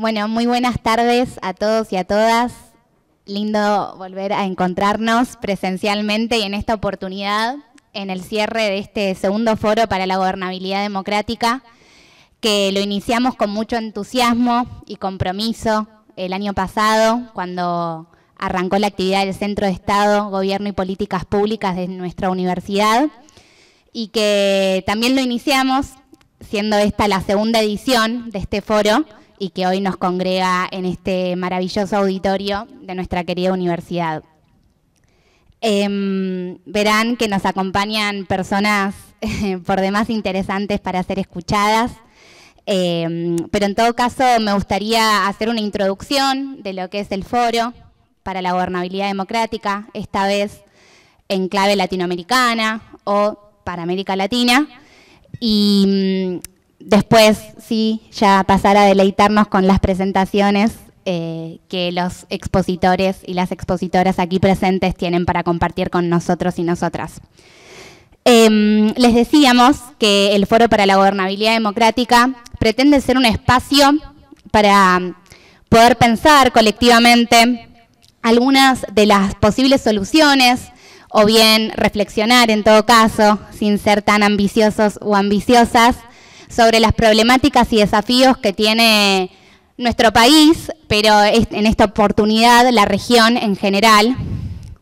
Bueno, muy buenas tardes a todos y a todas. Lindo volver a encontrarnos presencialmente y en esta oportunidad, en el cierre de este segundo foro para la gobernabilidad democrática, que lo iniciamos con mucho entusiasmo y compromiso el año pasado, cuando arrancó la actividad del Centro de Estado, Gobierno y Políticas Públicas de nuestra universidad, y que también lo iniciamos siendo esta la segunda edición de este foro y que hoy nos congrega en este maravilloso auditorio de nuestra querida universidad. Em, verán que nos acompañan personas por demás interesantes para ser escuchadas, em, pero en todo caso me gustaría hacer una introducción de lo que es el foro para la gobernabilidad democrática, esta vez en clave latinoamericana o para América Latina. Y después sí, ya pasar a deleitarnos con las presentaciones eh, que los expositores y las expositoras aquí presentes tienen para compartir con nosotros y nosotras. Em, les decíamos que el Foro para la Gobernabilidad Democrática pretende ser un espacio para poder pensar colectivamente algunas de las posibles soluciones o bien reflexionar en todo caso, sin ser tan ambiciosos o ambiciosas, sobre las problemáticas y desafíos que tiene nuestro país, pero en esta oportunidad la región en general,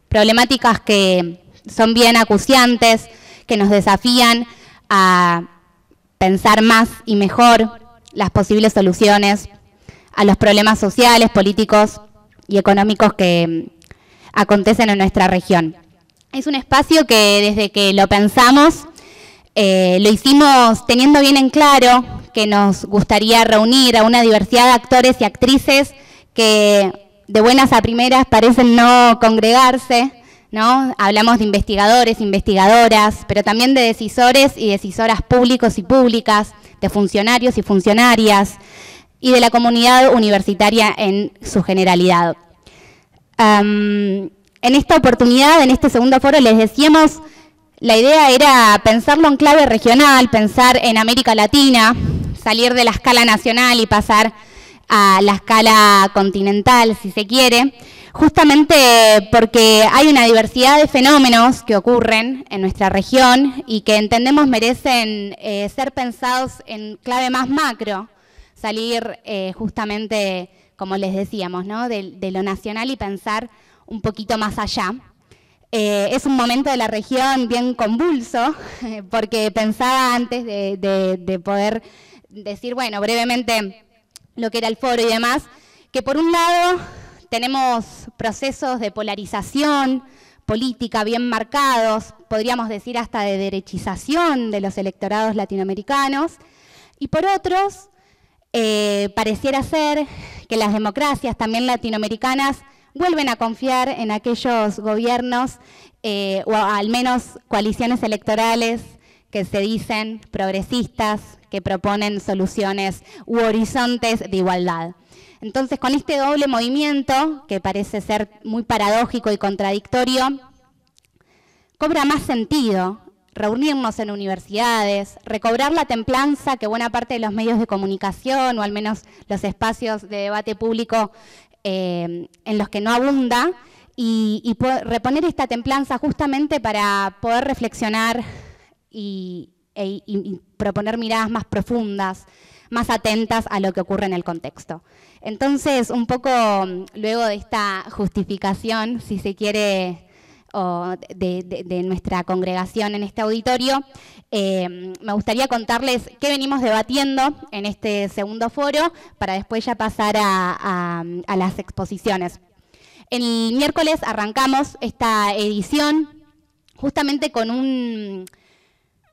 problemáticas que son bien acuciantes, que nos desafían a pensar más y mejor las posibles soluciones a los problemas sociales, políticos y económicos que acontecen en nuestra región. Es un espacio que desde que lo pensamos eh, lo hicimos teniendo bien en claro que nos gustaría reunir a una diversidad de actores y actrices que de buenas a primeras parecen no congregarse, ¿no? Hablamos de investigadores, investigadoras, pero también de decisores y decisoras públicos y públicas, de funcionarios y funcionarias, y de la comunidad universitaria en su generalidad. en esta oportunidad, en este segundo foro, les decíamos la idea era pensarlo en clave regional, pensar en América Latina, salir de la escala nacional y pasar a la escala continental, si se quiere, justamente porque hay una diversidad de fenómenos que ocurren en nuestra región y que entendemos merecen eh, ser pensados en clave más macro, salir eh, justamente, como les decíamos, ¿no? de lo nacional y pensar un poquito más allá. Eh, es un momento de la región bien convulso, porque pensaba antes de, poder decir, bueno, brevemente lo que era el foro y demás, que por un lado tenemos procesos de polarización política bien marcados, podríamos decir hasta de derechización de los electorados latinoamericanos, y por otros, eh, pareciera ser que las democracias también latinoamericanas vuelven a confiar en aquellos gobiernos eh, o al menos coaliciones electorales que se dicen progresistas, que proponen soluciones u horizontes de igualdad. Entonces, con este doble movimiento, que parece ser muy paradójico y contradictorio, cobra más sentido reunirnos en universidades, recobrar la templanza que buena parte de los medios de comunicación o al menos los espacios de debate público Em, en los que no abunda, y, reponer esta templanza justamente para poder reflexionar e, y, proponer miradas más profundas, más atentas a lo que ocurre en el contexto. Entonces, un poco mm, luego de esta justificación, si se quiere, de nuestra congregación en este auditorio, eh, me gustaría contarles qué venimos debatiendo en este segundo foro para después ya pasar a, las exposiciones. El miércoles arrancamos esta edición justamente con, un,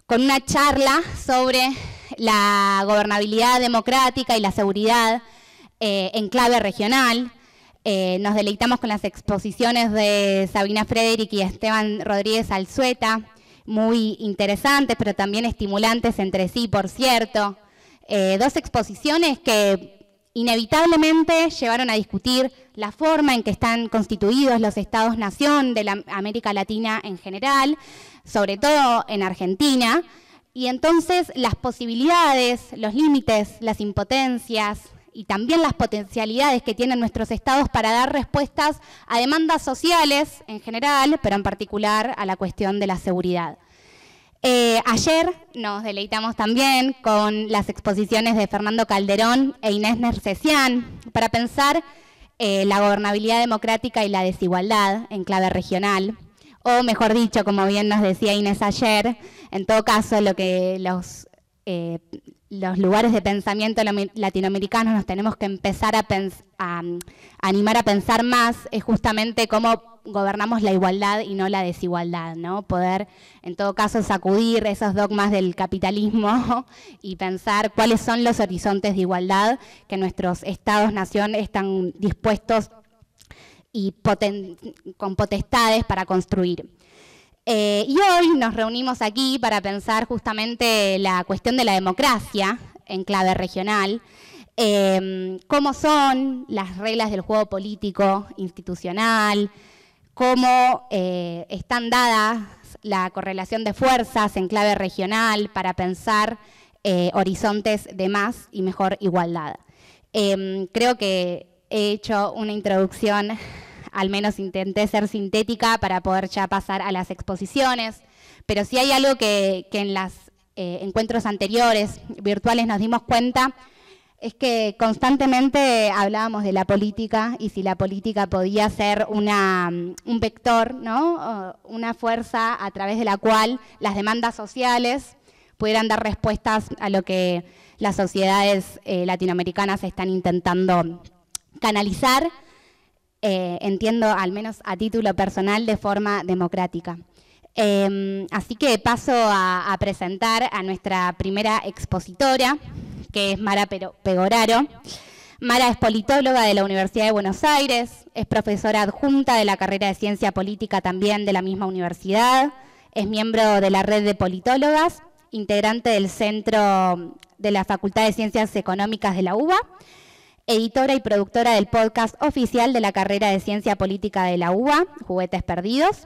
con una charla sobre la gobernabilidad democrática y la seguridad eh, en clave regional. Eh, nos deleitamos con las exposiciones de Sabina Frederick y Esteban Rodríguez Alzueta muy interesantes, pero también estimulantes entre sí, por cierto. Eh, dos exposiciones que inevitablemente llevaron a discutir la forma en que están constituidos los estados-nación de la América Latina en general, sobre todo en Argentina, y entonces las posibilidades, los límites, las impotencias, y también las potencialidades que tienen nuestros estados para dar respuestas a demandas sociales en general, pero en particular a la cuestión de la seguridad. Eh, ayer nos deleitamos también con las exposiciones de Fernando Calderón e Inés Nercesian para pensar eh, la gobernabilidad democrática y la desigualdad en clave regional o mejor dicho, como bien nos decía Inés ayer, en todo caso lo que los, eh, los lugares de pensamiento latinoamericanos nos tenemos que empezar a, mm, animar a pensar más es justamente cómo gobernamos la igualdad y no la desigualdad, ¿no? Poder, en todo caso, sacudir esos dogmas del capitalismo y pensar cuáles son los horizontes de igualdad que nuestros estados-nación están dispuestos y con potestades para construir. Eh, y hoy nos reunimos aquí para pensar justamente la cuestión de la democracia en clave regional, em, cómo son las reglas del juego político institucional, cómo eh, están dadas la correlación de fuerzas en clave regional para pensar eh, horizontes de más y mejor igualdad. Em, creo que he hecho una introducción al menos intenté ser sintética para poder ya pasar a las exposiciones. Pero si hay algo que, en los eh, encuentros anteriores virtuales nos dimos cuenta, es que constantemente hablábamos de la política y si la política podía ser un vector, ¿no? una fuerza a través de la cual las demandas sociales pudieran dar respuestas a lo que las sociedades eh, latinoamericanas están intentando canalizar. Eh, entiendo al menos a título personal, de forma democrática. Em, así que paso a, a, presentar a nuestra primera expositora, que es Mara Pegoraro. Mara es politóloga de la Universidad de Buenos Aires, es profesora adjunta de la carrera de Ciencia Política también de la misma universidad, es miembro de la red de politólogas, integrante del Centro de la Facultad de Ciencias Económicas de la UBA editora y productora del podcast oficial de la carrera de Ciencia Política de la UBA, Juguetes Perdidos.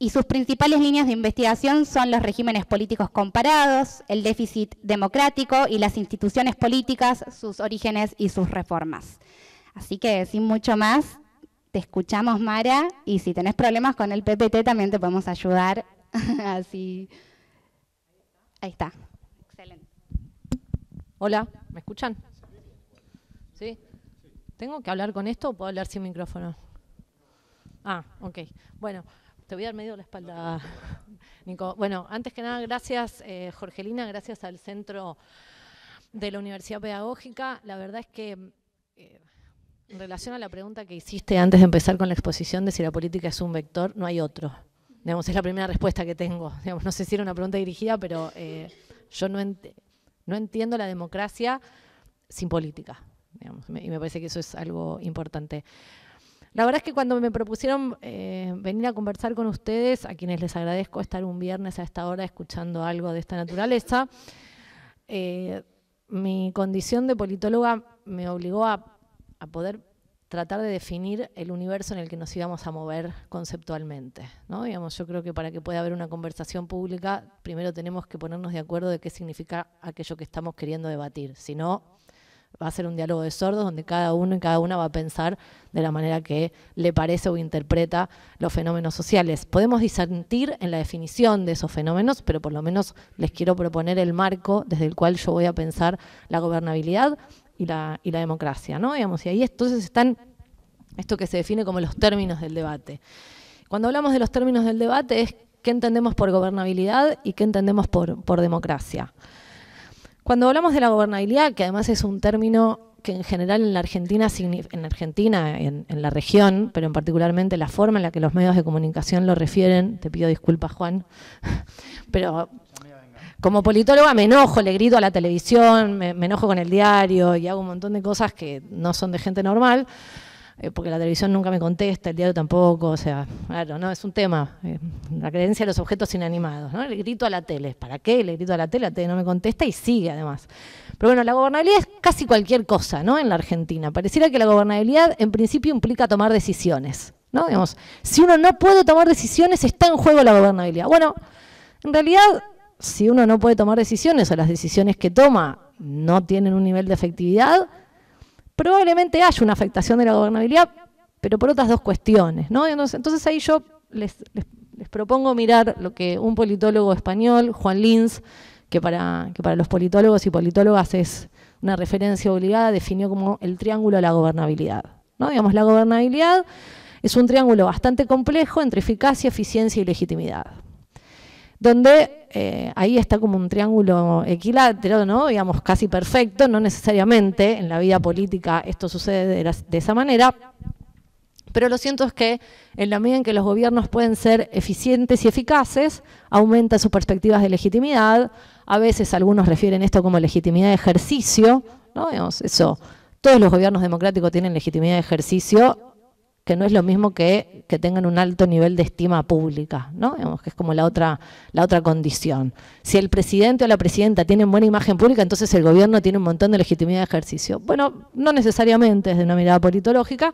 Y sus principales líneas de investigación son los regímenes políticos comparados, el déficit democrático y las instituciones políticas, sus orígenes y sus reformas. Así que sin mucho más, te escuchamos Mara y si tenés problemas con el PPT también te podemos ayudar. Así. Ahí está. Excelente. Hola, ¿me escuchan? ¿Tengo que hablar con esto o puedo hablar sin micrófono? Ah, ok. Bueno, te voy a dar medio la espalda, Nico. Bueno, antes que nada, gracias, eh, Jorgelina, gracias al Centro de la Universidad Pedagógica. La verdad es que, eh, en relación a la pregunta que hiciste antes de empezar con la exposición de si la política es un vector, no hay otro. Digamos, es la primera respuesta que tengo. no sé si era una pregunta dirigida, pero eh, yo no entiendo la democracia sin política y me parece que eso es algo importante. La verdad es que cuando me propusieron eh, venir a conversar con ustedes, a quienes les agradezco estar un viernes a esta hora escuchando algo de esta naturaleza, eh, mi condición de politóloga me obligó a, poder tratar de definir el universo en el que nos íbamos a mover conceptualmente. ¿no? Digamos, yo creo que para que pueda haber una conversación pública, primero tenemos que ponernos de acuerdo de qué significa aquello que estamos queriendo debatir. Si no, va a ser un diálogo de sordos donde cada uno y cada una va a pensar de la manera que le parece o interpreta los fenómenos sociales. Podemos disentir en la definición de esos fenómenos, pero por lo menos les quiero proponer el marco desde el cual yo voy a pensar la gobernabilidad y la, democracia, ¿no? Digamos, y ahí entonces están esto que se define como los términos del debate. Cuando hablamos de los términos del debate es qué entendemos por gobernabilidad y qué entendemos por democracia. Cuando hablamos de la gobernabilidad, que además es un término que en general en la Argentina, en, Argentina en, la región, pero en particularmente la forma en la que los medios de comunicación lo refieren, te pido disculpas Juan, pero como politóloga me enojo, le grito a la televisión, me enojo con el diario y hago un montón de cosas que no son de gente normal. Eh, porque la televisión nunca me contesta, el diario tampoco, o sea, claro, no, es un tema, eh, la creencia de los objetos inanimados, ¿no? Le grito a la tele, ¿para qué? Le grito a la tele, la tele no me contesta y sigue además. Pero bueno, la gobernabilidad es casi cualquier cosa, ¿no? En la Argentina. Pareciera que la gobernabilidad en principio implica tomar decisiones, ¿no? Digamos, si uno no puede tomar decisiones, está en juego la gobernabilidad. Bueno, en realidad, si uno no puede tomar decisiones o las decisiones que toma no tienen un nivel de efectividad, probablemente haya una afectación de la gobernabilidad, pero por otras dos cuestiones. ¿no? Entonces ahí yo les, propongo mirar lo que un politólogo español, Juan Lins, que para, para los politólogos y politólogas es una referencia obligada, definió como el triángulo de la gobernabilidad. ¿no? Digamos, la gobernabilidad es un triángulo bastante complejo entre eficacia, eficiencia y legitimidad, donde eh, ahí está como un triángulo equilátero, ¿no? digamos, casi perfecto, no necesariamente en la vida política esto sucede de, esa manera, pero lo cierto es que en la medida en que los gobiernos pueden ser eficientes y eficaces, aumenta sus perspectivas de legitimidad, a veces algunos refieren esto como legitimidad de ejercicio, ¿no? eso, todos los gobiernos democráticos tienen legitimidad de ejercicio que no es lo mismo que, que tengan un alto nivel de estima pública, ¿no? que es como la otra, la otra condición. Si el presidente o la presidenta tienen buena imagen pública, entonces el gobierno tiene un montón de legitimidad de ejercicio. Bueno, no necesariamente desde una mirada politológica,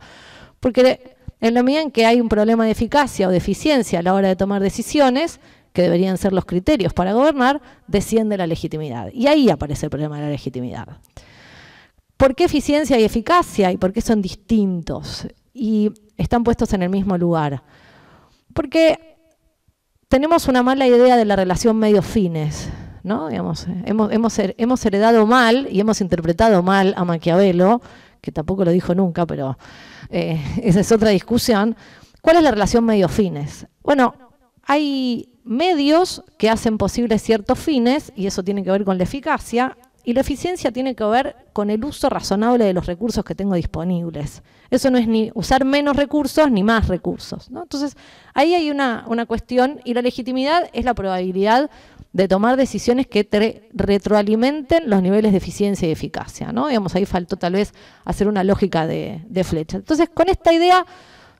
porque en lo medida en que hay un problema de eficacia o de eficiencia a la hora de tomar decisiones, que deberían ser los criterios para gobernar, desciende la legitimidad. Y ahí aparece el problema de la legitimidad. ¿Por qué eficiencia y eficacia y por qué son distintos? y están puestos en el mismo lugar. Porque tenemos una mala idea de la relación medios fines. ¿no? Digamos, eh, hemos, hemos, heredado mal y hemos interpretado mal a Maquiavelo, que tampoco lo dijo nunca, pero eh, esa es otra discusión. ¿Cuál es la relación medios fines? Bueno, hay medios que hacen posibles ciertos fines, y eso tiene que ver con la eficacia, y la eficiencia tiene que ver con el uso razonable de los recursos que tengo disponibles. Eso no es ni usar menos recursos ni más recursos. ¿no? Entonces, ahí hay una, una, cuestión y la legitimidad es la probabilidad de tomar decisiones que retroalimenten los niveles de eficiencia y eficacia. ¿no? Digamos, ahí faltó tal vez hacer una lógica de, de flecha. Entonces, con esta idea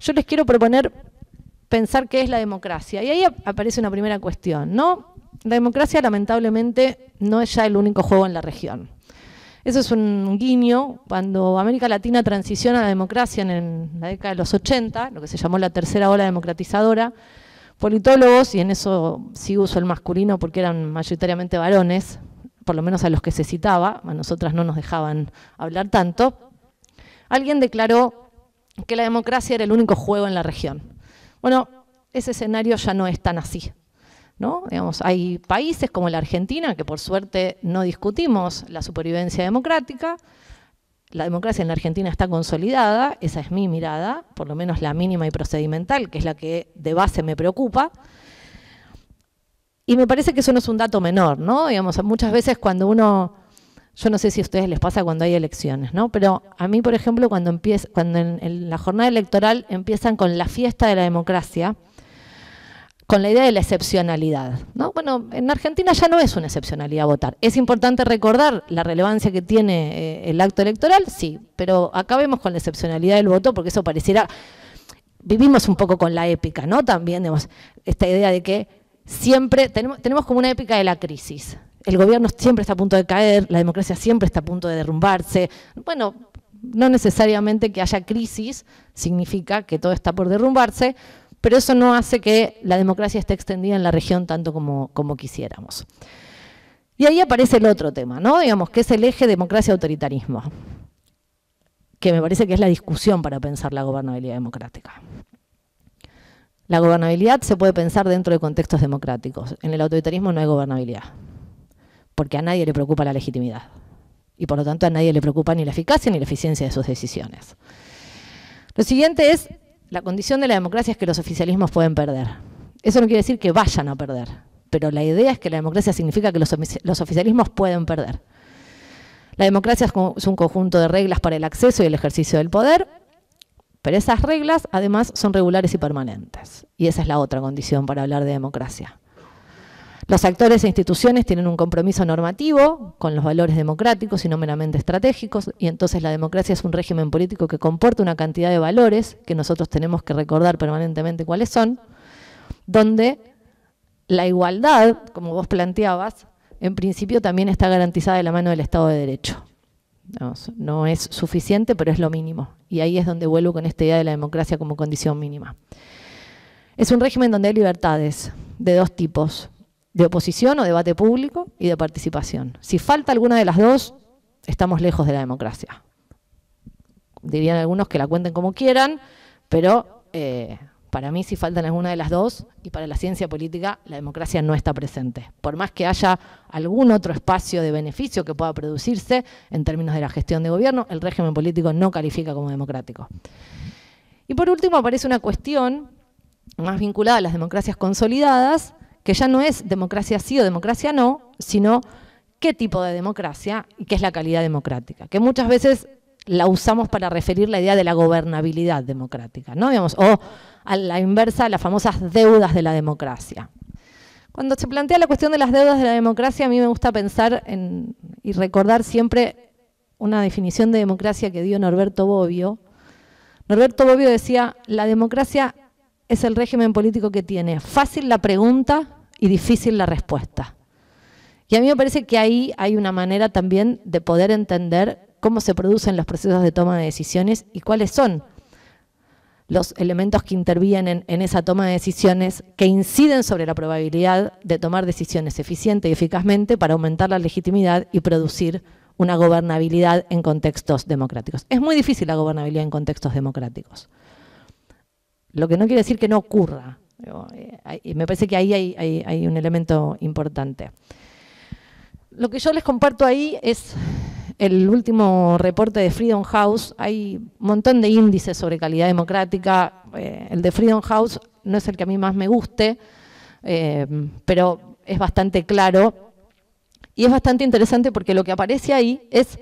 yo les quiero proponer pensar qué es la democracia. Y ahí aparece una primera cuestión, ¿no? La democracia lamentablemente no es ya el único juego en la región. Eso es un guiño. Cuando América Latina transiciona a la democracia en la década de los 80, lo que se llamó la tercera ola democratizadora, politólogos, y en eso sí uso el masculino porque eran mayoritariamente varones, por lo menos a los que se citaba, a nosotras no nos dejaban hablar tanto, alguien declaró que la democracia era el único juego en la región. Bueno, ese escenario ya no es tan así hay países como la Argentina, que por suerte no discutimos la supervivencia democrática, la democracia en la Argentina está consolidada, esa es mi mirada, por lo menos la mínima y procedimental, que es la que de base me preocupa. Y me parece que eso no es un dato menor, ¿no? muchas veces cuando uno, yo no sé si a ustedes les pasa cuando hay elecciones, ¿no? Pero a mí, por ejemplo, cuando, empieza, cuando en la jornada electoral empiezan con la fiesta de la democracia, con la idea de la excepcionalidad. ¿no? Bueno, en Argentina ya no es una excepcionalidad votar. ¿Es importante recordar la relevancia que tiene eh, el acto electoral? Sí, pero acabemos con la excepcionalidad del voto porque eso pareciera... Vivimos un poco con la épica, ¿no? También, tenemos esta idea de que siempre tenemos, tenemos como una épica de la crisis. El gobierno siempre está a punto de caer, la democracia siempre está a punto de derrumbarse. Bueno, no necesariamente que haya crisis significa que todo está por derrumbarse, pero eso no hace que la democracia esté extendida en la región tanto como, quisiéramos. Y ahí aparece el otro tema, ¿no? Digamos, que es el eje democracia-autoritarismo, que me parece que es la discusión para pensar la gobernabilidad democrática. La gobernabilidad se puede pensar dentro de contextos democráticos. En el autoritarismo no hay gobernabilidad, porque a nadie le preocupa la legitimidad. Y por lo tanto a nadie le preocupa ni la eficacia ni la eficiencia de sus decisiones. Lo siguiente es la condición de la democracia es que los oficialismos pueden perder. Eso no quiere decir que vayan a perder, pero la idea es que la democracia significa que los, oficialismos pueden perder. La democracia es un conjunto de reglas para el acceso y el ejercicio del poder, pero esas reglas además son regulares y permanentes. Y esa es la otra condición para hablar de democracia. Los actores e instituciones tienen un compromiso normativo con los valores democráticos y no meramente estratégicos, y entonces la democracia es un régimen político que comporta una cantidad de valores que nosotros tenemos que recordar permanentemente cuáles son, donde la igualdad, como vos planteabas, en principio también está garantizada de la mano del Estado de Derecho. No, no es suficiente, pero es lo mínimo. Y ahí es donde vuelvo con esta idea de la democracia como condición mínima. Es un régimen donde hay libertades de dos tipos, de oposición o debate público y de participación. Si falta alguna de las dos, estamos lejos de la democracia. Dirían algunos que la cuenten como quieran, pero eh, para mí si faltan alguna de las dos, y para la ciencia política, la democracia no está presente. Por más que haya algún otro espacio de beneficio que pueda producirse en términos de la gestión de gobierno, el régimen político no califica como democrático. Y por último aparece una cuestión más vinculada a las democracias consolidadas, que ya no es democracia sí o democracia no, sino qué tipo de democracia y qué es la calidad democrática, que muchas veces la usamos para referir la idea de la gobernabilidad democrática, ¿no? o a la inversa, las famosas deudas de la democracia. Cuando se plantea la cuestión de las deudas de la democracia, a mí me gusta pensar en, y recordar siempre una definición de democracia que dio Norberto Bobbio. Norberto Bobbio decía, la democracia es el régimen político que tiene fácil la pregunta y difícil la respuesta. Y a mí me parece que ahí hay una manera también de poder entender cómo se producen los procesos de toma de decisiones y cuáles son los elementos que intervienen en esa toma de decisiones que inciden sobre la probabilidad de tomar decisiones eficiente y eficazmente para aumentar la legitimidad y producir una gobernabilidad en contextos democráticos. Es muy difícil la gobernabilidad en contextos democráticos lo que no quiere decir que no ocurra. Eh, y me parece que ahí hay, un elemento importante. Lo que yo les comparto ahí es el último reporte de Freedom House, hay un montón de índices sobre calidad democrática. Eh, el de Freedom House no es el que a mí más me guste, eh, pero es bastante claro. Y es bastante interesante porque lo que aparece ahí es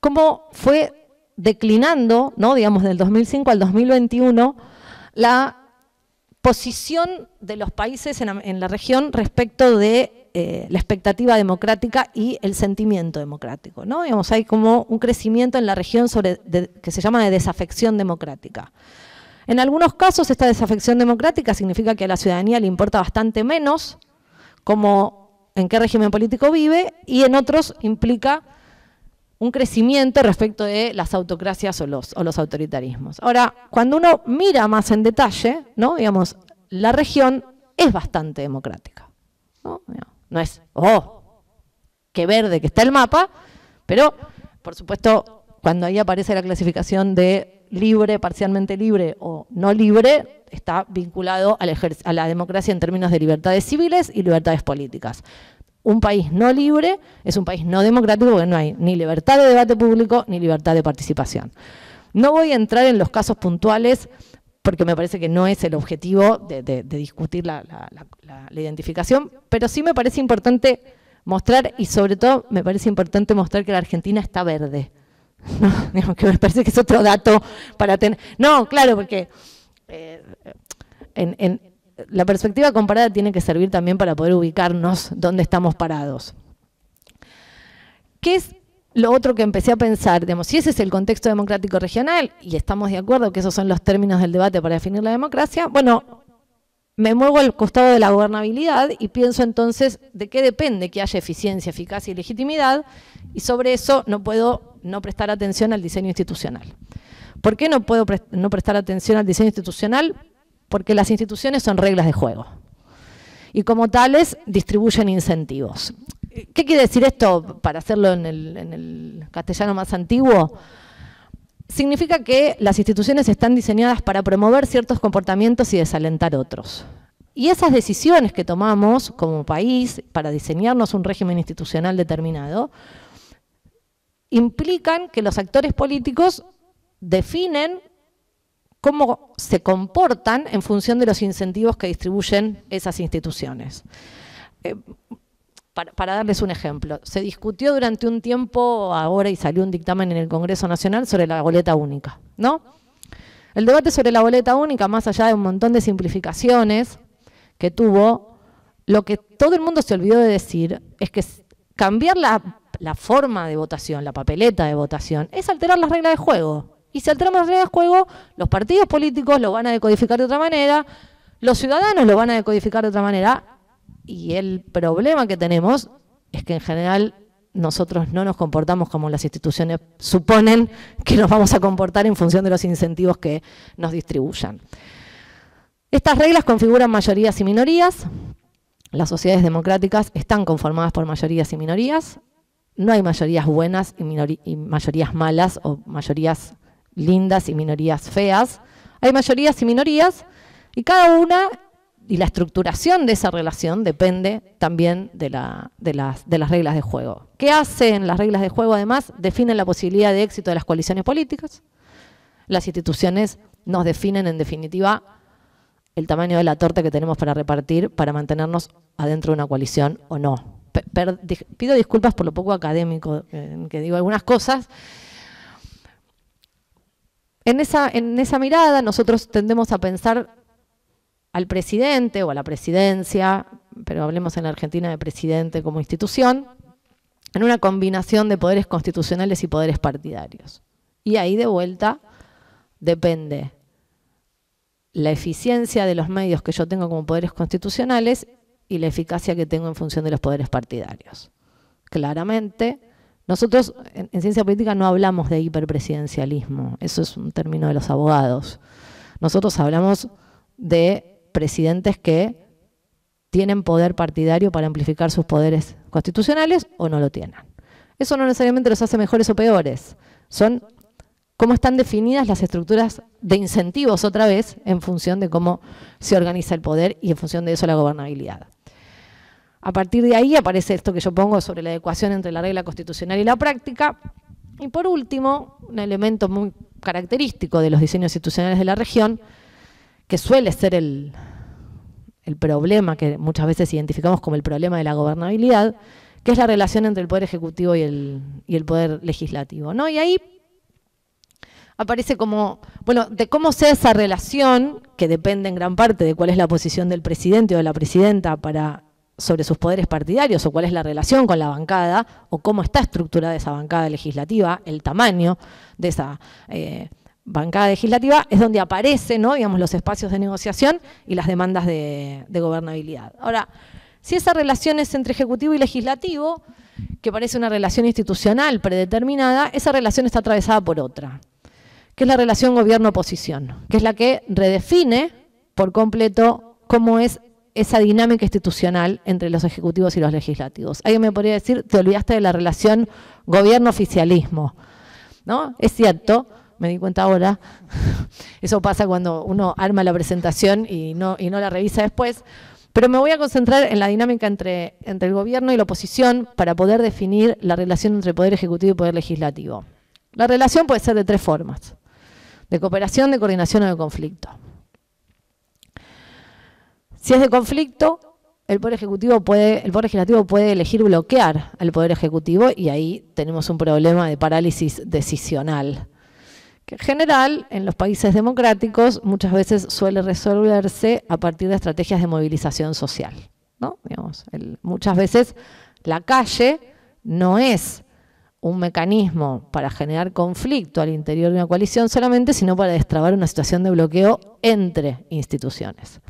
cómo fue declinando, ¿no? digamos, del 2005 al 2021, la posición de los países en, la región respecto de eh, la expectativa democrática y el sentimiento democrático. ¿no? hay como un crecimiento en la región sobre, que se llama de desafección democrática. En algunos casos esta desafección democrática significa que a la ciudadanía le importa bastante menos como en qué régimen político vive y en otros implica un crecimiento respecto de las autocracias o los, o los autoritarismos. Ahora, cuando uno mira más en detalle, ¿no? digamos, la región es bastante democrática. No, es, oh, qué verde que está el mapa, pero, por supuesto, cuando ahí aparece la clasificación de libre, parcialmente libre o no libre, está vinculado al a la democracia en términos de libertades civiles y libertades políticas un país no libre es un país no democrático porque no hay ni libertad de debate público ni libertad de participación. No voy a entrar en los casos puntuales porque me parece que no es el objetivo de, discutir la, identificación, pero sí me parece importante mostrar y sobre todo me parece importante mostrar que la Argentina está verde. ¿no? que me parece que es otro dato para tener... No, claro, porque eh, en, la perspectiva comparada tiene que servir también para poder ubicarnos dónde estamos parados. ¿Qué es lo otro que empecé a pensar? si ese es el contexto democrático regional y estamos de acuerdo que esos son los términos del debate para definir la democracia, bueno, me muevo al costado de la gobernabilidad y pienso entonces de qué depende que haya eficiencia, eficacia y legitimidad y sobre eso no puedo no prestar atención al diseño institucional. ¿Por qué no puedo no prestar atención al diseño institucional? porque las instituciones son reglas de juego y como tales distribuyen incentivos. ¿Qué quiere decir esto para hacerlo en el, castellano más antiguo? Significa que las instituciones están diseñadas para promover ciertos comportamientos y desalentar otros. Y esas decisiones que tomamos como país para diseñarnos un régimen institucional determinado, implican que los actores políticos definen cómo se comportan en función de los incentivos que distribuyen esas instituciones. Eh, para, darles un ejemplo, se discutió durante un tiempo, ahora y salió un dictamen en el Congreso Nacional sobre la boleta única, ¿no? El debate sobre la boleta única, más allá de un montón de simplificaciones que tuvo, lo que todo el mundo se olvidó de decir es que cambiar la, la forma de votación, la papeleta de votación, es alterar las reglas de juego y si alteramos las reglas de juego, los partidos políticos lo van a decodificar de otra manera, los ciudadanos lo van a decodificar de otra manera, y el problema que tenemos es que en general nosotros no nos comportamos como las instituciones suponen que nos vamos a comportar en función de los incentivos que nos distribuyan. Estas reglas configuran mayorías y minorías. Las sociedades democráticas están conformadas por mayorías y minorías. No hay mayorías buenas y, y mayorías malas o mayorías lindas y minorías feas, hay mayorías y minorías, y cada una y la estructuración de esa relación depende también de, la, las, de, las, reglas de juego. ¿Qué hacen las reglas de juego? Además, definen la posibilidad de éxito de las coaliciones políticas. Las instituciones nos definen, en definitiva, el tamaño de la torta que tenemos para repartir para mantenernos adentro de una coalición o no. pido disculpas por lo poco académico eh, que digo algunas cosas, en esa, mirada nosotros tendemos a pensar al presidente o a la presidencia, pero hablemos en Argentina de presidente como institución, en una combinación de poderes constitucionales y poderes partidarios. Y ahí de vuelta depende la eficiencia de los medios que yo tengo como poderes constitucionales y la eficacia que tengo en función de los poderes partidarios. Claramente, nosotros en, ciencia política no hablamos de hiperpresidencialismo, eso es un término de los abogados. Nosotros hablamos de presidentes que tienen poder partidario para amplificar sus poderes constitucionales o no lo tienen. Eso no necesariamente los hace mejores o peores, son cómo están definidas las estructuras de incentivos otra vez en función de cómo se organiza el poder y en función de eso la gobernabilidad. A partir de ahí aparece esto que yo pongo sobre la adecuación entre la regla constitucional y la práctica. Y por último, un elemento muy característico de los diseños institucionales de la región, que suele ser el, problema que muchas veces identificamos como el problema de la gobernabilidad, que es la relación entre el poder ejecutivo y el, poder legislativo. ¿no? Y ahí aparece como, bueno, de cómo sea esa relación, que depende en gran parte de cuál es la posición del presidente o de la presidenta para sobre sus poderes partidarios o cuál es la relación con la bancada o cómo está estructurada esa bancada legislativa, el tamaño de esa eh, bancada legislativa, es donde aparecen ¿no? Digamos, los espacios de negociación y las demandas de, de gobernabilidad. Ahora, si esa relación es entre ejecutivo y legislativo, que parece una relación institucional predeterminada, esa relación está atravesada por otra, que es la relación gobierno-oposición, que es la que redefine por completo cómo es esa dinámica institucional entre los ejecutivos y los legislativos. Alguien me podría decir, te olvidaste de la relación gobierno-oficialismo. ¿No? Es cierto, me di cuenta ahora, eso pasa cuando uno arma la presentación y no, y no la revisa después, pero me voy a concentrar en la dinámica entre, entre el gobierno y la oposición para poder definir la relación entre poder ejecutivo y poder legislativo. La relación puede ser de tres formas, de cooperación, de coordinación o de conflicto. Si es de conflicto, el poder ejecutivo puede, el poder legislativo puede elegir bloquear al poder ejecutivo y ahí tenemos un problema de parálisis decisional. Que en general, en los países democráticos, muchas veces suele resolverse a partir de estrategias de movilización social. muchas veces la calle no es un mecanismo para generar conflicto al interior de una coalición solamente, sino para destrabar una situación de bloqueo entre instituciones.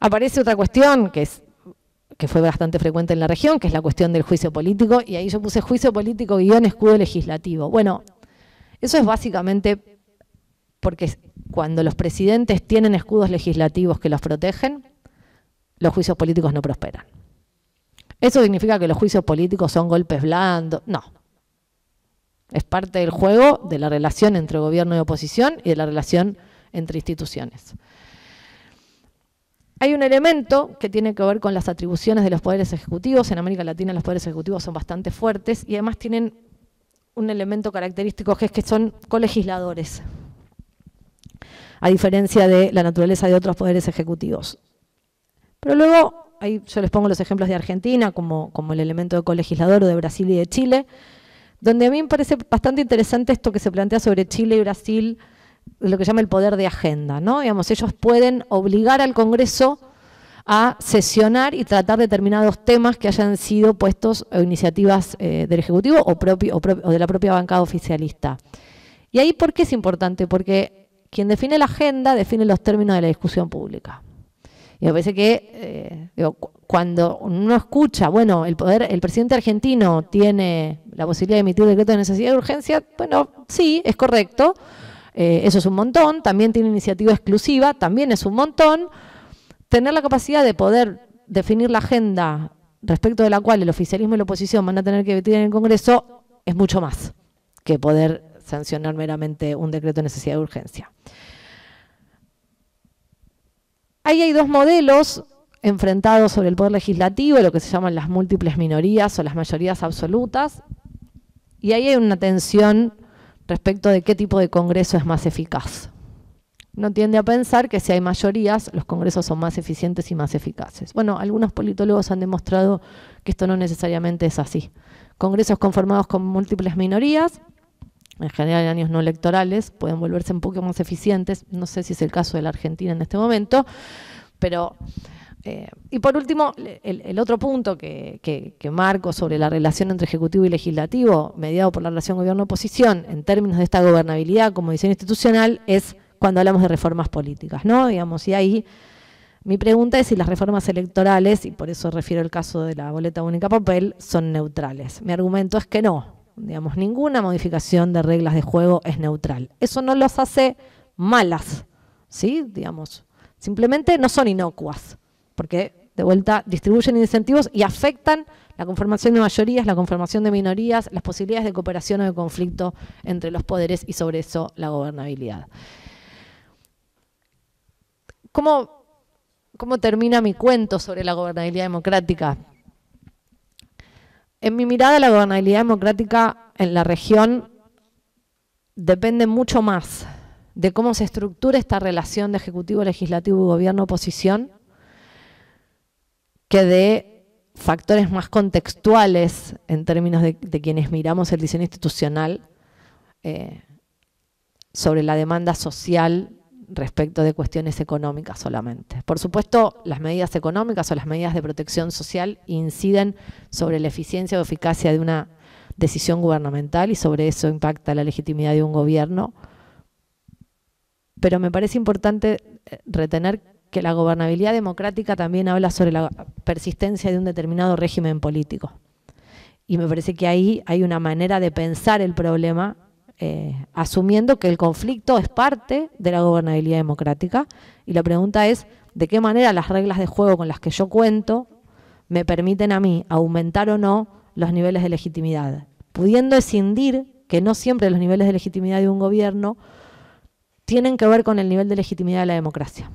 Aparece otra cuestión que fue bastante frecuente en la región, que es la cuestión del juicio político, y ahí yo puse juicio político guión escudo legislativo. Bueno, eso es básicamente porque cuando los presidentes tienen escudos legislativos que los protegen, los juicios políticos no prosperan. ¿Eso significa que los juicios políticos son golpes blandos? No. Es parte del juego de la relación entre gobierno y oposición y de la relación entre instituciones. Hay un elemento que tiene que ver con las atribuciones de los poderes ejecutivos. En América Latina los poderes ejecutivos son bastante fuertes y además tienen un elemento característico que es que son colegisladores, a diferencia de la naturaleza de otros poderes ejecutivos. Pero luego, ahí yo les pongo los ejemplos de Argentina como, el elemento de colegislador o de Brasil y de Chile, donde a mí me parece bastante interesante esto que se plantea sobre Chile y Brasil lo que se llama el poder de agenda, ¿no? Digamos, ellos pueden obligar al Congreso a sesionar y tratar determinados temas que hayan sido puestos o iniciativas eh, del Ejecutivo o, propio, de la propia bancada oficialista. Y ahí, ¿por qué es importante? Porque quien define la agenda define los términos de la discusión pública. Y me parece que eh, cuando uno escucha, bueno, el poder, el presidente argentino tiene la posibilidad de emitir decreto de necesidad y urgencia, bueno, sí, es correcto, eh, eso es un montón. También tiene iniciativa exclusiva, también es un montón. Tener la capacidad de poder definir la agenda respecto de la cual el oficialismo y la oposición van a tener que debatir en el Congreso es mucho más que poder sancionar meramente un decreto de necesidad de urgencia. Ahí hay dos modelos enfrentados sobre el poder legislativo, lo que se llaman las múltiples minorías o las mayorías absolutas, y ahí hay una tensión respecto de qué tipo de Congreso es más eficaz. No tiende a pensar que si hay mayorías, los congresos son más eficientes y más eficaces. Bueno, algunos politólogos han demostrado que esto no necesariamente es así. Congresos conformados con múltiples minorías, en general en años no electorales, pueden volverse un poco más eficientes. No sé si es el caso de la Argentina en este momento, pero eh, y por último, el, otro punto que, marco sobre la relación entre Ejecutivo y Legislativo, mediado por la relación gobierno-oposición, en términos de esta gobernabilidad como edición institucional, es cuando hablamos de reformas políticas, ¿no? Digamos, y ahí mi pregunta es si las reformas electorales, y por eso refiero el caso de la boleta única papel, son neutrales. Mi argumento es que no. Digamos, ninguna modificación de reglas de juego es neutral. Eso no los hace malas, ¿sí? Digamos, simplemente no son inocuas porque de vuelta distribuyen incentivos y afectan la conformación de mayorías, la conformación de minorías, las posibilidades de cooperación o de conflicto entre los poderes y sobre eso la gobernabilidad. ¿Cómo, termina mi cuento sobre la gobernabilidad democrática? En mi mirada, la gobernabilidad democrática en la región depende mucho más de cómo se estructura esta relación de ejecutivo, legislativo, y gobierno, oposición, que de factores más contextuales en términos de, quienes miramos el diseño institucional eh, sobre la demanda social respecto de cuestiones económicas solamente. Por supuesto, las medidas económicas o las medidas de protección social inciden sobre la eficiencia o eficacia de una decisión gubernamental y sobre eso impacta la legitimidad de un gobierno. Pero me parece importante eh, retener que la gobernabilidad democrática también habla sobre la persistencia de un determinado régimen político. Y me parece que ahí hay una manera de pensar el problema, eh, asumiendo que el conflicto es parte de la gobernabilidad democrática. Y la pregunta es, ¿de qué manera las reglas de juego con las que yo cuento me permiten a mí aumentar o no los niveles de legitimidad? Pudiendo escindir que no siempre los niveles de legitimidad de un gobierno tienen que ver con el nivel de legitimidad de la democracia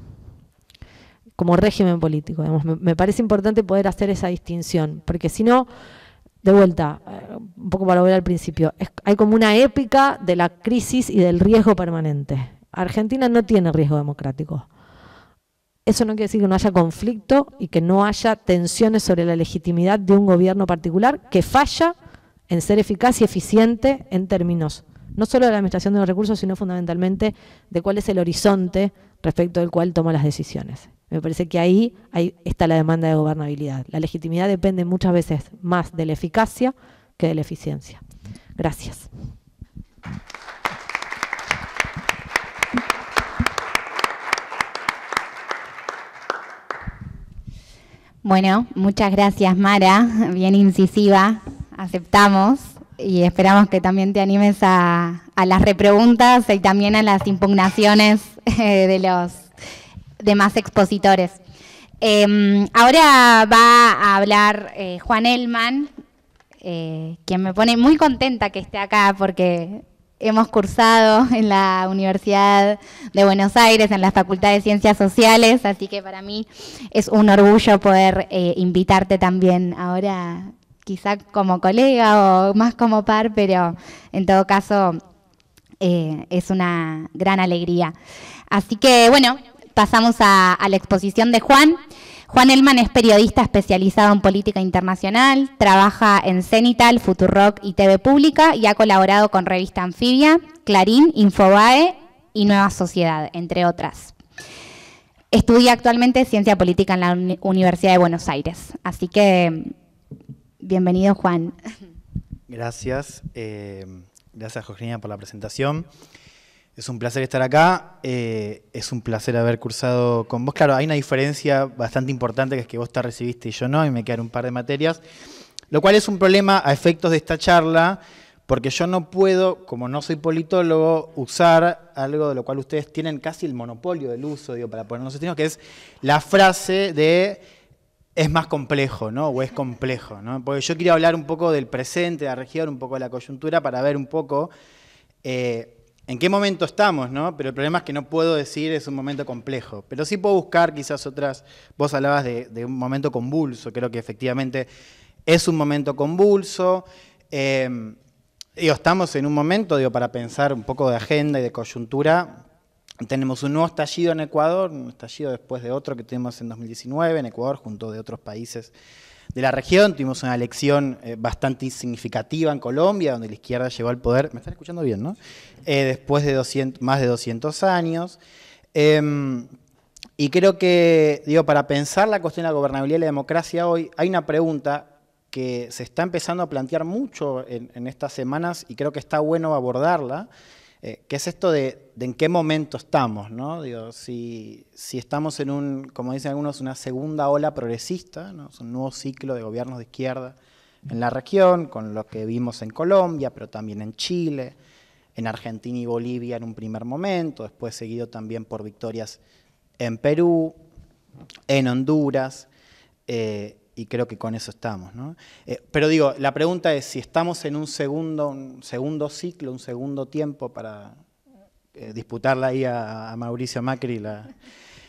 como régimen político. Me, parece importante poder hacer esa distinción, porque si no, de vuelta, eh, un poco para volver al principio, hay como una épica de la crisis y del riesgo permanente. Argentina no tiene riesgo democrático. Eso no quiere decir que no haya conflicto y que no haya tensiones sobre la legitimidad de un gobierno particular que falla en ser eficaz y eficiente en términos no solo de la administración de los recursos, sino fundamentalmente de cuál es el horizonte respecto del cual toma las decisiones. Me parece que ahí, está la demanda de gobernabilidad. La legitimidad depende muchas veces más de la eficacia que de la eficiencia. Gracias. Bueno, muchas gracias Mara, bien incisiva, aceptamos y esperamos que también te animes a, a las repreguntas y también a las impugnaciones eh, de los de más expositores. Em, ahora va a hablar eh, Juan Elman, eh, quien me pone muy contenta que esté acá porque hemos cursado en la Universidad de Buenos Aires, en la Facultad de Ciencias Sociales, así que para mí es un orgullo poder eh, invitarte también ahora, quizá como colega o más como par, pero en todo caso es una gran alegría. Así que bueno pasamos a, la exposición de Juan. Juan Elman es periodista especializado en política internacional, trabaja en Cenital, Futuroc, y TV Pública y ha colaborado con Revista Anfibia, Clarín, Infobae y Nueva Sociedad, entre otras. Estudia actualmente ciencia política en la Universidad de Buenos Aires. Así que, bienvenido Juan. Gracias. Eh, gracias Jorgina por la presentación. Es un placer estar acá, eh, es un placer haber cursado con vos. Claro, hay una diferencia bastante importante que es que vos te recibiste y yo no, y me quedaron un par de materias, lo cual es un problema a efectos de esta charla, porque yo no puedo, como no soy politólogo, usar algo de lo cual ustedes tienen casi el monopolio del uso, digo, para ponernos sino que es la frase de es más complejo, ¿no? O es complejo, ¿no? Porque yo quería hablar un poco del presente, de la región, un poco de la coyuntura, para ver un poco... Eh, en qué momento estamos, Pero el problema es que no puedo decir es un momento complejo. Pero sí puedo buscar quizás otras. Vos hablabas de, un momento convulso, creo que efectivamente es un momento convulso. Em, estamos en un momento, digo, para pensar un poco de agenda y de coyuntura. Tenemos un nuevo estallido en Ecuador, un estallido después de otro que tenemos en 2019 en Ecuador, junto de otros países de la región. Tuvimos una elección eh, bastante significativa en Colombia, donde la izquierda llegó al poder, me están escuchando bien, ¿no? Eh, después de más de 200 años. Em, y creo que, digo, para pensar la cuestión de la gobernabilidad y la democracia hoy, hay una pregunta que se está empezando a plantear mucho en estas semanas y creo que está bueno abordarla, eh, ¿qué es esto de, en qué momento estamos? ¿no? Digo, si, estamos en un, como dicen algunos, una segunda ola progresista, ¿no? es un nuevo ciclo de gobiernos de izquierda en la región, con lo que vimos en Colombia, pero también en Chile, en Argentina y Bolivia en un primer momento, después seguido también por victorias en Perú, en Honduras. Eh, y creo que con eso estamos. ¿no? Eh, pero digo, la pregunta es si estamos en un segundo, un segundo ciclo, un segundo tiempo para eh, disputarla ahí a, Mauricio Macri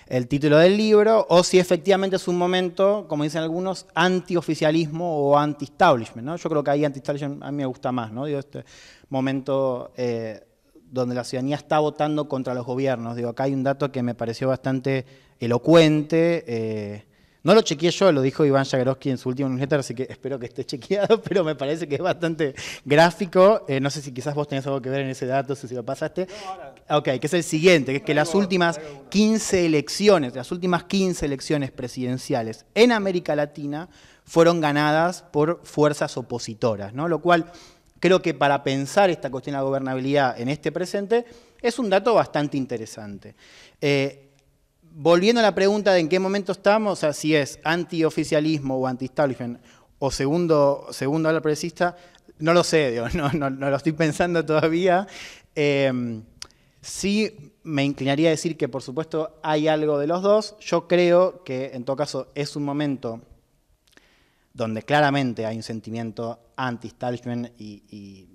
el título del libro, o si efectivamente es un momento, como dicen algunos, antioficialismo o anti-establishment. ¿no? Yo creo que ahí anti-establishment a mí me gusta más, ¿no? Digo, este momento eh, donde la ciudadanía está votando contra los gobiernos. Digo, acá hay un dato que me pareció bastante elocuente no lo chequeé yo, lo dijo Iván Jagroski en su último newsletter, así que espero que esté chequeado, pero me parece que es bastante gráfico. Eh, no sé si quizás vos tenés algo que ver en ese dato, si lo pasaste. ok, que es el siguiente, que es que las últimas 15 elecciones, las últimas 15 elecciones presidenciales en América Latina fueron ganadas por fuerzas opositoras, ¿no? Lo cual creo que para pensar esta cuestión de la gobernabilidad en este presente es un dato bastante interesante. Eh, volviendo a la pregunta de en qué momento estamos, o sea, si es antioficialismo o anti-establishment o segundo, segundo ala progresista, no lo sé, no, lo estoy pensando todavía. Em, sí me inclinaría a decir que por supuesto hay algo de los dos. Yo creo que en todo caso es un momento donde claramente hay un sentimiento anti-establishment y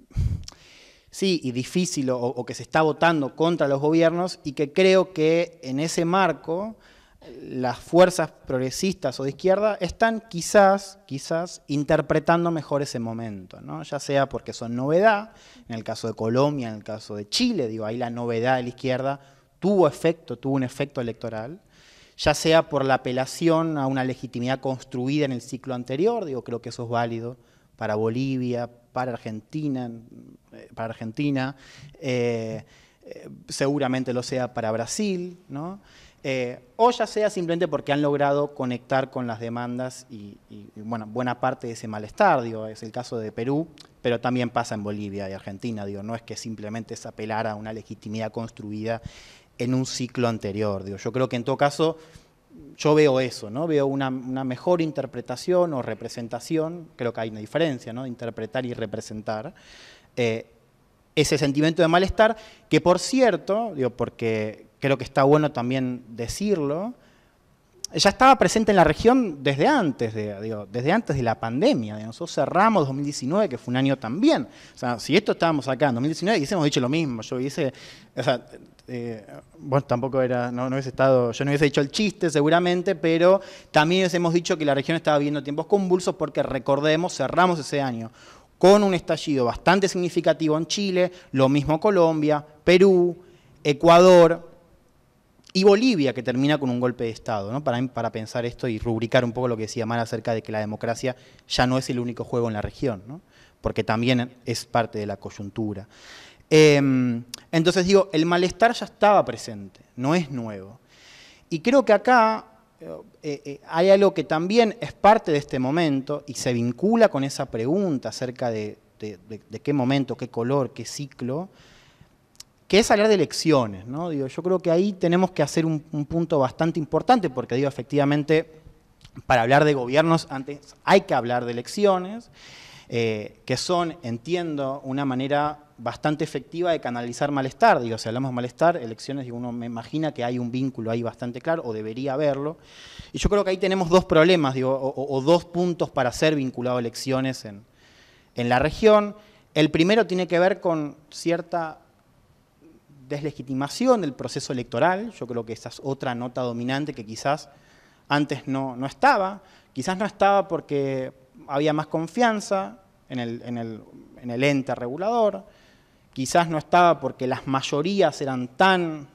sí, y difícil o, que se está votando contra los gobiernos y que creo que en ese marco las fuerzas progresistas o de izquierda están quizás, quizás interpretando mejor ese momento, ¿no? ya sea porque son novedad, en el caso de Colombia, en el caso de Chile, digo, ahí la novedad de la izquierda tuvo efecto, tuvo un efecto electoral, ya sea por la apelación a una legitimidad construida en el ciclo anterior, digo, creo que eso es válido para Bolivia, para Argentina, eh, para Argentina eh, eh, seguramente lo sea para Brasil, ¿no? o ya sea simplemente porque han logrado conectar con las demandas y, buena parte de ese malestar, digo, es el caso de Perú, pero también pasa en Bolivia y Argentina, digo, no es que simplemente es apelar a una legitimidad construida en un ciclo anterior, digo, yo creo que en todo caso yo veo eso, ¿no? Veo una, mejor interpretación o representación, creo que hay una diferencia, ¿no? Interpretar y representar. Eh, ese sentimiento de malestar, que por cierto, digo, porque creo que está bueno también decirlo, ya estaba presente en la región desde antes de, desde antes de la pandemia. Nosotros cerramos 2019, que fue un año también. si esto estábamos acá en 2019, hubiésemos dicho lo mismo. Yo hubiese, eh, bueno, tampoco era, no, hubiese estado, yo no hubiese dicho el chiste seguramente, pero también hemos dicho que la región estaba viviendo tiempos convulsos porque recordemos, cerramos ese año con un estallido bastante significativo en Chile, lo mismo Colombia, Perú, Ecuador, y Bolivia, que termina con un golpe de Estado, ¿no? para, para pensar esto y rubricar un poco lo que decía Mara acerca de que la democracia ya no es el único juego en la región, ¿no? porque también es parte de la coyuntura. Em, entonces digo, el malestar ya estaba presente, no es nuevo. Y creo que acá eh, eh, eh, hay algo que también es parte de este momento y se vincula con esa pregunta acerca de, qué momento, qué color, qué ciclo, que es hablar de elecciones. ¿no? Digo, yo creo que ahí tenemos que hacer un, punto bastante importante porque digo, efectivamente, para hablar de gobiernos antes hay que hablar de elecciones, que son, entiendo, una manera bastante efectiva de canalizar malestar. Digo, si hablamos de malestar, elecciones, digo, uno me imagina que hay un vínculo ahí bastante claro, o debería haberlo. Y yo creo que ahí tenemos dos problemas, o, dos puntos para ser vinculado a elecciones en, en la región. El primero tiene que ver con cierta deslegitimación del proceso electoral. Yo creo que esa es otra nota dominante que quizás antes no, estaba. Quizás no estaba porque había más confianza en el, en el ente regulador quizás no estaba porque las mayorías eran tan,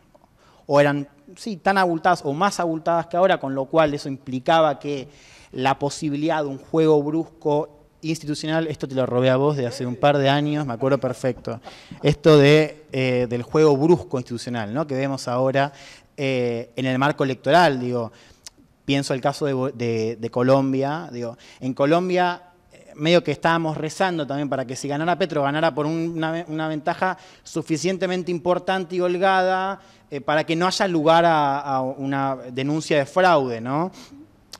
o eran, sí, tan abultadas o más abultadas que ahora, con lo cual eso implicaba que la posibilidad de un juego brusco institucional, esto te lo robé a vos de hace un par de años, me acuerdo perfecto, esto de, eh, del juego brusco institucional, ¿no? que vemos ahora eh, en el marco electoral, digo, pienso el caso de, de Colombia, digo, en Colombia medio que estábamos rezando también para que si ganara Petro, ganara por una, ventaja suficientemente importante y holgada eh, para que no haya lugar a, una denuncia de fraude, ¿no?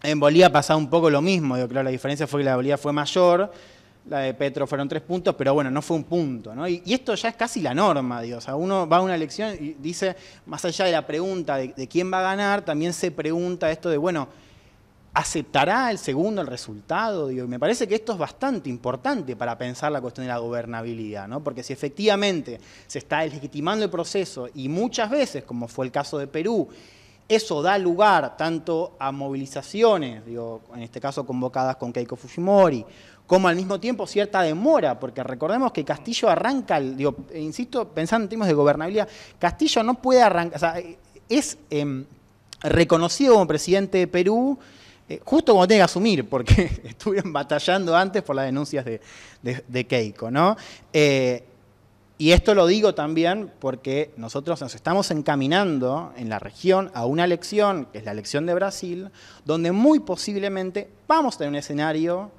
En Bolivia pasaba un poco lo mismo, la diferencia fue que la de Bolivia fue mayor, la de Petro fueron tres puntos, pero bueno, no fue un punto, ¿no? Y, esto ya es casi la norma, Dios. uno va a una elección y dice, más allá de la pregunta de quién va a ganar, también se pregunta esto de, bueno, aceptará el segundo el resultado. me parece que esto es bastante importante para pensar la cuestión de la gobernabilidad, ¿no? porque si efectivamente se está legitimando el proceso y muchas veces, como fue el caso de Perú, eso da lugar tanto a movilizaciones, digo, en este caso convocadas con Keiko Fujimori, como al mismo tiempo cierta demora, porque recordemos que Castillo arranca, e insisto, pensando en términos de gobernabilidad, Castillo no puede arrancar, es em, reconocido como presidente de Perú eh, justo como tiene que asumir, porque estuvieron batallando antes por las denuncias de, Keiko, ¿no? Eh, y esto lo digo también porque nosotros nos estamos encaminando en la región a una elección, que es la elección de Brasil, donde muy posiblemente vamos a tener un escenario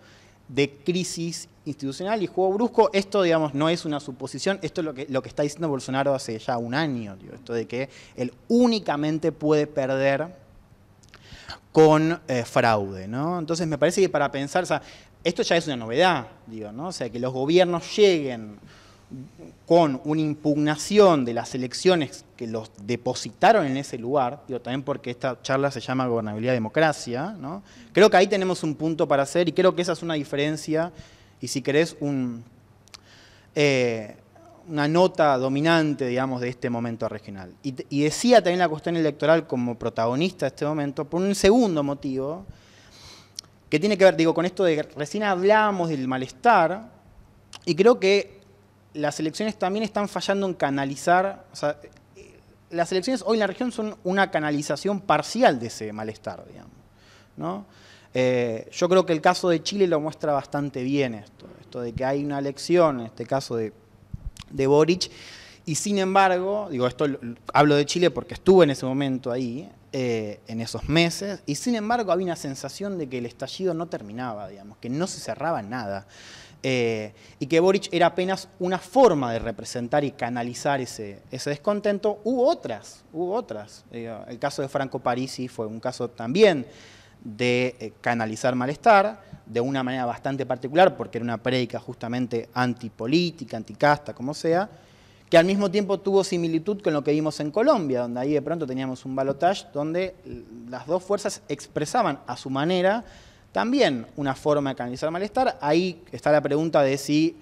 de crisis institucional y juego brusco. Esto, digamos, no es una suposición, esto es lo que, lo que está diciendo Bolsonaro hace ya un año, esto de que él únicamente puede perder con eh, fraude. ¿no? Entonces me parece que para pensar, esto ya es una novedad, digo, ¿no? O sea, que los gobiernos lleguen con una impugnación de las elecciones que los depositaron en ese lugar, digo, también porque esta charla se llama gobernabilidad democracia, ¿no? Creo que ahí tenemos un punto para hacer y creo que esa es una diferencia y si querés un... Eh, una nota dominante, digamos, de este momento regional. Y, decía también la cuestión electoral como protagonista de este momento por un segundo motivo, que tiene que ver, digo, con esto de que recién hablábamos del malestar, y creo que las elecciones también están fallando en canalizar, o sea, eh, las elecciones hoy en la región son una canalización parcial de ese malestar, digamos, eh, yo creo que el caso de Chile lo muestra bastante bien esto, esto de que hay una elección, en este caso de de Boric. Y sin embargo, digo, esto hablo de Chile porque estuve en ese momento ahí, eh, en esos meses, y sin embargo había una sensación de que el estallido no terminaba, digamos, que no se cerraba nada. Eh, y que Boric era apenas una forma de representar y canalizar ese, ese descontento. Hubo otras, hubo otras. el caso de Franco Parisi fue un caso también de eh, canalizar malestar de una manera bastante particular, porque era una prédica justamente antipolítica, anticasta, como sea, que al mismo tiempo tuvo similitud con lo que vimos en Colombia, donde ahí de pronto teníamos un balotage donde las dos fuerzas expresaban a su manera también una forma de canalizar malestar. Ahí está la pregunta de si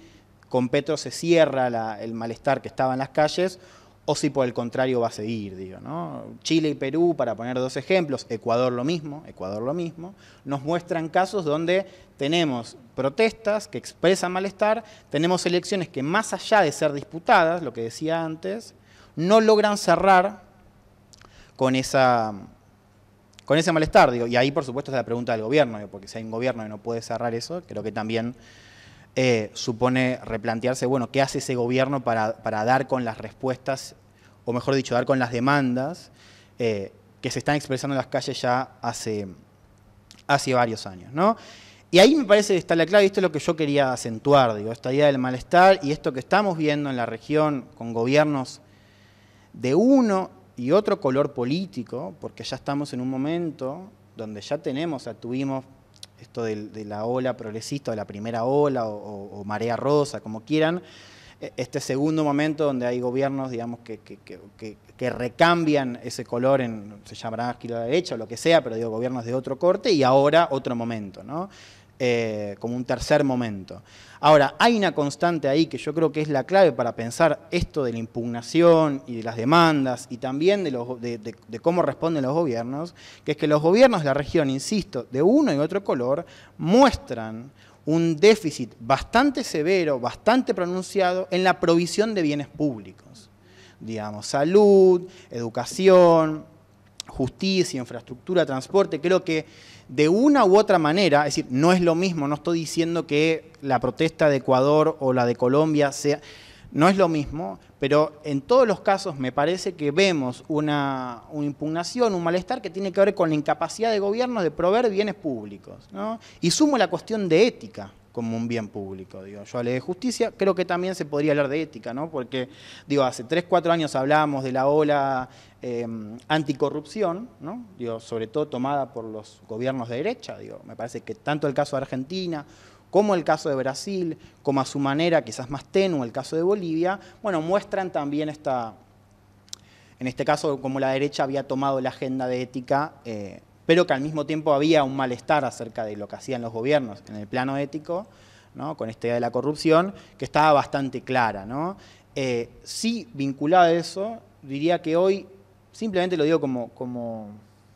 con Petro se cierra el malestar que estaba en las calles o si por el contrario va a seguir, digo, ¿no? Chile y Perú, para poner dos ejemplos, Ecuador lo mismo, Ecuador lo mismo, nos muestran casos donde tenemos protestas que expresan malestar, tenemos elecciones que más allá de ser disputadas, lo que decía antes, no logran cerrar con esa con ese malestar, digo, y ahí por supuesto es la pregunta del gobierno, porque si hay un gobierno que no puede cerrar eso, creo que también eh, supone replantearse, bueno, ¿qué hace ese gobierno para, dar con las respuestas, o mejor dicho, dar con las demandas eh, que se están expresando en las calles ya hace, hace varios años? ¿no? Y ahí me parece que está la clave, y esto es lo que yo quería acentuar, digo, esta idea del malestar y esto que estamos viendo en la región con gobiernos de uno y otro color político, porque ya estamos en un momento donde ya tenemos, tuvimos esto de, la ola progresista, de la primera ola o, marea rosa, como quieran, e, este segundo momento donde hay gobiernos, digamos, que, que, recambian ese color, en, se llamará aquí de la derecha o lo que sea, pero digo, gobiernos de otro corte y ahora otro momento, ¿no? Eh, como un tercer momento. Ahora, hay una constante ahí que yo creo que es la clave para pensar esto de la impugnación y de las demandas y también de, de cómo responden los gobiernos, que es que los gobiernos de la región, insisto, de uno y otro color, muestran un déficit bastante severo, bastante pronunciado en la provisión de bienes públicos, digamos, salud, educación, justicia, infraestructura, transporte, creo que de una u otra manera, es decir, no es lo mismo, no estoy diciendo que la protesta de Ecuador o la de Colombia sea, no es lo mismo, pero en todos los casos me parece que vemos una, impugnación, un malestar que tiene que ver con la incapacidad de gobiernos de proveer bienes públicos. ¿no? Y sumo la cuestión de ética como un bien público. Digo. Yo hablé de justicia, creo que también se podría hablar de ética, ¿no? Porque, digo, hace 3, 4 años hablábamos de la ola em, anticorrupción, ¿no? Digo, sobre todo tomada por los gobiernos de derecha, digo. Me parece que tanto el caso de Argentina como el caso de Brasil, como a su manera, quizás más tenue, el caso de Bolivia, bueno, muestran también esta, en este caso, como la derecha había tomado la agenda de ética eh, pero que al mismo tiempo había un malestar acerca de lo que hacían los gobiernos en el plano ético, ¿no? con esta idea de la corrupción, que estaba bastante clara. ¿no? Eh, sí, vinculado a eso, diría que hoy, simplemente lo digo como,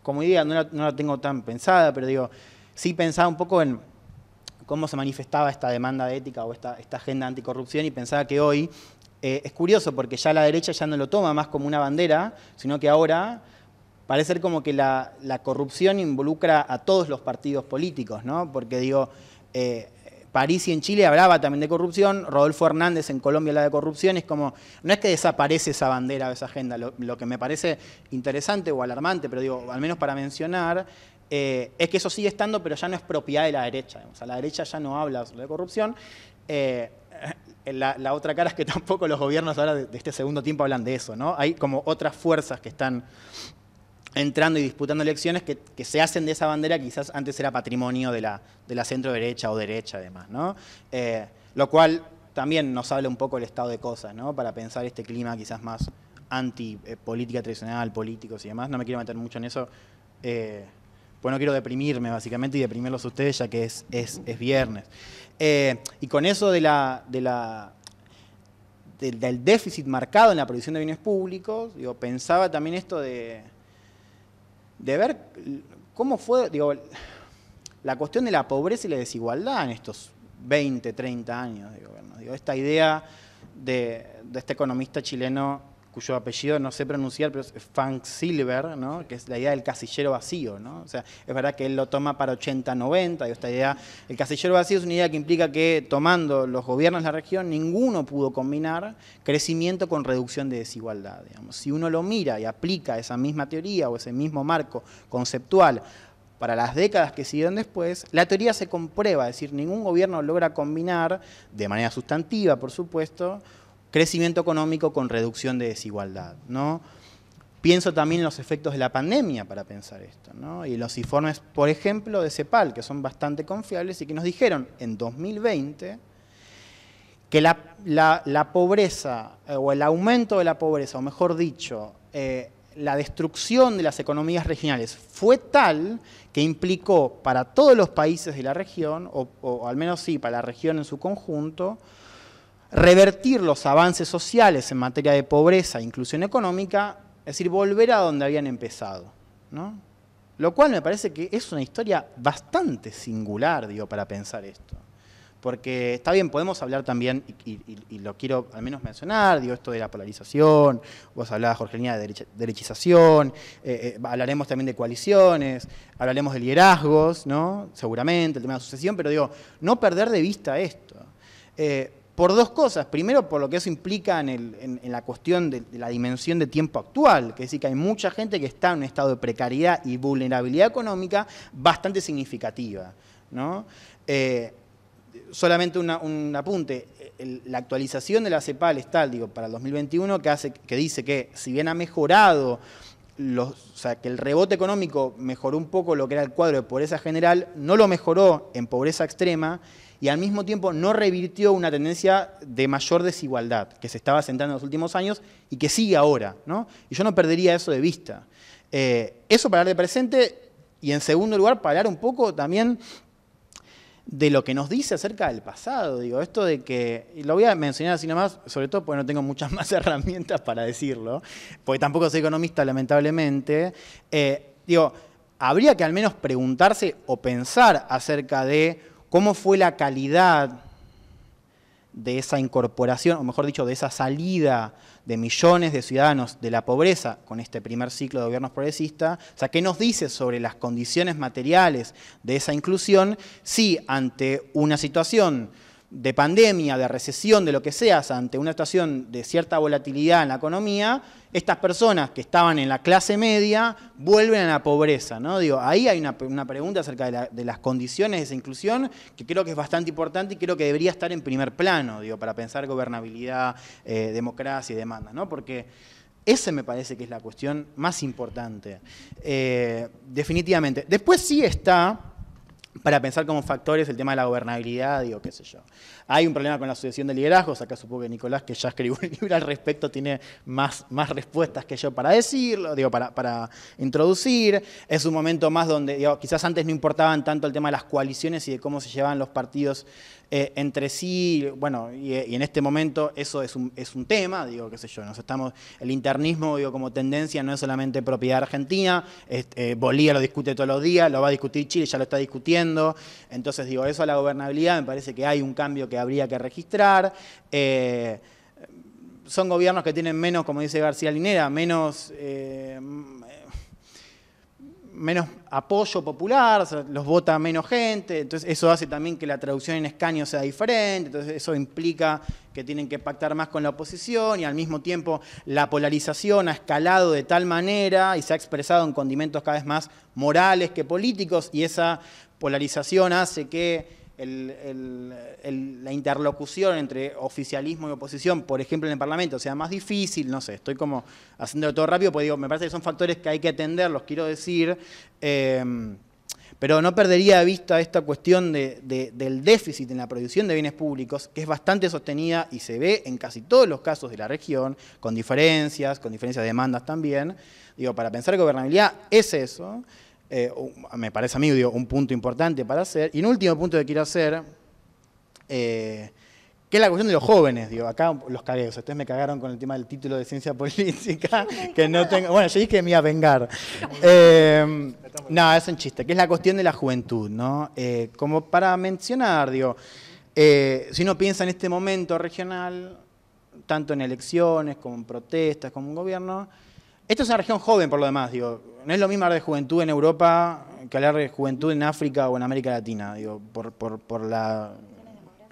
como, idea, no la, tengo tan pensada, pero digo, sí pensaba un poco en cómo se manifestaba esta demanda de ética o esta, agenda anticorrupción y pensaba que hoy eh, es curioso porque ya la derecha ya no lo toma más como una bandera, sino que ahora parece ser como que la, corrupción involucra a todos los partidos políticos, ¿no? Porque digo, eh, París y en Chile hablaba también de corrupción, Rodolfo Hernández en Colombia la de corrupción, es como, no es que desaparece esa bandera o esa agenda, lo, que me parece interesante o alarmante, pero digo, al menos para mencionar, eh, es que eso sigue estando, pero ya no es propiedad de la derecha, o sea, la derecha ya no habla de corrupción. Eh, la, otra cara es que tampoco los gobiernos ahora de, de, este segundo tiempo hablan de eso, ¿no? Hay como otras fuerzas que están entrando y disputando elecciones que, se hacen de esa bandera, quizás antes era patrimonio de la, de la centro derecha o derecha además, ¿no? Eh, lo cual también nos habla un poco el estado de cosas, ¿no? Para pensar este clima quizás más anti-política eh, tradicional, políticos y demás. No me quiero meter mucho en eso, eh, pues no quiero deprimirme básicamente y deprimirlos a ustedes ya que es, es, viernes. y con eso de la, de la del déficit marcado en la producción de bienes públicos, yo pensaba también esto de de ver cómo fue, digo, la cuestión de la pobreza y la desigualdad en estos 20, 30 años de gobierno. Digo, esta idea de este economista chileno cuyo apellido no sé pronunciar, pero es Frank Silver, ¿no? que es la idea del casillero vacío. ¿no? O sea, es verdad que él lo toma para 80-90, y esta idea, el casillero vacío es una idea que implica que tomando los gobiernos de la región, ninguno pudo combinar crecimiento con reducción de desigualdad. Digamos. Si uno lo mira y aplica esa misma teoría o ese mismo marco conceptual para las décadas que siguieron después, la teoría se comprueba, es decir, ningún gobierno logra combinar, de manera sustantiva, por supuesto, crecimiento económico con reducción de desigualdad. ¿no? Pienso también en los efectos de la pandemia para pensar esto, ¿no? y los informes, por ejemplo, de CEPAL, que son bastante confiables y que nos dijeron en 2020 que la, pobreza, eh, o el aumento de la pobreza, o mejor dicho, eh, la destrucción de las economías regionales fue tal que implicó para todos los países de la región, o, o al menos sí, para la región en su conjunto, revertir los avances sociales en materia de pobreza e inclusión económica, es decir, volver a donde habían empezado. ¿no? Lo cual me parece que es una historia bastante singular, digo, para pensar esto. Porque está bien, podemos hablar también, y, lo quiero al menos mencionar, digo, esto de la polarización, vos hablabas, Lina de derechización, eh, eh, hablaremos también de coaliciones, hablaremos de liderazgos, ¿no? Seguramente, el tema de la sucesión, pero digo, no perder de vista esto. Eh, por dos cosas. Primero, por lo que eso implica en, la cuestión de, la dimensión de tiempo actual, que es decir, que hay mucha gente que está en un estado de precariedad y vulnerabilidad económica bastante significativa. Eh, solamente un apunte, la actualización de la CEPAL está, digo, para el 2021, que, hace, que dice que si bien ha mejorado los, o sea, que el rebote económico mejoró un poco lo que era el cuadro de pobreza general, no lo mejoró en pobreza extrema, y al mismo tiempo no revirtió una tendencia de mayor desigualdad que se estaba sentando en los últimos años y que sigue ahora. ¿no? Y yo no perdería eso de vista. Eh, eso para hablar de presente y en segundo lugar para hablar un poco también de lo que nos dice acerca del pasado. Digo, esto de que, lo voy a mencionar así nomás, sobre todo porque no tengo muchas más herramientas para decirlo, porque tampoco soy economista, lamentablemente. Eh, digo, habría que al menos preguntarse o pensar acerca de cómo fue la calidad de esa incorporación, o mejor dicho, de esa salida de millones de ciudadanos de la pobreza con este primer ciclo de gobiernos progresistas, o sea, ¿qué nos dice sobre las condiciones materiales de esa inclusión si ante una situación de pandemia, de recesión, de lo que sea, ante una situación de cierta volatilidad en la economía, estas personas que estaban en la clase media vuelven a la pobreza. ¿no? ahí hay una, pregunta acerca de, las condiciones de esa inclusión que creo que es bastante importante y creo que debería estar en primer plano digo, para pensar gobernabilidad, eh, democracia y demanda. ¿no? Porque esa me parece que es la cuestión más importante, eh, definitivamente. Después sí está para pensar como factores el tema de la gobernabilidad, digo, qué sé yo. Hay un problema con la sucesión de liderazgos, acá supongo que Nicolás, que ya escribió un libro al respecto, tiene más, más respuestas que yo para decirlo, digo, para, para introducir. Es un momento más donde, digo, quizás antes no importaban tanto el tema de las coaliciones y de cómo se llevan los partidos eh, entre sí, bueno, y, en este momento eso es un, es un tema, digo, qué sé yo, nos estamos, el internismo, digo, como tendencia no es solamente propiedad argentina, eh, Bolivia lo discute todos los días, lo va a discutir Chile, ya lo está discutiendo, entonces, digo, eso a la gobernabilidad me parece que hay un cambio que habría que registrar. Eh, son gobiernos que tienen menos, como dice García Linera, menos, eh, menos apoyo popular, los vota menos gente, entonces eso hace también que la traducción en escaño sea diferente, entonces eso implica que tienen que pactar más con la oposición y al mismo tiempo la polarización ha escalado de tal manera y se ha expresado en condimentos cada vez más morales que políticos y esa polarización hace que la interlocución entre oficialismo y oposición, por ejemplo, en el Parlamento sea más difícil, no sé, estoy como haciéndolo todo rápido, porque me parece que son factores que hay que atender, los quiero decir, em, pero no perdería de vista esta cuestión del déficit en la producción de bienes públicos, que es bastante sostenida y se ve en casi todos los casos de la región, con diferencias, con diferencias de demandas también. Digo, para pensar gobernabilidad es eso. Eh, me parece a mí un punto importante para hacer. Y un último punto que quiero hacer, eh, que es la cuestión de los jóvenes. Digo, acá los cagué, ustedes me cagaron con el tema del título de ciencia política, que no tengo... Bueno, yo dije que me iba a vengar. Eh, no, es un chiste, que es la cuestión de la juventud, ¿no? Eh, como para mencionar, digo, si uno piensa en este momento regional, tanto en elecciones como en protestas, como en gobierno, esto es una región joven, por lo demás, digo, no es lo mismo hablar de juventud en Europa que hablar de juventud en África o en América Latina, digo, por, la...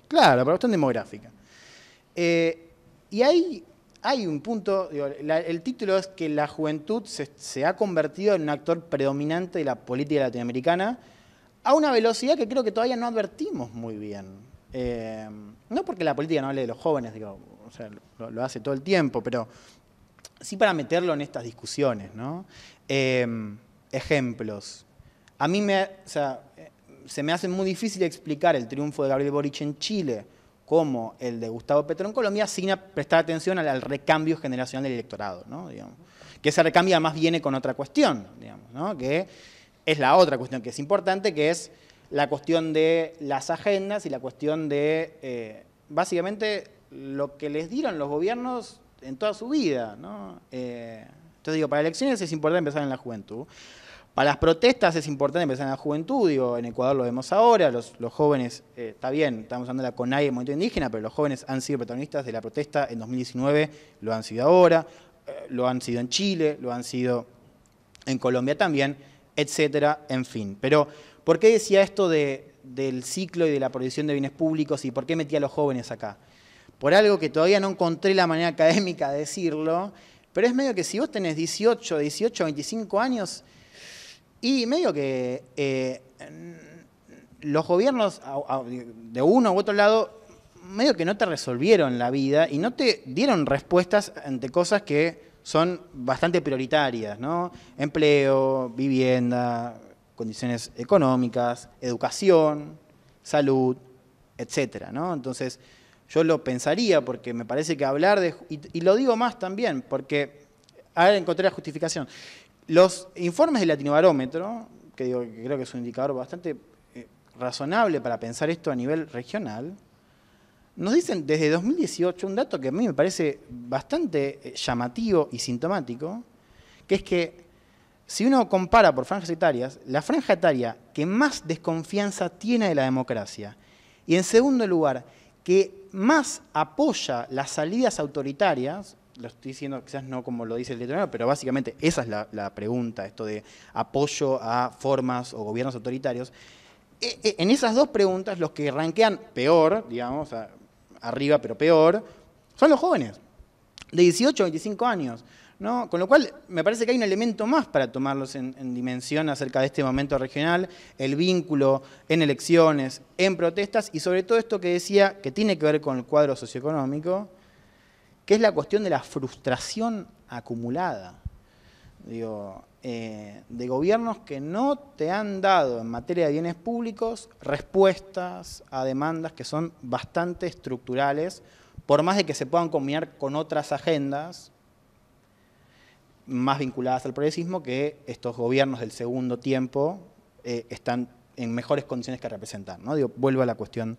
Claro, por la cuestión demográfica. Eh, y hay, hay un punto, el título es que la juventud se, ha convertido en un actor predominante de la política latinoamericana a una velocidad que creo que todavía no advertimos muy bien. Eh, no porque la política no hable de los jóvenes, digo, lo, lo, hace todo el tiempo, pero sí para meterlo en estas discusiones, ¿no? Em, ejemplos. A mí me, se me hace muy difícil explicar el triunfo de Gabriel Boric en Chile como el de Gustavo Petro en Colombia sin prestar atención al, recambio generacional del electorado, ¿no? Que ese recambio además viene con otra cuestión, digamos, ¿no? que es la otra cuestión que es importante, que es la cuestión de las agendas y la cuestión de, eh, básicamente, lo que les dieron los gobiernos en toda su vida. ¿no? Eh, entonces digo, para elecciones es importante empezar en la juventud. Para las protestas es importante empezar en la juventud, digo, en Ecuador lo vemos ahora, los, jóvenes, eh, está bien, estamos hablando de la CONAI, el movimiento indígena, pero los jóvenes han sido protagonistas de la protesta en 2019, lo han sido ahora, eh, lo han sido en Chile, lo han sido en Colombia también, etcétera, en fin. Pero, ¿por qué decía esto de, del ciclo y de la prohibición de bienes públicos y por qué metía a los jóvenes acá? Por algo que todavía no encontré la manera académica de decirlo, pero es medio que si vos tenés 18, 18, 25 años, y medio que eh, los gobiernos de uno u otro lado, medio que no te resolvieron la vida y no te dieron respuestas ante cosas que son bastante prioritarias, ¿no? Empleo, vivienda, condiciones económicas, educación, salud, etcétera, ¿no? Entonces, yo lo pensaría porque me parece que hablar de... Y, lo digo más también, porque ahora encontré la justificación. Los informes del Latinobarómetro, que, que creo que es un indicador bastante eh, razonable para pensar esto a nivel regional, nos dicen desde 2018 un dato que a mí me parece bastante eh, llamativo y sintomático, que es que si uno compara por franjas etarias, la franja etaria que más desconfianza tiene de la democracia, y en segundo lugar, que más apoya las salidas autoritarias, lo estoy diciendo quizás no como lo dice el letrero, pero básicamente esa es la, pregunta, esto de apoyo a formas o gobiernos autoritarios. E, e, en esas dos preguntas, los que ranquean peor, digamos, arriba pero peor, son los jóvenes, de 18 a 25 años. ¿no? Con lo cual, me parece que hay un elemento más para tomarlos en, dimensión acerca de este momento regional, el vínculo en elecciones, en protestas y sobre todo esto que decía que tiene que ver con el cuadro socioeconómico, que es la cuestión de la frustración acumulada. Eh, de gobiernos que no te han dado en materia de bienes públicos respuestas a demandas que son bastante estructurales, por más de que se puedan combinar con otras agendas, más vinculadas al progresismo que estos gobiernos del segundo tiempo eh, están en mejores condiciones que representar. ¿no? vuelvo a la cuestión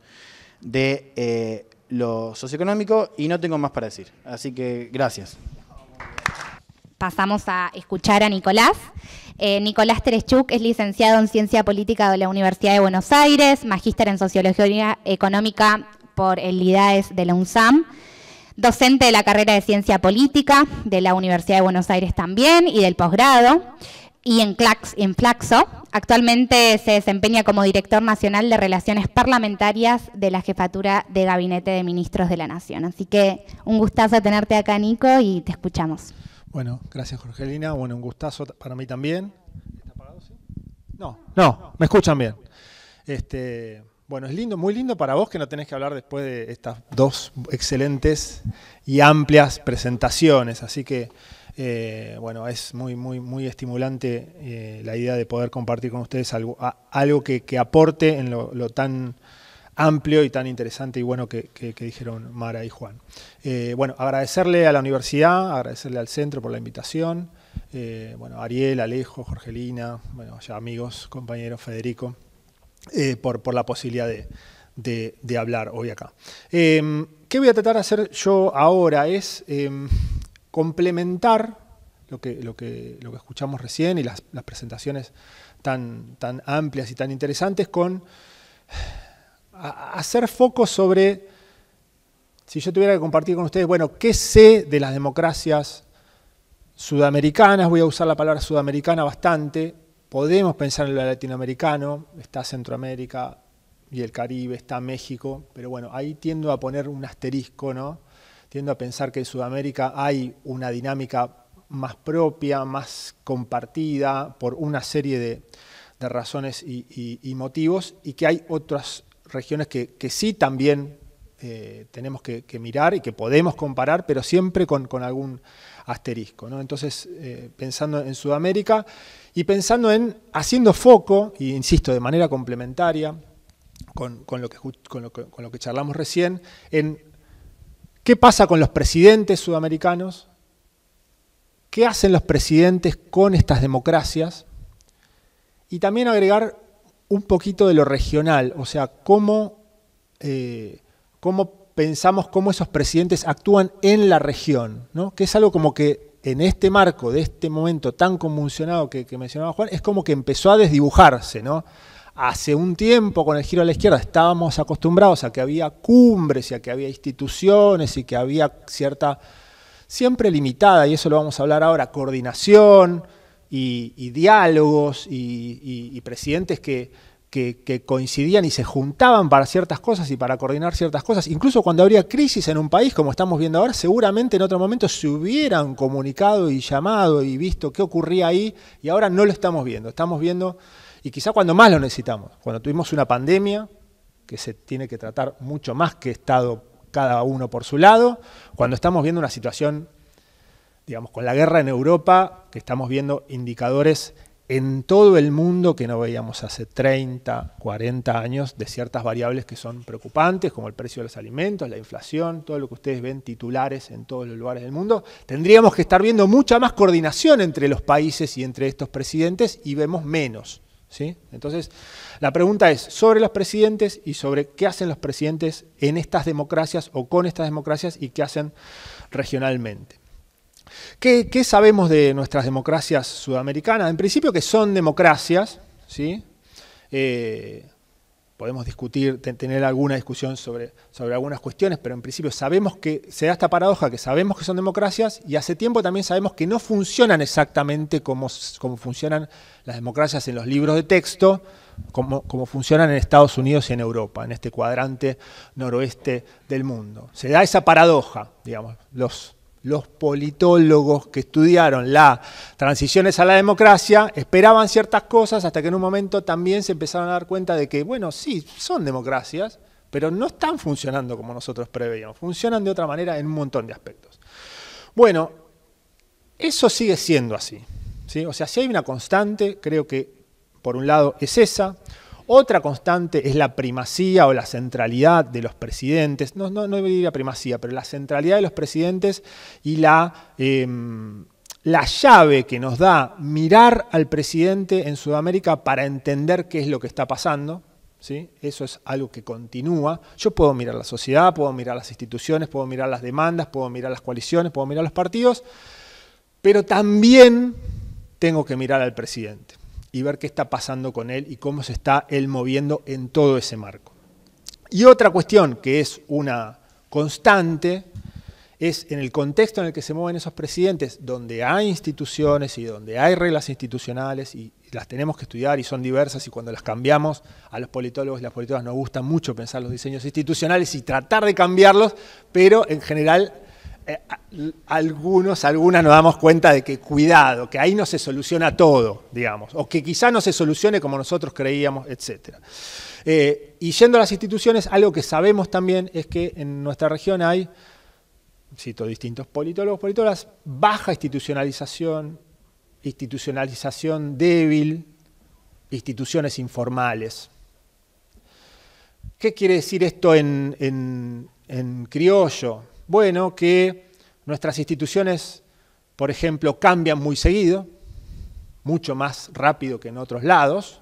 de eh, lo socioeconómico y no tengo más para decir. Así que gracias. Pasamos a escuchar a Nicolás. Eh, Nicolás Tereschuk es licenciado en Ciencia Política de la Universidad de Buenos Aires, magíster en Sociología Económica por el IDAES de la UNSAM docente de la carrera de Ciencia Política de la Universidad de Buenos Aires también y del posgrado y en, Clax, Flaxo. Actualmente se desempeña como director nacional de Relaciones Parlamentarias de la Jefatura de Gabinete de Ministros de la Nación. Así que un gustazo tenerte acá, Nico, y te escuchamos. Bueno, gracias, Jorgelina. Bueno, un gustazo para mí también. ¿Está apagado, sí? No, no, me escuchan bien. Este, bueno, es lindo, muy lindo para vos que no tenés que hablar después de estas dos excelentes y amplias presentaciones. Así que, eh, bueno, es muy, muy, muy estimulante eh, la idea de poder compartir con ustedes algo, que, aporte en lo, tan amplio y tan interesante y bueno que, dijeron Mara y Juan. Eh, bueno, agradecerle a la universidad, agradecerle al centro por la invitación. bueno, Ariel, Alejo, Jorgelina, bueno, ya amigos, compañeros, Federico. Eh, por, la posibilidad de, hablar hoy acá. Em, ¿Qué voy a tratar de hacer yo ahora? Es em, complementar lo que, lo, que, escuchamos recién y las, presentaciones tan, tan amplias y tan interesantes con hacer foco sobre, si yo tuviera que compartir con ustedes, bueno, ¿qué sé de las democracias sudamericanas? Voy a usar la palabra sudamericana bastante, podemos pensar en lo latinoamericano, está Centroamérica y el Caribe, está México, pero bueno, ahí tiendo a poner un asterisco, ¿no? Tiendo a pensar que en Sudamérica hay una dinámica más propia, más compartida por una serie de, razones y, motivos, y que hay otras regiones que, que sí también eh, tenemos que, mirar y que podemos comparar, pero siempre con, algún asterisco. Entonces, eh, pensando en Sudamérica y pensando en haciendo foco, e insisto, de manera complementaria con, lo que, charlamos recién, en qué pasa con los presidentes sudamericanos, qué hacen los presidentes con estas democracias y también agregar un poquito de lo regional, o sea, cómo eh, cómo pensamos cómo esos presidentes actúan en la región, que es algo como que en este marco de este momento tan convulsionado que, mencionaba Juan, es como que empezó a desdibujarse, ¿no? Hace un tiempo, con el giro a la izquierda, estábamos acostumbrados a que había cumbres y a que había instituciones y que había cierta, siempre limitada, y eso lo vamos a hablar ahora, coordinación y, diálogos y presidentes que, que, coincidían y se juntaban para ciertas cosas y para coordinar ciertas cosas. Incluso cuando habría crisis en un país, como estamos viendo ahora, seguramente en otro momento se hubieran comunicado y llamado y visto qué ocurría ahí y ahora no lo estamos viendo. Estamos viendo, y quizá cuando más lo necesitamos, cuando tuvimos una pandemia, que se tiene que tratar mucho más que Estado cada uno por su lado, cuando estamos viendo una situación digamos, con la guerra en Europa, que estamos viendo indicadores en todo el mundo que no veíamos hace 30, 40 años de ciertas variables que son preocupantes, como el precio de los alimentos, la inflación, todo lo que ustedes ven titulares en todos los lugares del mundo. Tendríamos que estar viendo mucha más coordinación entre los países y entre estos presidentes y vemos menos. ¿sí? Entonces, la pregunta es sobre los presidentes y sobre qué hacen los presidentes en estas democracias o con estas democracias y qué hacen regionalmente. ¿Qué, sabemos de nuestras democracias sudamericanas? En principio que son democracias, ¿sí? Eh, podemos discutir, tener alguna discusión sobre, sobre algunas cuestiones, pero en principio sabemos que se da esta paradoja, que sabemos que son democracias y hace tiempo también sabemos que no funcionan exactamente como, funcionan las democracias en los libros de texto, como, como, funcionan en Estados Unidos y en Europa, en este cuadrante noroeste del mundo. Se da esa paradoja, digamos, los los politólogos que estudiaron las transiciones a la democracia esperaban ciertas cosas hasta que en un momento también se empezaron a dar cuenta de que, bueno, sí, son democracias, pero no están funcionando como nosotros preveíamos, funcionan de otra manera en un montón de aspectos. Bueno, eso sigue siendo así. O sea, si hay una constante, creo que por un lado es esa, otra constante es la primacía o la centralidad de los presidentes, no, no, no diría primacía, pero la centralidad de los presidentes y la, em, la llave que nos da mirar al presidente en Sudamérica para entender qué es lo que está pasando, ¿Sí? Eso es algo que continúa. Yo puedo mirar la sociedad, puedo mirar las instituciones, puedo mirar las demandas, puedo mirar las coaliciones, puedo mirar los partidos, pero también tengo que mirar al presidente y ver qué está pasando con él y cómo se está él moviendo en todo ese marco. Y otra cuestión que es una constante es en el contexto en el que se mueven esos presidentes, donde hay instituciones y donde hay reglas institucionales y las tenemos que estudiar y son diversas y cuando las cambiamos a los politólogos y las politólogas nos gusta mucho pensar los diseños institucionales y tratar de cambiarlos, pero en general eh, algunos, algunas nos damos cuenta de que cuidado, que ahí no se soluciona todo, digamos, o que quizá no se solucione como nosotros creíamos, etc. Eh, y yendo a las instituciones, algo que sabemos también es que en nuestra región hay, cito distintos politólogos, politólogas, baja institucionalización, institucionalización débil, instituciones informales. ¿Qué quiere decir esto en, en criollo? bueno que nuestras instituciones, por ejemplo, cambian muy seguido, mucho más rápido que en otros lados.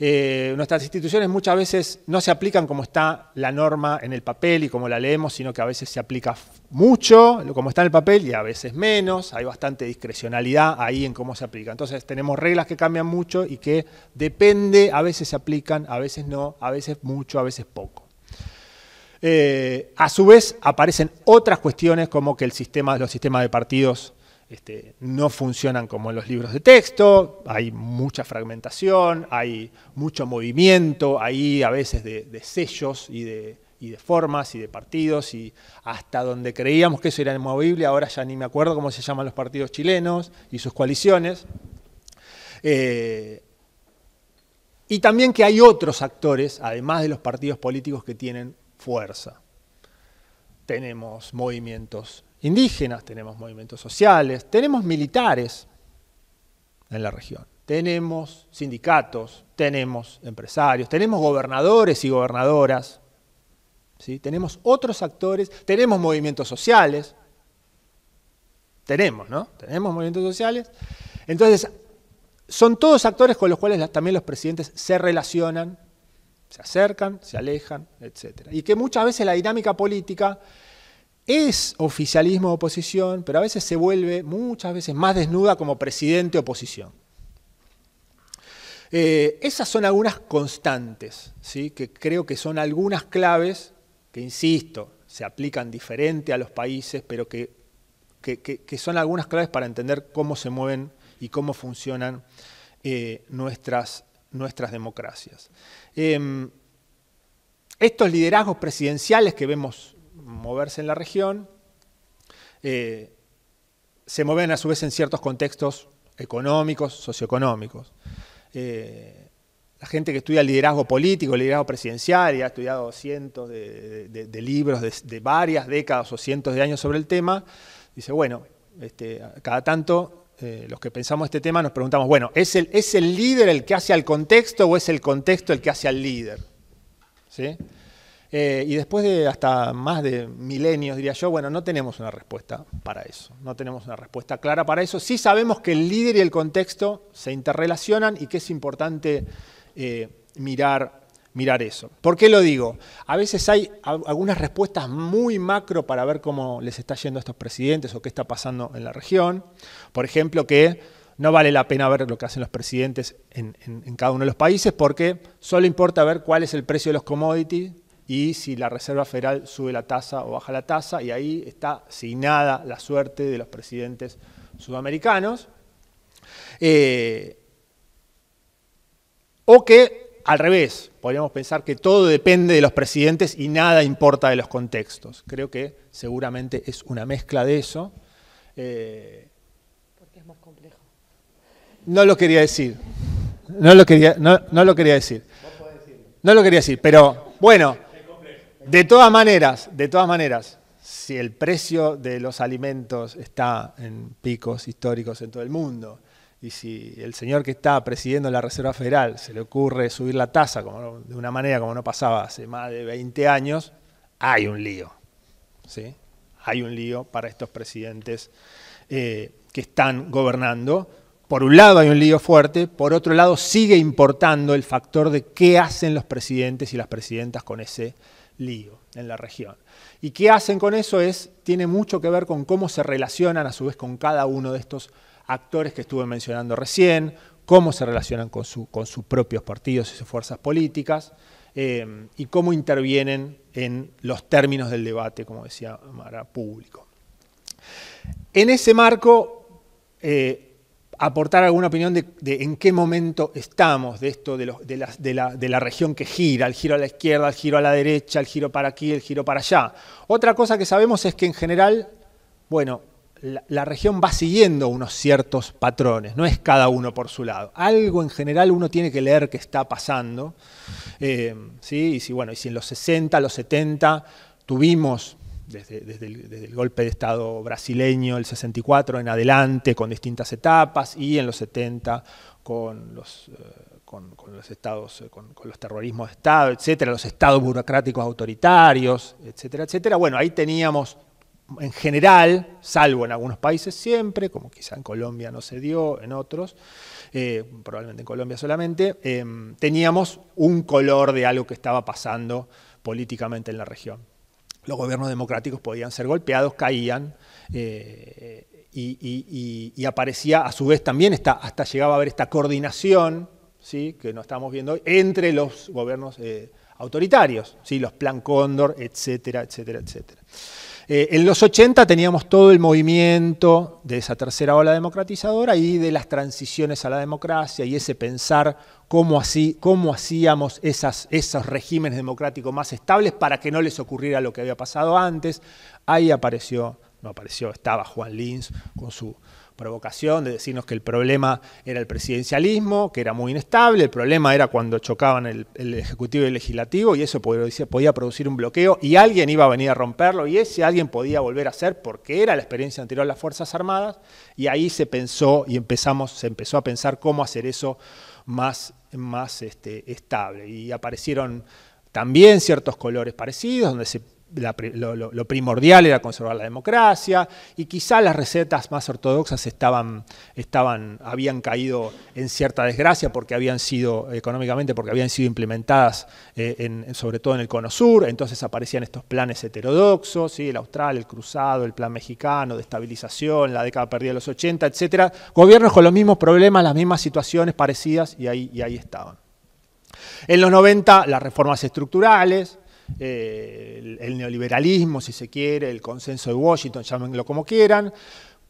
Eh, nuestras instituciones muchas veces no se aplican como está la norma en el papel y como la leemos, sino que a veces se aplica mucho como está en el papel y a veces menos. Hay bastante discrecionalidad ahí en cómo se aplica. Entonces tenemos reglas que cambian mucho y que depende, a veces se aplican, a veces no, a veces mucho, a veces poco. Eh, a su vez aparecen otras cuestiones como que el sistema, los sistemas de partidos este, no funcionan como en los libros de texto, hay mucha fragmentación, hay mucho movimiento, ahí a veces de, sellos y de, formas y de partidos y hasta donde creíamos que eso era inmovible, ahora ya ni me acuerdo cómo se llaman los partidos chilenos y sus coaliciones. Eh, y también que hay otros actores, además de los partidos políticos, que tienen fuerza. Tenemos movimientos indígenas, tenemos movimientos sociales, tenemos militares en la región, tenemos sindicatos, tenemos empresarios, tenemos gobernadores y gobernadoras, ¿sí? tenemos otros actores, tenemos movimientos sociales, tenemos, ¿no? Tenemos movimientos sociales. Entonces, son todos actores con los cuales también los presidentes se relacionan se acercan, se alejan, etc. Y que muchas veces la dinámica política es oficialismo oposición, pero a veces se vuelve muchas veces más desnuda como presidente oposición. Eh, esas son algunas constantes, ¿sí? que creo que son algunas claves que, insisto, se aplican diferente a los países, pero que, son algunas claves para entender cómo se mueven y cómo funcionan eh, nuestras nuestras democracias. Em, estos liderazgos presidenciales que vemos moverse en la región eh, se mueven a su vez en ciertos contextos económicos, socioeconómicos. Eh, la gente que estudia el liderazgo político, el liderazgo presidencial, y ha estudiado cientos de, libros de, varias décadas o cientos de años sobre el tema, dice, bueno, este, cada tanto eh, los que pensamos este tema nos preguntamos, bueno, ¿es el, ¿es el, líder el que hace al contexto o es el contexto el que hace al líder? ¿Sí? Eh, y después de hasta más de milenios, diría yo, bueno, no tenemos una respuesta para eso, no tenemos una respuesta clara para eso. Sí sabemos que el líder y el contexto se interrelacionan y que es importante eh, mirar, mirar eso. ¿Por qué lo digo? A veces hay algunas respuestas muy macro para ver cómo les está yendo a estos presidentes o qué está pasando en la región. Por ejemplo, que no vale la pena ver lo que hacen los presidentes en, cada uno de los países porque solo importa ver cuál es el precio de los commodities y si la Reserva Federal sube la tasa o baja la tasa, y ahí está sin nada, la suerte de los presidentes sudamericanos. Eh, o que, al revés, podríamos pensar que todo depende de los presidentes y nada importa de los contextos. Creo que seguramente es una mezcla de eso. Eh, no lo quería decir. No lo quería, no, lo quería decir. No lo quería decir, pero bueno, de todas maneras, de todas maneras, si el precio de los alimentos está en picos históricos en todo el mundo, y si el señor que está presidiendo la Reserva Federal se le ocurre subir la tasa como, de una manera como no pasaba hace más de 20 años, hay un lío. ¿sí? Hay un lío para estos presidentes eh, que están gobernando por un lado hay un lío fuerte, por otro lado sigue importando el factor de qué hacen los presidentes y las presidentas con ese lío en la región. Y qué hacen con eso es, tiene mucho que ver con cómo se relacionan a su vez con cada uno de estos actores que estuve mencionando recién, cómo se relacionan con, sus propios partidos y sus fuerzas políticas, eh, y cómo intervienen en los términos del debate, como decía Mara, público. En ese marco, eh, aportar alguna opinión de, en qué momento estamos de esto, de, la, de, la, región que gira, el giro a la izquierda, el giro a la derecha, el giro para aquí, el giro para allá. Otra cosa que sabemos es que en general, bueno, la, región va siguiendo unos ciertos patrones, no es cada uno por su lado. Algo en general uno tiene que leer qué está pasando. Eh, ¿sí? bueno, y si en los 60, los 70 tuvimos desde, el, golpe de Estado brasileño, el 64 en adelante, con distintas etapas, y en los 70 con los, eh, con, los estados, eh, con, los terrorismos de Estado, etcétera, los estados burocráticos autoritarios, etcétera, etcétera. Bueno, ahí teníamos en general, salvo en algunos países siempre, como quizá en Colombia no se dio, en otros, eh, probablemente en Colombia solamente, em, teníamos un color de algo que estaba pasando políticamente en la región los gobiernos democráticos podían ser golpeados, caían. Eh, y, aparecía a su vez también, hasta llegaba a haber esta coordinación, ¿sí? que no estamos viendo hoy, entre los gobiernos eh, autoritarios, ¿sí? los Plan Cóndor, etcétera, etcétera, etcétera. Eh, en los 80 teníamos todo el movimiento de esa tercera ola democratizadora y de las transiciones a la democracia y ese pensar cómo, así, cómo hacíamos esas, esos regímenes democráticos más estables para que no les ocurriera lo que había pasado antes. Ahí apareció, no apareció, estaba Juan Lins con su provocación de decirnos que el problema era el presidencialismo, que era muy inestable, el problema era cuando chocaban el, Ejecutivo y el Legislativo y eso podía, podía, producir un bloqueo y alguien iba a venir a romperlo y ese alguien podía volver a hacer porque era la experiencia anterior de las Fuerzas Armadas y ahí se pensó y empezamos, se empezó a pensar cómo hacer eso más, más este, estable y aparecieron también ciertos colores parecidos, donde se lo, primordial era conservar la democracia y quizá las recetas más ortodoxas estaban, estaban, habían caído en cierta desgracia porque habían sido, económicamente, porque habían sido implementadas eh, sobre todo en el cono sur, entonces aparecían estos planes heterodoxos, el austral, el cruzado, el plan mexicano de estabilización, la década perdida de los 80, etc. gobiernos con los mismos problemas, las mismas situaciones parecidas y ahí, y ahí estaban. En los 90 las reformas estructurales, eh, el, neoliberalismo, si se quiere, el consenso de Washington, llámenlo como quieran,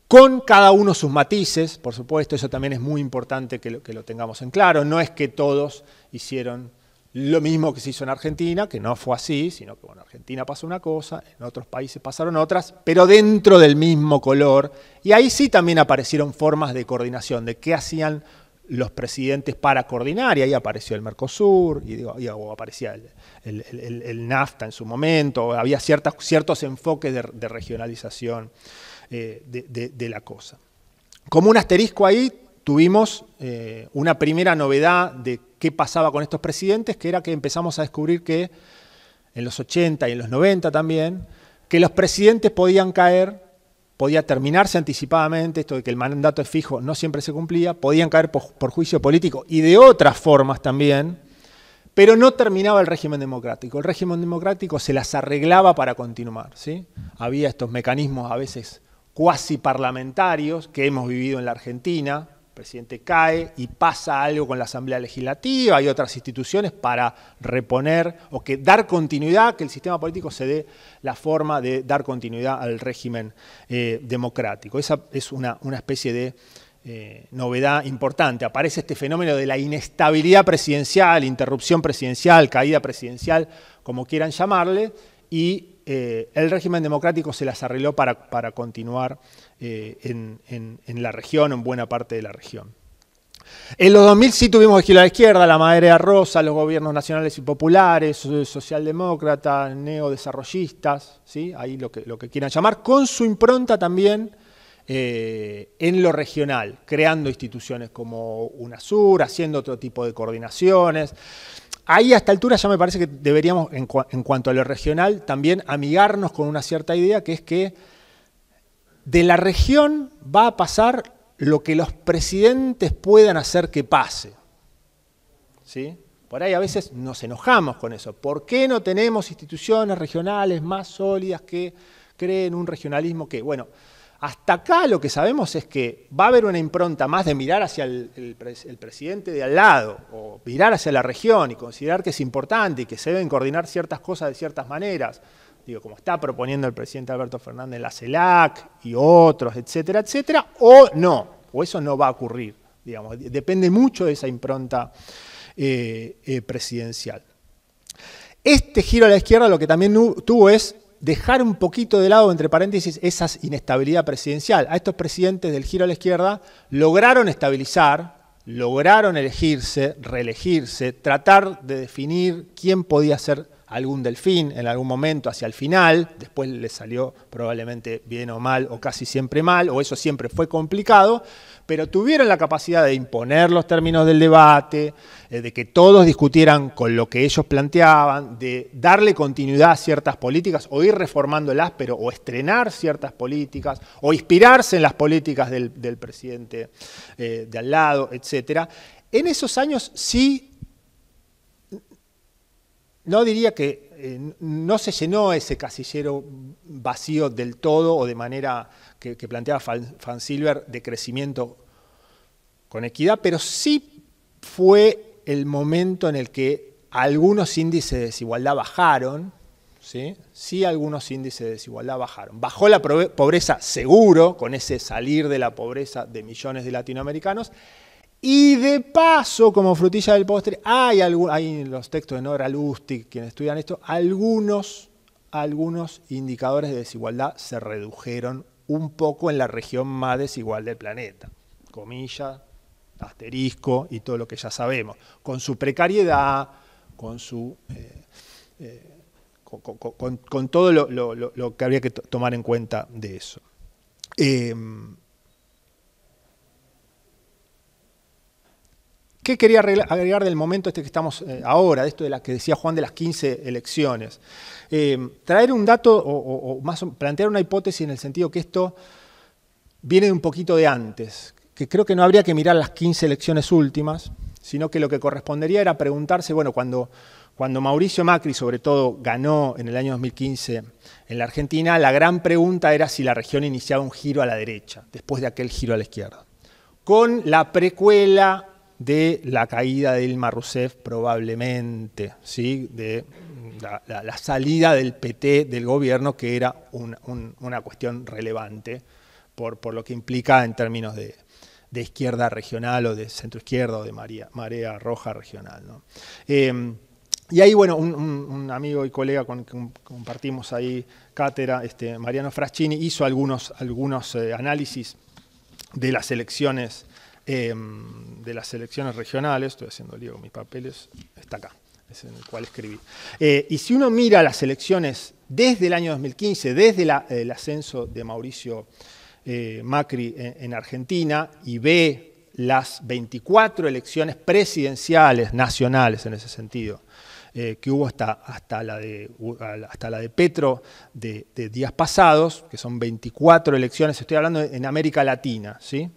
con cada uno sus matices, por supuesto, eso también es muy importante que lo, tengamos en claro, no es que todos hicieron lo mismo que se hizo en Argentina, que no fue así, sino que en Argentina pasó una cosa, en otros países pasaron otras, pero dentro del mismo color. Y ahí sí también aparecieron formas de coordinación, de qué hacían los presidentes para coordinar, y ahí apareció el Mercosur, y o aparecía el, NAFTA en su momento, había ciertas, ciertos enfoques de, regionalización eh, de, la cosa. Como un asterisco ahí, tuvimos eh, una primera novedad de qué pasaba con estos presidentes, que era que empezamos a descubrir que en los 80 y en los 90 también, que los presidentes podían caer podía terminarse anticipadamente, esto de que el mandato es fijo no siempre se cumplía, podían caer por, juicio político y de otras formas también, pero no terminaba el régimen democrático. El régimen democrático se las arreglaba para continuar. ¿sí? Había estos mecanismos a veces cuasi parlamentarios que hemos vivido en la Argentina, presidente cae y pasa algo con la Asamblea Legislativa y otras instituciones para reponer o que dar continuidad, que el sistema político se dé la forma de dar continuidad al régimen eh, democrático. Esa es una, una especie de eh, novedad importante. Aparece este fenómeno de la inestabilidad presidencial, interrupción presidencial, caída presidencial, como quieran llamarle, y eh, el régimen democrático se las arregló para, continuar eh, en, la región, en buena parte de la región. En los 2000 sí tuvimos giro de la izquierda, la madera rosa, los gobiernos nacionales y populares, socialdemócratas, neodesarrollistas, ¿sí? ahí lo que, quieran llamar, con su impronta también eh, en lo regional, creando instituciones como UNASUR, haciendo otro tipo de coordinaciones. Ahí a esta altura ya me parece que deberíamos, en, cuanto a lo regional, también amigarnos con una cierta idea, que es que de la región va a pasar lo que los presidentes puedan hacer que pase. ¿Sí? Por ahí a veces nos enojamos con eso. ¿Por qué no tenemos instituciones regionales más sólidas que creen un regionalismo que, bueno, hasta acá lo que sabemos es que va a haber una impronta más de mirar hacia el, presidente de al lado o mirar hacia la región y considerar que es importante y que se deben coordinar ciertas cosas de ciertas maneras. Digo, como está proponiendo el presidente Alberto Fernández en la CELAC y otros, etcétera, etcétera, o no, o eso no va a ocurrir. Digamos, depende mucho de esa impronta eh, eh, presidencial. Este giro a la izquierda lo que también tuvo es dejar un poquito de lado, entre paréntesis, esa inestabilidad presidencial. A estos presidentes del giro a la izquierda lograron estabilizar, lograron elegirse, reelegirse, tratar de definir quién podía ser algún delfín en algún momento hacia el final, después le salió probablemente bien o mal o casi siempre mal, o eso siempre fue complicado, pero tuvieron la capacidad de imponer los términos del debate, eh, de que todos discutieran con lo que ellos planteaban, de darle continuidad a ciertas políticas o ir reformándolas, pero o estrenar ciertas políticas, o inspirarse en las políticas del, presidente eh, de al lado, etc. En esos años sí no diría que eh, no se llenó ese casillero vacío del todo o de manera que, planteaba Fan Silver de crecimiento con equidad, pero sí fue el momento en el que algunos índices de desigualdad bajaron, ¿sí? sí algunos índices de desigualdad bajaron. Bajó la pobreza seguro con ese salir de la pobreza de millones de latinoamericanos, y de paso, como frutilla del postre, hay, en los textos de Nora Lustig, quienes estudian esto, algunos, algunos indicadores de desigualdad se redujeron un poco en la región más desigual del planeta. comillas, asterisco y todo lo que ya sabemos, con su precariedad, con su... Eh, eh, con, todo lo, que habría que tomar en cuenta de eso. Eh, ¿Qué quería agregar del momento este que estamos eh, ahora, de esto de la que decía Juan de las 15 elecciones? Eh, traer un dato o, más, plantear una hipótesis en el sentido que esto viene de un poquito de antes, que creo que no habría que mirar las 15 elecciones últimas, sino que lo que correspondería era preguntarse, bueno, cuando, cuando Mauricio Macri sobre todo ganó en el año 2015 en la Argentina, la gran pregunta era si la región iniciaba un giro a la derecha, después de aquel giro a la izquierda. Con la precuela de la caída de Dilma Rousseff probablemente, ¿sí? de mm, la, salida del PT del gobierno, que era una cuestión relevante por, lo que implica en términos de, izquierda regional o de centro izquierda o de marea roja regional. Em, y ahí, bueno, un, amigo y colega con que compartimos ahí cátedra, este, Mariano frascini hizo algunos, algunos eh, análisis de las elecciones Em, de las elecciones regionales, estoy haciendo lío con mis papeles, está acá, es en el cual escribí. Eh, y si uno mira las elecciones desde el año 2015, desde el ascenso de Mauricio eh, Macri en, Argentina, y ve las 24 elecciones presidenciales nacionales en ese sentido, eh, que hubo hasta, hasta, la de, hasta la de Petro de, de, días pasados, que son 24 elecciones, estoy hablando en América Latina, ¿sí?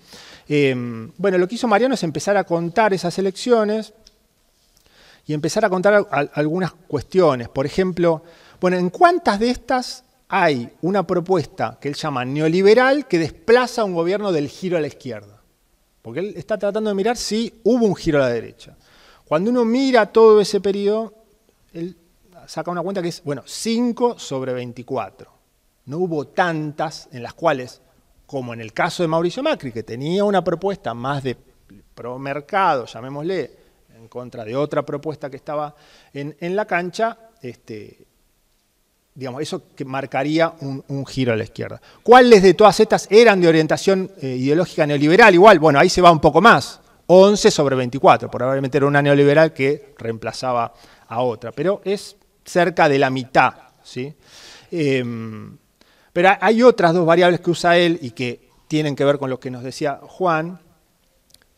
Eh, bueno, lo que hizo Mariano es empezar a contar esas elecciones y empezar a contar algunas cuestiones. Por ejemplo, bueno, ¿en cuántas de estas hay una propuesta que él llama neoliberal que desplaza a un gobierno del giro a la izquierda? Porque él está tratando de mirar si hubo un giro a la derecha. Cuando uno mira todo ese periodo, él saca una cuenta que es, bueno, 5 sobre 24. No hubo tantas en las cuales como en el caso de Mauricio Macri, que tenía una propuesta más de pro-mercado, llamémosle, en contra de otra propuesta que estaba en, la cancha, este, digamos, eso que marcaría un, giro a la izquierda. ¿Cuáles de todas estas eran de orientación eh, ideológica neoliberal? Igual, bueno, ahí se va un poco más, 11 sobre 24, probablemente era una neoliberal que reemplazaba a otra, pero es cerca de la mitad, ¿sí? Em, pero hay otras dos variables que usa él y que tienen que ver con lo que nos decía Juan.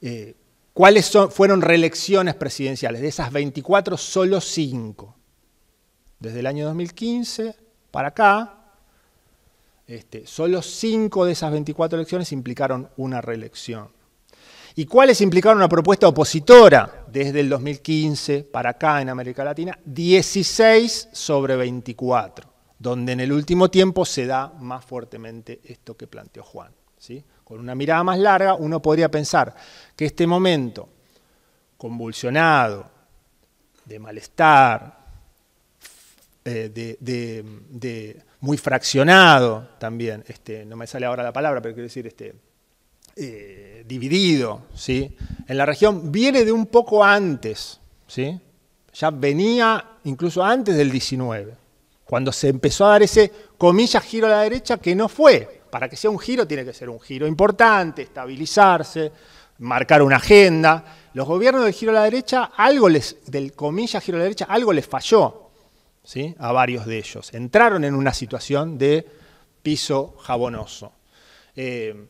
Eh, ¿Cuáles fueron reelecciones presidenciales? De esas 24, solo 5. Desde el año 2015 para acá, este, solo 5 de esas 24 elecciones implicaron una reelección. ¿Y cuáles implicaron una propuesta opositora desde el 2015 para acá en América Latina? 16 sobre 24 donde en el último tiempo se da más fuertemente esto que planteó Juan. ¿sí? Con una mirada más larga uno podría pensar que este momento convulsionado, de malestar, eh, de, muy fraccionado también, este, no me sale ahora la palabra, pero quiero decir este, eh, dividido, ¿sí? en la región, viene de un poco antes, ¿sí? ya venía incluso antes del 19 cuando se empezó a dar ese, comillas, giro a la derecha, que no fue. Para que sea un giro tiene que ser un giro importante, estabilizarse, marcar una agenda. Los gobiernos del giro a la derecha, algo les, del comillas, giro a la derecha, algo les falló ¿sí? a varios de ellos. Entraron en una situación de piso jabonoso. Eh,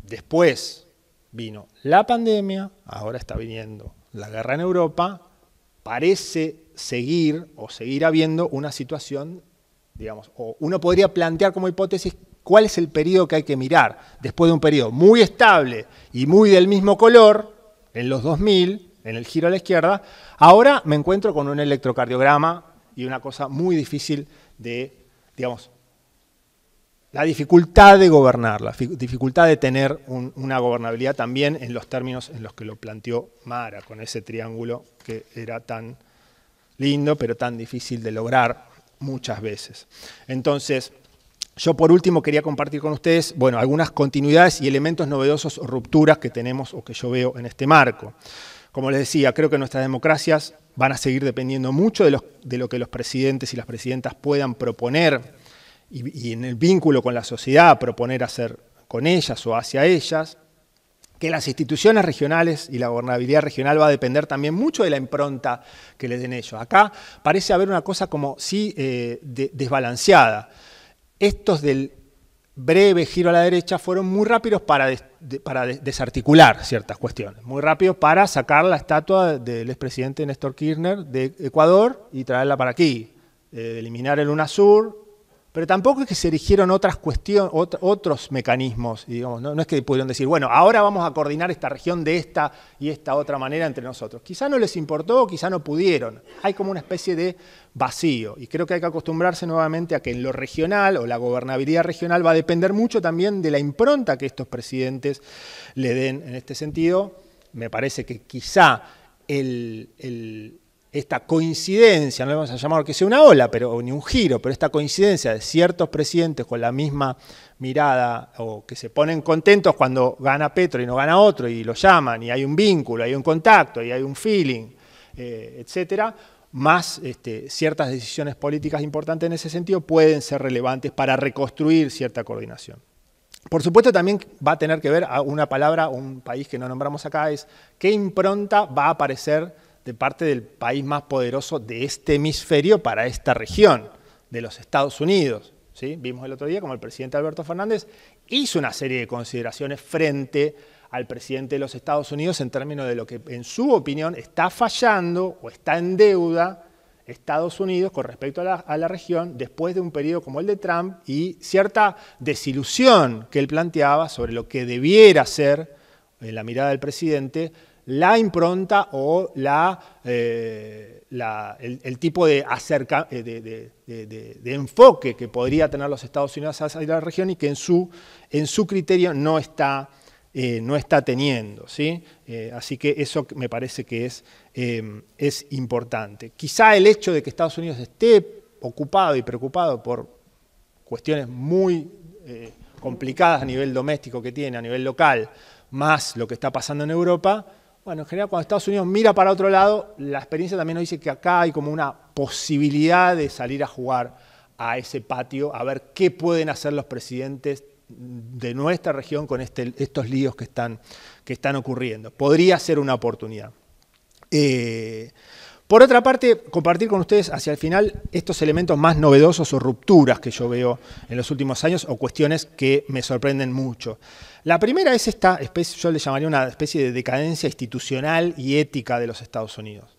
después vino la pandemia, ahora está viniendo la guerra en Europa, parece seguir o seguir habiendo una situación, digamos, o uno podría plantear como hipótesis cuál es el periodo que hay que mirar después de un periodo muy estable y muy del mismo color, en los 2000, en el giro a la izquierda, ahora me encuentro con un electrocardiograma y una cosa muy difícil de, digamos, la dificultad de gobernar, la dificultad de tener una gobernabilidad también en los términos en los que lo planteó Mara, con ese triángulo que era tan lindo, pero tan difícil de lograr muchas veces. Entonces, yo por último quería compartir con ustedes, bueno, algunas continuidades y elementos novedosos o rupturas que tenemos o que yo veo en este marco. Como les decía, creo que nuestras democracias van a seguir dependiendo mucho de, lo que los presidentes y las presidentas puedan proponer y en el vínculo con la sociedad proponer hacer con ellas o hacia ellas que las instituciones regionales y la gobernabilidad regional va a depender también mucho de la impronta que le den ellos. Acá parece haber una cosa como sí eh, desbalanceada. Estos del breve giro a la derecha fueron muy rápidos para, para desarticular ciertas cuestiones, muy rápidos para sacar la estatua del expresidente Néstor Kirchner de Ecuador y traerla para aquí, eh, eliminar el UNASUR, pero tampoco es que se erigieron otros mecanismos, digamos, ¿no? es que pudieron decir, bueno, ahora vamos a coordinar esta región de esta y esta otra manera entre nosotros. Quizá no les importó, quizá no pudieron. Hay como una especie de vacío y creo que hay que acostumbrarse nuevamente a que en lo regional o la gobernabilidad regional va a depender mucho también de la impronta que estos presidentes le den en este sentido. Me parece que quizá el esta coincidencia, no le vamos a llamar que sea una ola, pero ni un giro, pero esta coincidencia de ciertos presidentes con la misma mirada o que se ponen contentos cuando gana Petro y no gana otro y lo llaman y hay un vínculo, hay un contacto y hay un feeling, eh, etcétera, más este, ciertas decisiones políticas importantes en ese sentido pueden ser relevantes para reconstruir cierta coordinación. Por supuesto, también va a tener que ver una palabra, un país que no nombramos acá, es qué impronta va a aparecer de parte del país más poderoso de este hemisferio para esta región, de los Estados Unidos. ¿sí? Vimos el otro día como el presidente Alberto Fernández hizo una serie de consideraciones frente al presidente de los Estados Unidos en términos de lo que en su opinión está fallando o está en deuda Estados Unidos con respecto a la, región después de un periodo como el de Trump y cierta desilusión que él planteaba sobre lo que debiera ser, en la mirada del presidente, la impronta o eh, el, tipo de, acerca, eh, de, enfoque que podría tener los Estados Unidos hacia la región y que en su, criterio no está, eh, teniendo. así que eso me parece que es, es importante. Quizá el hecho de que Estados Unidos esté ocupado y preocupado por cuestiones muy complicadas a nivel doméstico que tiene, a nivel local, más lo que está pasando en Europa, bueno, en general cuando Estados Unidos mira para otro lado, la experiencia también nos dice que acá hay como una posibilidad de salir a jugar a ese patio, a ver qué pueden hacer los presidentes de nuestra región con este, estos líos que están, que están ocurriendo. Podría ser una oportunidad. Eh, por otra parte, compartir con ustedes hacia el final estos elementos más novedosos o rupturas que yo veo en los últimos años o cuestiones que me sorprenden mucho. La primera es esta especie, yo le llamaría una especie de decadencia institucional y ética de los Estados Unidos.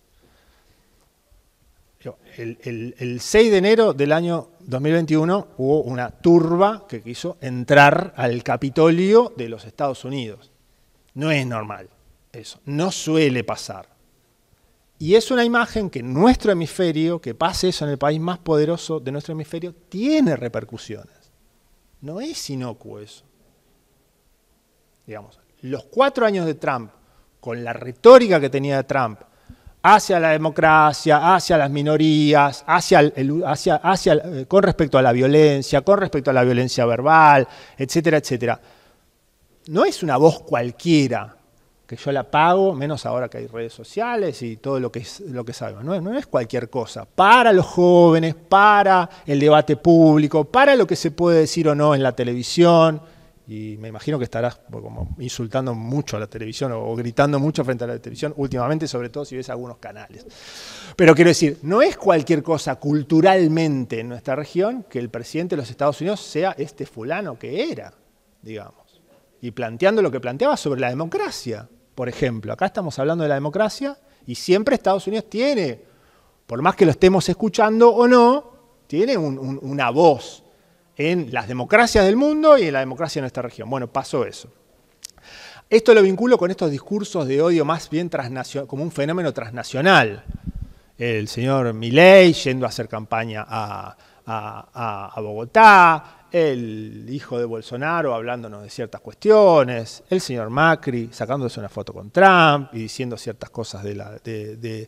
El, el 6 de enero del año 2021 hubo una turba que quiso entrar al Capitolio de los Estados Unidos. No es normal eso, no suele pasar. Y es una imagen que nuestro hemisferio, que pase eso en el país más poderoso de nuestro hemisferio, tiene repercusiones. No es inocuo eso. Digamos, los cuatro años de Trump, con la retórica que tenía Trump, hacia la democracia, hacia las minorías, hacia eh, con respecto a la violencia, con respecto a la violencia verbal, etcétera, etcétera. No es una voz cualquiera que yo la pago, menos ahora que hay redes sociales y todo lo que, es, lo que sabemos. No, es cualquier cosa. Para los jóvenes, para el debate público, para lo que se puede decir o no en la televisión. Y me imagino que estarás pues, como insultando mucho a la televisión o gritando mucho frente a la televisión últimamente, sobre todo si ves algunos canales. Pero quiero decir, no es cualquier cosa culturalmente en nuestra región que el presidente de los Estados Unidos sea este fulano que era, digamos. Y planteando lo que planteaba sobre la democracia por ejemplo. Acá estamos hablando de la democracia y siempre Estados Unidos tiene, por más que lo estemos escuchando o no, tiene una voz en las democracias del mundo y en la democracia de nuestra región. Bueno, pasó eso. Esto lo vinculo con estos discursos de odio más bien como un fenómeno transnacional. El señor Milley yendo a hacer campaña a Bogotá, el hijo de Bolsonaro hablándonos de ciertas cuestiones, el señor Macri sacándose una foto con Trump y diciendo ciertas cosas de,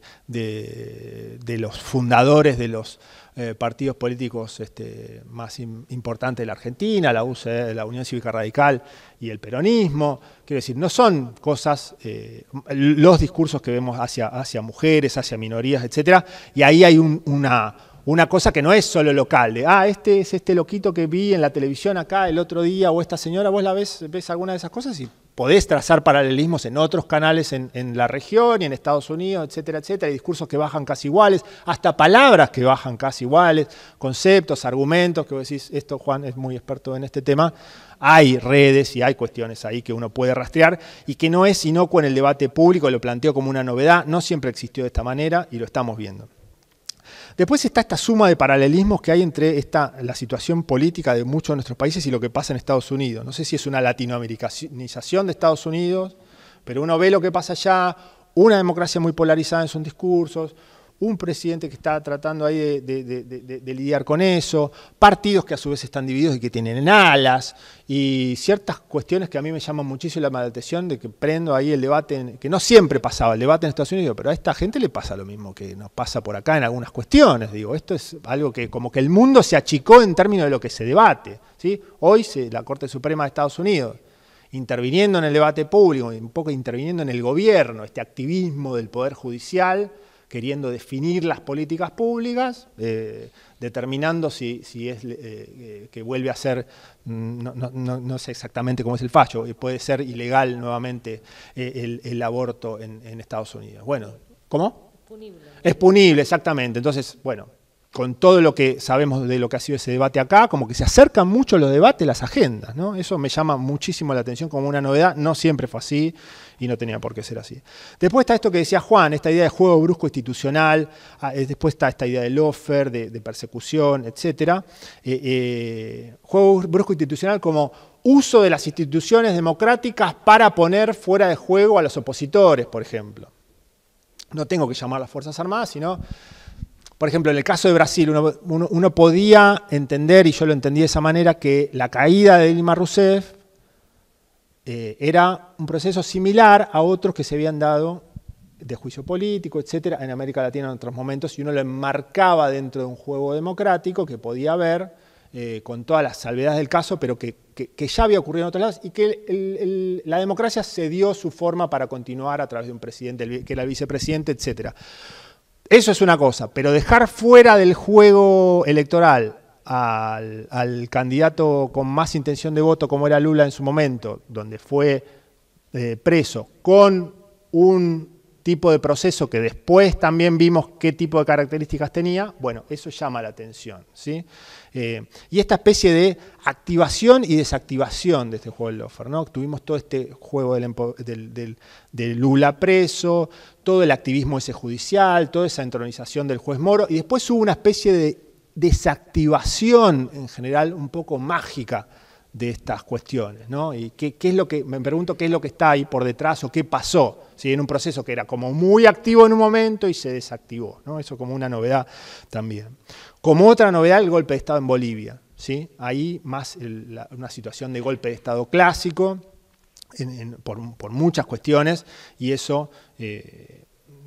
los fundadores de los eh, partidos políticos este, más importantes de la Argentina, la, la Unión Cívica Radical y el peronismo. Quiero decir, no son cosas, eh, los discursos que vemos hacia, mujeres, hacia minorías, etc. Y ahí hay una una cosa que no es solo local, de, ah, este es este loquito que vi en la televisión acá el otro día, o esta señora, vos la ves, ves alguna de esas cosas y podés trazar paralelismos en otros canales en, la región y en Estados Unidos, etcétera, etcétera, y discursos que bajan casi iguales, hasta palabras que bajan casi iguales, conceptos, argumentos, que vos decís, esto Juan es muy experto en este tema, hay redes y hay cuestiones ahí que uno puede rastrear y que no es inocuo en el debate público, lo planteo como una novedad, no siempre existió de esta manera y lo estamos viendo. Después está esta suma de paralelismos que hay entre esta, la situación política de muchos de nuestros países y lo que pasa en Estados Unidos. No sé si es una latinoamericanización de Estados Unidos, pero uno ve lo que pasa allá, una democracia muy polarizada en sus discursos, un presidente que está tratando ahí de, lidiar con eso, partidos que a su vez están divididos y que tienen alas, y ciertas cuestiones que a mí me llaman muchísimo la atención de que prendo ahí el debate, que no siempre pasaba el debate en Estados Unidos, pero a esta gente le pasa lo mismo que nos pasa por acá en algunas cuestiones, digo, esto es algo que como que el mundo se achicó en términos de lo que se debate, ¿sí? Hoy la Corte Suprema de Estados Unidos interviniendo en el debate público, un poco interviniendo en el gobierno, este activismo del Poder Judicial, queriendo definir las políticas públicas, eh, determinando si, es eh, eh, que vuelve a ser, no, sé exactamente cómo es el fallo, puede ser ilegal nuevamente el, aborto en, en, Estados Unidos. Bueno, ¿cómo? Es punible. Es punible, exactamente. Entonces, bueno, con todo lo que sabemos de lo que ha sido ese debate acá, como que se acercan mucho los debates, las agendas, ¿no? Eso me llama muchísimo la atención como una novedad, no siempre fue así y no tenía por qué ser así. Después está esto que decía Juan, esta idea de juego brusco institucional, ah, eh, después está esta idea del offer, de, persecución, etc. Eh, eh, juego brusco institucional como uso de las instituciones democráticas para poner fuera de juego a los opositores, por ejemplo. No tengo que llamar a las Fuerzas Armadas, sino por ejemplo, en el caso de Brasil, uno, podía entender, y yo lo entendí de esa manera, que la caída de Dilma Rousseff eh, era un proceso similar a otros que se habían dado de juicio político, etcétera, en América Latina en otros momentos, y uno lo enmarcaba dentro de un juego democrático que podía haber, eh, con todas las salvedades del caso, pero que, ya había ocurrido en otros lados, y que la democracia se dio su forma para continuar a través de un presidente, que era el vicepresidente, etcétera. Eso es una cosa, pero dejar fuera del juego electoral al, candidato con más intención de voto como era Lula en su momento, donde fue eh, preso, con un tipo de proceso que después también vimos qué tipo de características tenía, bueno, eso llama la atención. ¿sí? Eh, y esta especie de activación y desactivación de este juego del lofer, Tuvimos todo este juego del, del, Lula preso, todo el activismo ese judicial, toda esa entronización del juez Moro, y después hubo una especie de desactivación en general un poco mágica de estas cuestiones, ¿no? Y qué, es lo que, me pregunto qué es lo que está ahí por detrás o qué pasó, si en un proceso que era como muy activo en un momento y se desactivó, ¿no? Eso como una novedad también. Como otra novedad, el golpe de Estado en Bolivia, ¿sí? Ahí más una situación de golpe de Estado clásico, por, muchas cuestiones, y eso... Eh,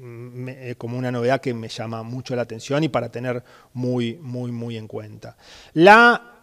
eh, como una novedad que me llama mucho la atención y para tener muy, muy, muy en cuenta. La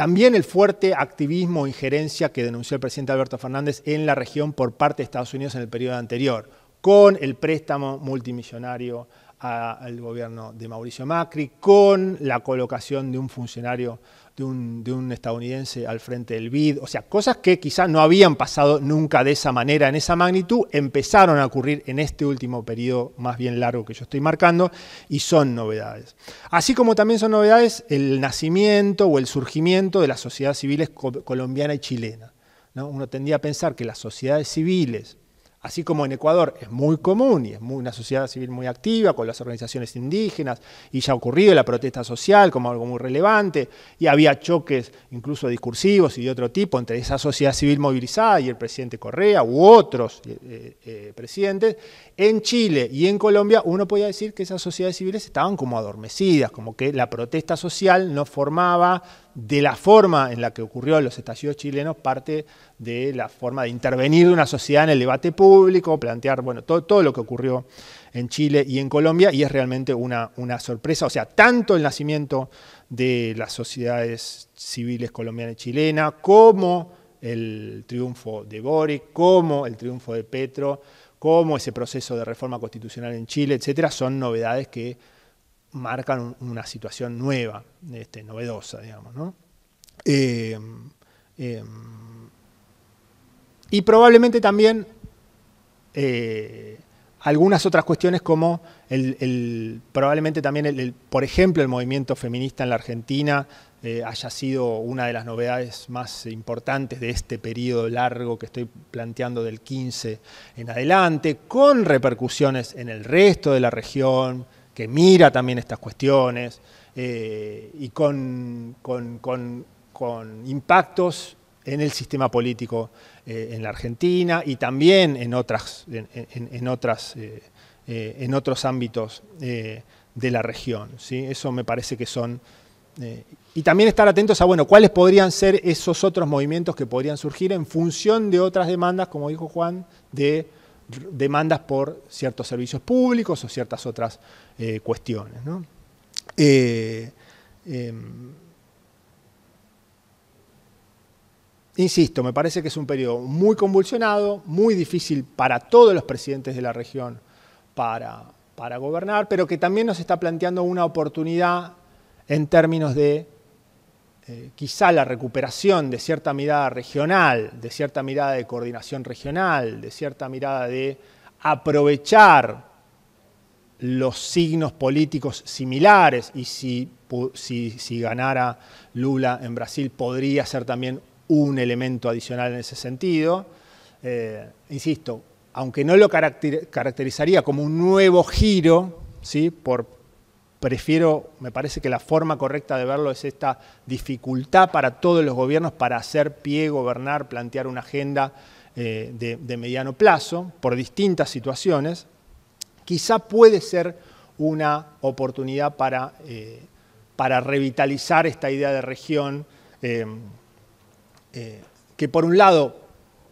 también el fuerte activismo e injerencia que denunció el presidente Alberto Fernández en la región por parte de Estados Unidos en el periodo anterior, con el préstamo multimillonario al gobierno de Mauricio Macri, con la colocación de un funcionario de un, estadounidense al frente del BID, o sea, cosas que quizás no habían pasado nunca de esa manera, en esa magnitud, empezaron a ocurrir en este último periodo más bien largo que yo estoy marcando y son novedades. Así como también son novedades el nacimiento o el surgimiento de las sociedades civiles colombiana y chilena. Uno tendría a pensar que las sociedades civiles Así como en Ecuador es muy común y es una sociedad civil muy activa con las organizaciones indígenas y ya ha ocurrido la protesta social como algo muy relevante y había choques incluso discursivos y de otro tipo entre esa sociedad civil movilizada y el presidente Correa u otros eh, eh, eh, presidentes, en Chile y en Colombia uno podía decir que esas sociedades civiles estaban como adormecidas, como que la protesta social no formaba de la forma en la que ocurrió en los estallidos chilenos parte de la forma de intervenir de una sociedad en el debate público, plantear bueno, todo, todo lo que ocurrió en Chile y en Colombia, y es realmente una, una sorpresa. O sea, tanto el nacimiento de las sociedades civiles colombianas y chilenas como el triunfo de Boric, como el triunfo de Petro, como ese proceso de reforma constitucional en Chile, etcétera, son novedades que marcan una situación nueva, este, novedosa, digamos. Eh, em, y probablemente también eh, algunas otras cuestiones como probablemente también, por ejemplo, el movimiento feminista en la Argentina eh, haya sido una de las novedades más importantes de este periodo largo que estoy planteando del 15 en adelante, con repercusiones en el resto de la región, que mira también estas cuestiones eh, y con, impactos en el sistema político eh, en la Argentina y también en, otras, en, en, eh, otros ámbitos de la región. Eso me parece que son... y también estar atentos a, bueno, cuáles podrían ser esos otros movimientos que podrían surgir en función de otras demandas, como dijo Juan, de demandas por ciertos servicios públicos o ciertas otras eh, cuestiones. Eh, em, insisto, me parece que es un periodo muy convulsionado, muy difícil para todos los presidentes de la región para, gobernar, pero que también nos está planteando una oportunidad en términos de eh, quizá la recuperación de cierta mirada regional, de cierta mirada de coordinación regional, de cierta mirada de aprovechar los signos políticos similares y si, ganara Lula en Brasil podría ser también un elemento adicional en ese sentido. Eh, insisto, aunque no lo caracterizaría como un nuevo giro, ¿sí? prefiero, me parece que la forma correcta de verlo es esta dificultad para todos los gobiernos para hacer pie, gobernar, plantear una agenda eh, de, de mediano plazo por distintas situaciones quizá puede ser una oportunidad para, eh, para revitalizar esta idea de región, eh, eh, que por un lado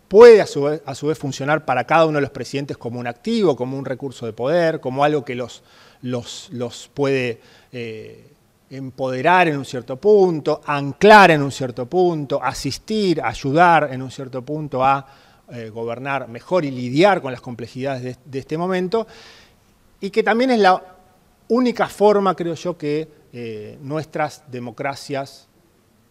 puede a su, vez, funcionar para cada uno de los presidentes como un activo, como un recurso de poder, como algo que los, los, puede empoderar en un cierto punto, anclar en un cierto punto, asistir, ayudar en un cierto punto a gobernar mejor y lidiar con las complejidades de, este momento y que también es la única forma, creo yo, que eh, nuestras democracias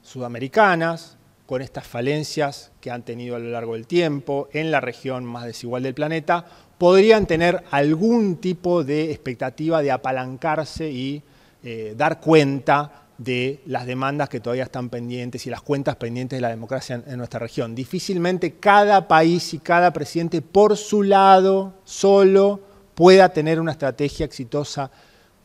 sudamericanas, con estas falencias que han tenido a lo largo del tiempo en la región más desigual del planeta, podrían tener algún tipo de expectativa de apalancarse y eh, dar cuenta de las demandas que todavía están pendientes y las cuentas pendientes de la democracia en, nuestra región. Difícilmente cada país y cada presidente por su lado, solo, pueda tener una estrategia exitosa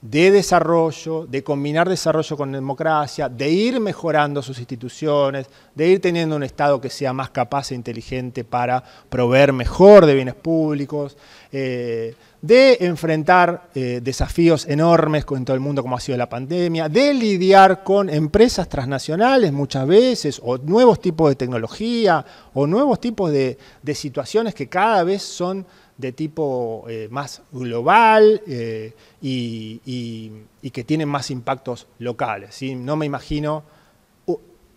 de desarrollo, de combinar desarrollo con democracia, de ir mejorando sus instituciones, de ir teniendo un Estado que sea más capaz e inteligente para proveer mejor de bienes públicos, eh, de enfrentar eh, desafíos enormes con todo el mundo como ha sido la pandemia, de lidiar con empresas transnacionales muchas veces, o nuevos tipos de tecnología, o nuevos tipos de, de situaciones que cada vez son de tipo eh, más global eh, y, que tienen más impactos locales. No me imagino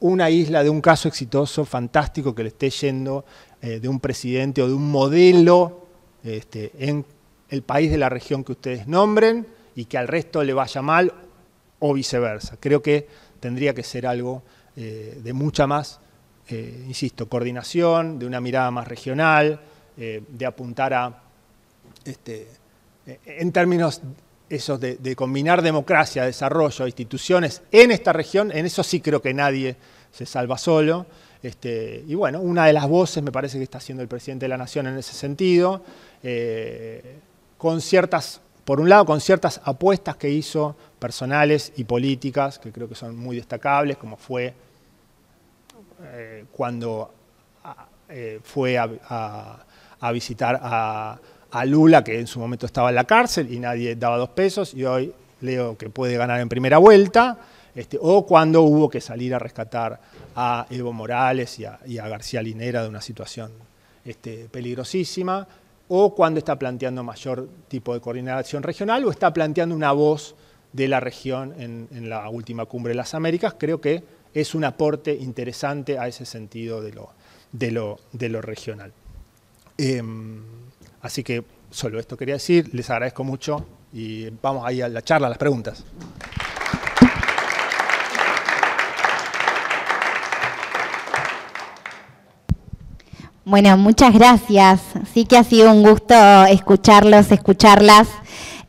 una isla de un caso exitoso, fantástico, que le esté yendo eh, de un presidente o de un modelo este, en el país de la región que ustedes nombren y que al resto le vaya mal o viceversa. Creo que tendría que ser algo de mucha más, insisto, coordinación, de una mirada más regional, eh, de apuntar a, este, eh, en términos esos de, combinar democracia, desarrollo, instituciones en esta región, en eso sí creo que nadie se salva solo. Este, y bueno, una de las voces me parece que está haciendo el presidente de la Nación en ese sentido, eh, con ciertas, por un lado, con ciertas apuestas que hizo personales y políticas, que creo que son muy destacables, como fue cuando ah, fue a a visitar a, Lula, que en su momento estaba en la cárcel y nadie daba dos pesos, y hoy leo que puede ganar en primera vuelta, este, o cuando hubo que salir a rescatar a Evo Morales y a, García Linera de una situación este, peligrosísima, o cuando está planteando mayor tipo de coordinación regional, o está planteando una voz de la región en, la última cumbre de las Américas, creo que es un aporte interesante a ese sentido de lo regional. Em, así que solo esto quería decir, les agradezco mucho y vamos ahí a la charla, a las preguntas. Bueno, muchas gracias. Sí que ha sido un gusto escucharlos, escucharlas.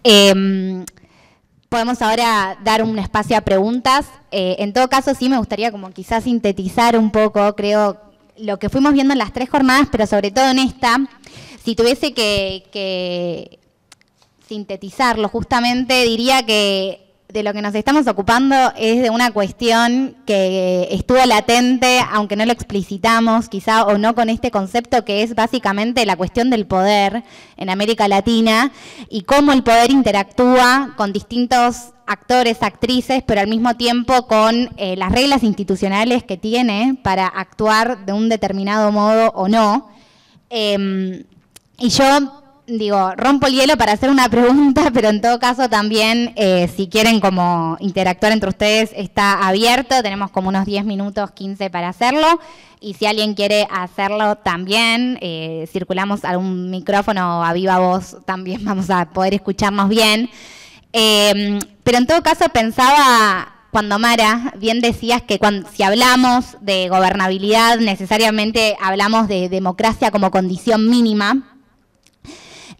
Em, podemos ahora dar un espacio a preguntas. Eh, en todo caso, sí me gustaría como quizás sintetizar un poco, creo lo que fuimos viendo en las tres jornadas, pero sobre todo en esta, si tuviese que, sintetizarlo, justamente diría que de lo que nos estamos ocupando es de una cuestión que estuvo latente, aunque no lo explicitamos quizá o no con este concepto, que es básicamente la cuestión del poder en América Latina y cómo el poder interactúa con distintos actores, actrices, pero al mismo tiempo con eh, las reglas institucionales que tiene para actuar de un determinado modo o no. Em, y yo digo, rompo el hielo para hacer una pregunta, pero en todo caso también, eh, si quieren como interactuar entre ustedes, está abierto, tenemos como unos 10 minutos, 15 para hacerlo, y si alguien quiere hacerlo también, eh, circulamos algún micrófono a viva voz, también vamos a poder escucharnos bien. Em, pero en todo caso pensaba cuando Mara, bien decías que cuando, si hablamos de gobernabilidad, necesariamente hablamos de democracia como condición mínima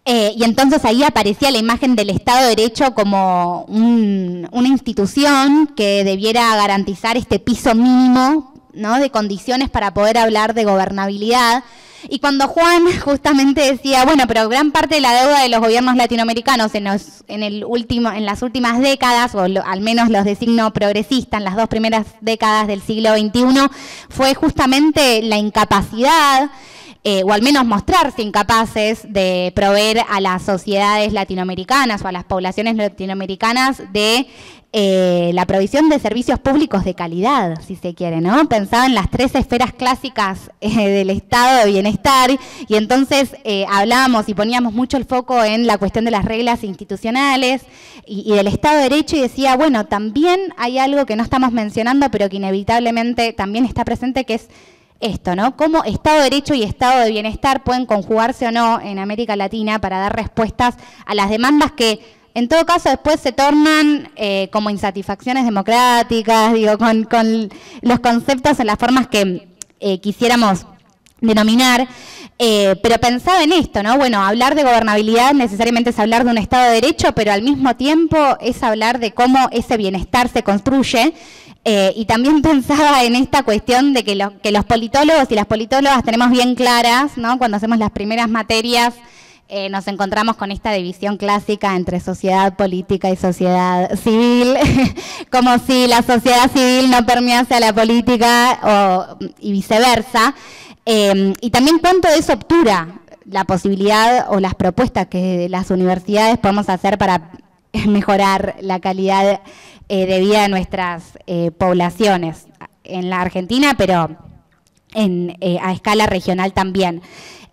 eh, y entonces ahí aparecía la imagen del Estado de Derecho como una institución que debiera garantizar este piso mínimo ¿no? de condiciones para poder hablar de gobernabilidad. Y cuando Juan justamente decía, bueno, pero gran parte de la deuda de los gobiernos latinoamericanos en, en, el último, en las últimas décadas, o al menos los de signo progresista en las dos primeras décadas del siglo XXI, fue justamente la incapacidad eh, o al menos mostrarse incapaces de proveer a las sociedades latinoamericanas o a las poblaciones latinoamericanas de eh, la provisión de servicios públicos de calidad, si se quiere, ¿no? Pensaba en las tres esferas clásicas eh, del estado de bienestar y entonces hablábamos y poníamos mucho el foco en la cuestión de las reglas institucionales y, y, del estado de derecho y decía, bueno, también hay algo que no estamos mencionando, pero que inevitablemente también está presente, que es esto, ¿no? Cómo Estado de Derecho y Estado de Bienestar pueden conjugarse o no en América Latina para dar respuestas a las demandas que en todo caso después se tornan eh, como insatisfacciones democráticas, digo, con, los conceptos en las formas que eh, quisiéramos denominar, eh, pero pensaba en esto, ¿no? Bueno, hablar de gobernabilidad necesariamente es hablar de un Estado de Derecho, pero al mismo tiempo es hablar de cómo ese bienestar se construye eh, y también pensaba en esta cuestión de que, los politólogos y las politólogas tenemos bien claras, cuando hacemos las primeras materias, eh, nos encontramos con esta división clásica entre sociedad política y sociedad civil, como si la sociedad civil no permease a la política y viceversa. Em, y también cuánto eso obtura la posibilidad o las propuestas que las universidades podemos hacer para mejorar la calidad eh, de vida de nuestras eh, poblaciones en la Argentina, pero eh, a escala regional también.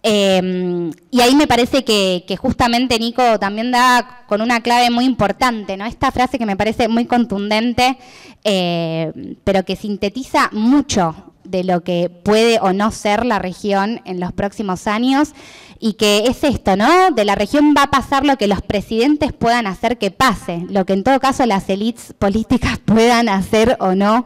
Em, y ahí me parece que, justamente Nico también da con una clave muy importante, ¿no? Esta frase que me parece muy contundente, pero que sintetiza mucho de lo que puede o no ser la región en los próximos años y que es esto, ¿no? De la región va a pasar lo que los presidentes puedan hacer que pase, lo que en todo caso las élites políticas puedan hacer o no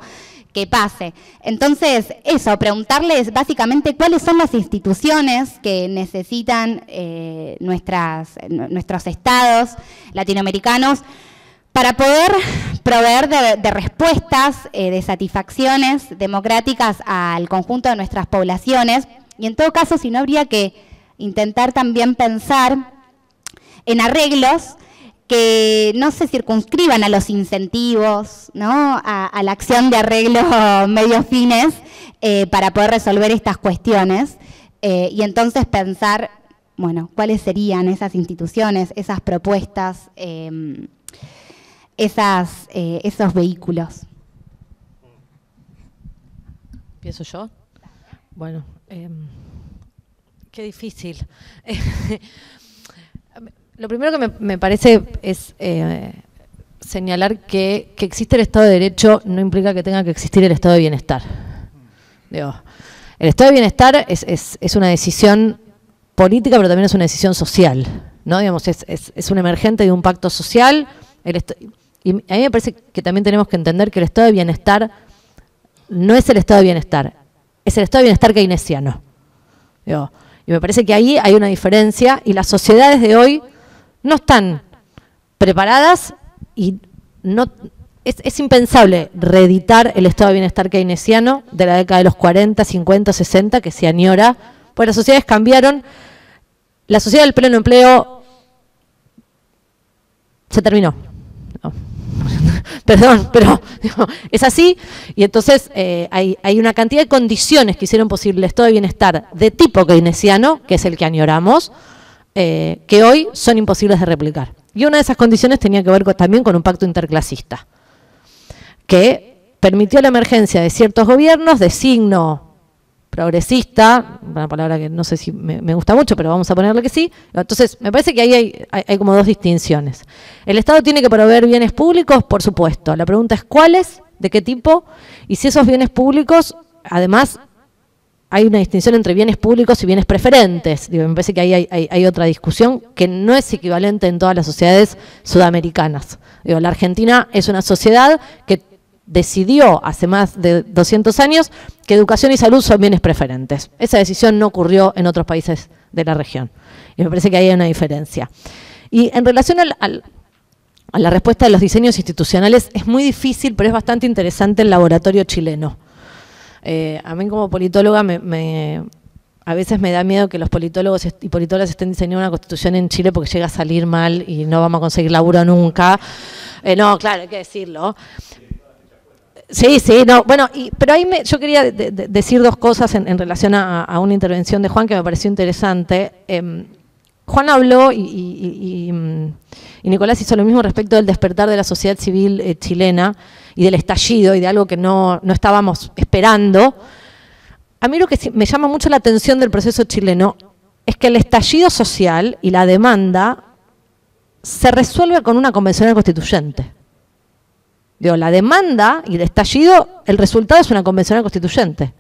que pase. Entonces, eso, preguntarles básicamente cuáles son las instituciones que necesitan eh, nuestras, nuestros estados latinoamericanos para poder proveer de, respuestas, eh, de satisfacciones democráticas al conjunto de nuestras poblaciones. Y en todo caso, si no habría que intentar también pensar en arreglos que no se circunscriban a los incentivos, ¿no? a, la acción de arreglos medios fines eh, para poder resolver estas cuestiones. Eh, y entonces pensar, bueno, cuáles serían esas instituciones, esas propuestas, em, esas, eh, esos vehículos. ¿Empiezo yo? Bueno. Em, Qué difícil. Lo primero que me, parece es eh, señalar que que existe el Estado de Derecho no implica que tenga que existir el Estado de Bienestar. el Estado de Bienestar es, una decisión política, pero también es una decisión social. ¿no? Digamos, es, un emergente de un pacto social. y a mí me parece que también tenemos que entender que el Estado de Bienestar no es el Estado de Bienestar, es el Estado de Bienestar keynesiano. Y me parece que ahí hay una diferencia y las sociedades de hoy no están preparadas y no es, impensable reeditar el estado de bienestar keynesiano de la década de los 40, 50, 60, que se añora, pues las sociedades cambiaron. La sociedad del pleno empleo se terminó. perdón, pero es así. Y entonces eh, hay, hay, una cantidad de condiciones que hicieron posible el estado de bienestar de tipo keynesiano, que es el que añoramos, eh, que hoy son imposibles de replicar. Y una de esas condiciones tenía que ver también con un pacto interclasista, que permitió la emergencia de ciertos gobiernos de signo progresista, una palabra que no sé si me, gusta mucho, pero vamos a ponerle que sí. Entonces, me parece que ahí hay, como dos distinciones. El Estado tiene que proveer bienes públicos, por supuesto. La pregunta es cuáles, de qué tipo, y si esos bienes públicos, además, hay una distinción entre bienes públicos y bienes preferentes. me parece que ahí hay, otra discusión que no es equivalente en todas las sociedades sudamericanas. la Argentina es una sociedad que decidió hace más de 200 años que educación y salud son bienes preferentes. Esa decisión no ocurrió en otros países de la región. Y me parece que hay una diferencia. Y en relación a la respuesta de los diseños institucionales, es muy difícil, pero es bastante interesante el laboratorio chileno. Eh, a mí como politóloga me, a veces me da miedo que los politólogos y politólogas estén diseñando una constitución en Chile porque llega a salir mal y no vamos a conseguir laburo nunca. Eh, no, claro, hay que decirlo. Sí, sí, no, bueno, pero ahí me, yo quería decir dos cosas en, relación a, una intervención de Juan que me pareció interesante. Em, Juan habló mm, y, Nicolás hizo lo mismo respecto del despertar de la sociedad civil eh, chilena y del estallido y de algo que no, no estábamos esperando. A mí lo que me llama mucho la atención del proceso chileno es que el estallido social y la demanda se resuelve con una convención constituyente la demanda y el estallido, el resultado es una convencional constituyente.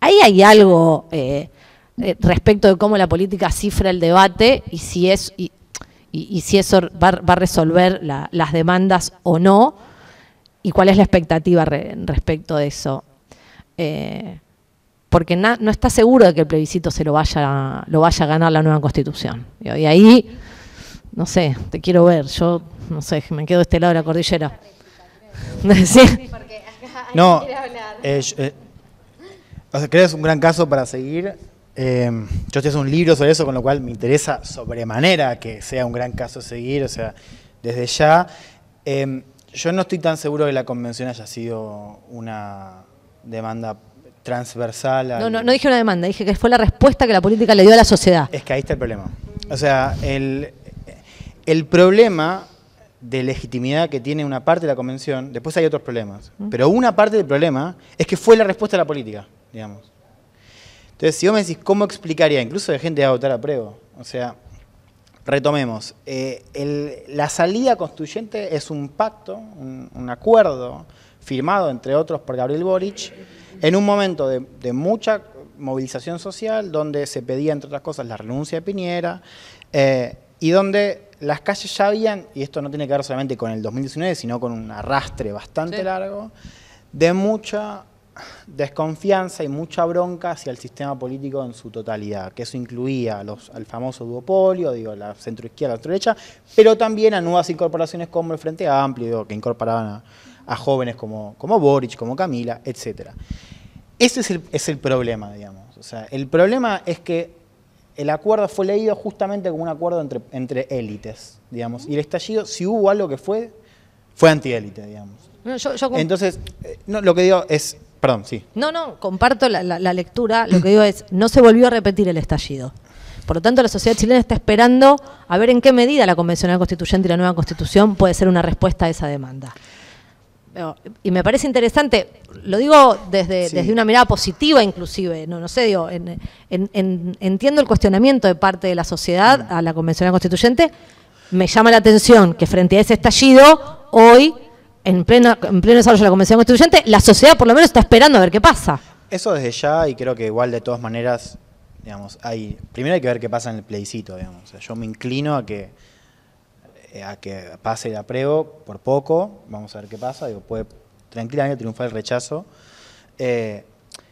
ahí hay algo eh, eh, respecto de cómo la política cifra el debate y si, es, y, si eso va, a resolver las demandas o no, y cuál es la expectativa respecto de eso. Eh, porque no está seguro de que el plebiscito se lo vaya, lo vaya a ganar la nueva constitución. y ahí, no sé, te quiero ver, yo no sé, me quedo de este lado de la cordillera. No, eh, eh, creo que es un gran caso para seguir. Eh, yo estoy haciendo un libro sobre eso, con lo cual me interesa sobremanera que sea un gran caso seguir, o sea, desde ya. Em, yo no estoy tan seguro de que la convención haya sido una demanda transversal. No, no, no dije una demanda, dije que fue la respuesta que la política le dio a la sociedad. Es que ahí está el problema. O sea, el, el problema de legitimidad que tiene una parte de la convención, después hay otros problemas. Pero una parte del problema es que fue la respuesta de la política, digamos. Entonces, si vos me decís cómo explicaría, incluso de gente a votar a prueba, o sea, retomemos, eh, la salida constituyente es un pacto, un, acuerdo firmado, entre otros, por Gabriel Boric, en un momento de, mucha movilización social, donde se pedía, entre otras cosas, la renuncia de Piñera, eh, y donde las calles ya habían, y esto no tiene que ver solamente con el 2019, sino con un arrastre bastante largo, de mucha desconfianza y mucha bronca hacia el sistema político en su totalidad, que eso incluía los, al famoso duopolio, digo, la centroizquierda, la derecha, pero también a nuevas incorporaciones como el Frente Amplio, que incorporaban a, jóvenes como, como Boric, como Camila, etc. Ese es el, es el problema, digamos. O sea, el problema es que el acuerdo fue leído justamente como un acuerdo entre, élites, digamos. Y el estallido, si hubo algo que fue, fue antiélite, digamos. Entonces, eh, no, lo que digo es, perdón, sí. No, no, comparto la, la lectura, lo que digo es, no se volvió a repetir el estallido. Por lo tanto, la sociedad chilena está esperando a ver en qué medida la Convencional Constituyente y la nueva Constitución puede ser una respuesta a esa demanda y me parece interesante, lo digo desde, desde una mirada positiva inclusive, no, no sé, digo, entiendo el cuestionamiento de parte de la sociedad a la Convencional Constituyente, me llama la atención que frente a ese estallido, hoy, en pleno, en pleno desarrollo de la Convención Constituyente, la sociedad por lo menos está esperando a ver qué pasa. Eso desde ya, y creo que igual de todas maneras, digamos, hay, primero hay que ver qué pasa en el plebiscito, digamos, yo me inclino a que eh, a que pase el apruebo por poco, vamos a ver qué pasa, digo, puede tranquilamente triunfar el rechazo. Eh,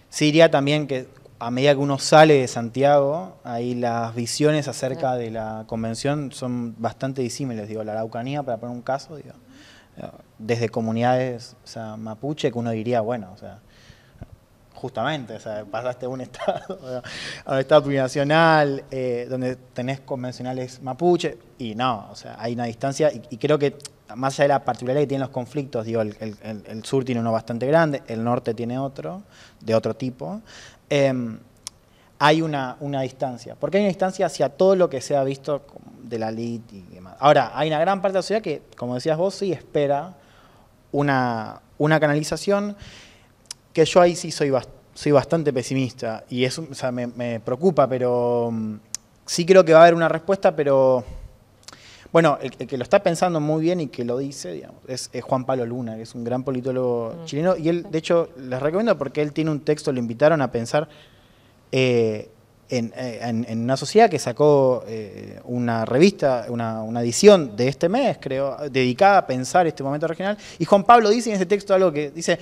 sí diría también que a medida que uno sale de Santiago, ahí las visiones acerca de la convención son bastante disímiles. Digo, la Araucanía, para poner un caso, digo, eh, desde comunidades mapuche, que uno diría, bueno, o sea, justamente, o sea, pasaste un estado a un estado plurinacional, eh, donde tenés convencionales mapuche, y no, o sea, hay una distancia, y, creo que más allá de la particularidad que tienen los conflictos, digo, el, sur tiene uno bastante grande, el norte tiene otro, de otro tipo, em, hay una, una distancia, porque hay una distancia hacia todo lo que se ha visto de la LIT y demás. Ahora, hay una gran parte de la sociedad que, como decías vos, sí espera una, una canalización que yo ahí sí soy, soy bastante pesimista y eso me, preocupa, pero mm, sí creo que va a haber una respuesta, pero bueno, el, que lo está pensando muy bien y que lo dice, digamos, es, Juan Pablo Luna, que es un gran politólogo mm. chileno, y él, de hecho, les recomiendo porque él tiene un texto, lo invitaron a pensar eh, eh, en, una sociedad que sacó eh, una revista, una, una, edición de este mes, creo, dedicada a pensar este momento regional, y Juan Pablo dice en ese texto algo que dice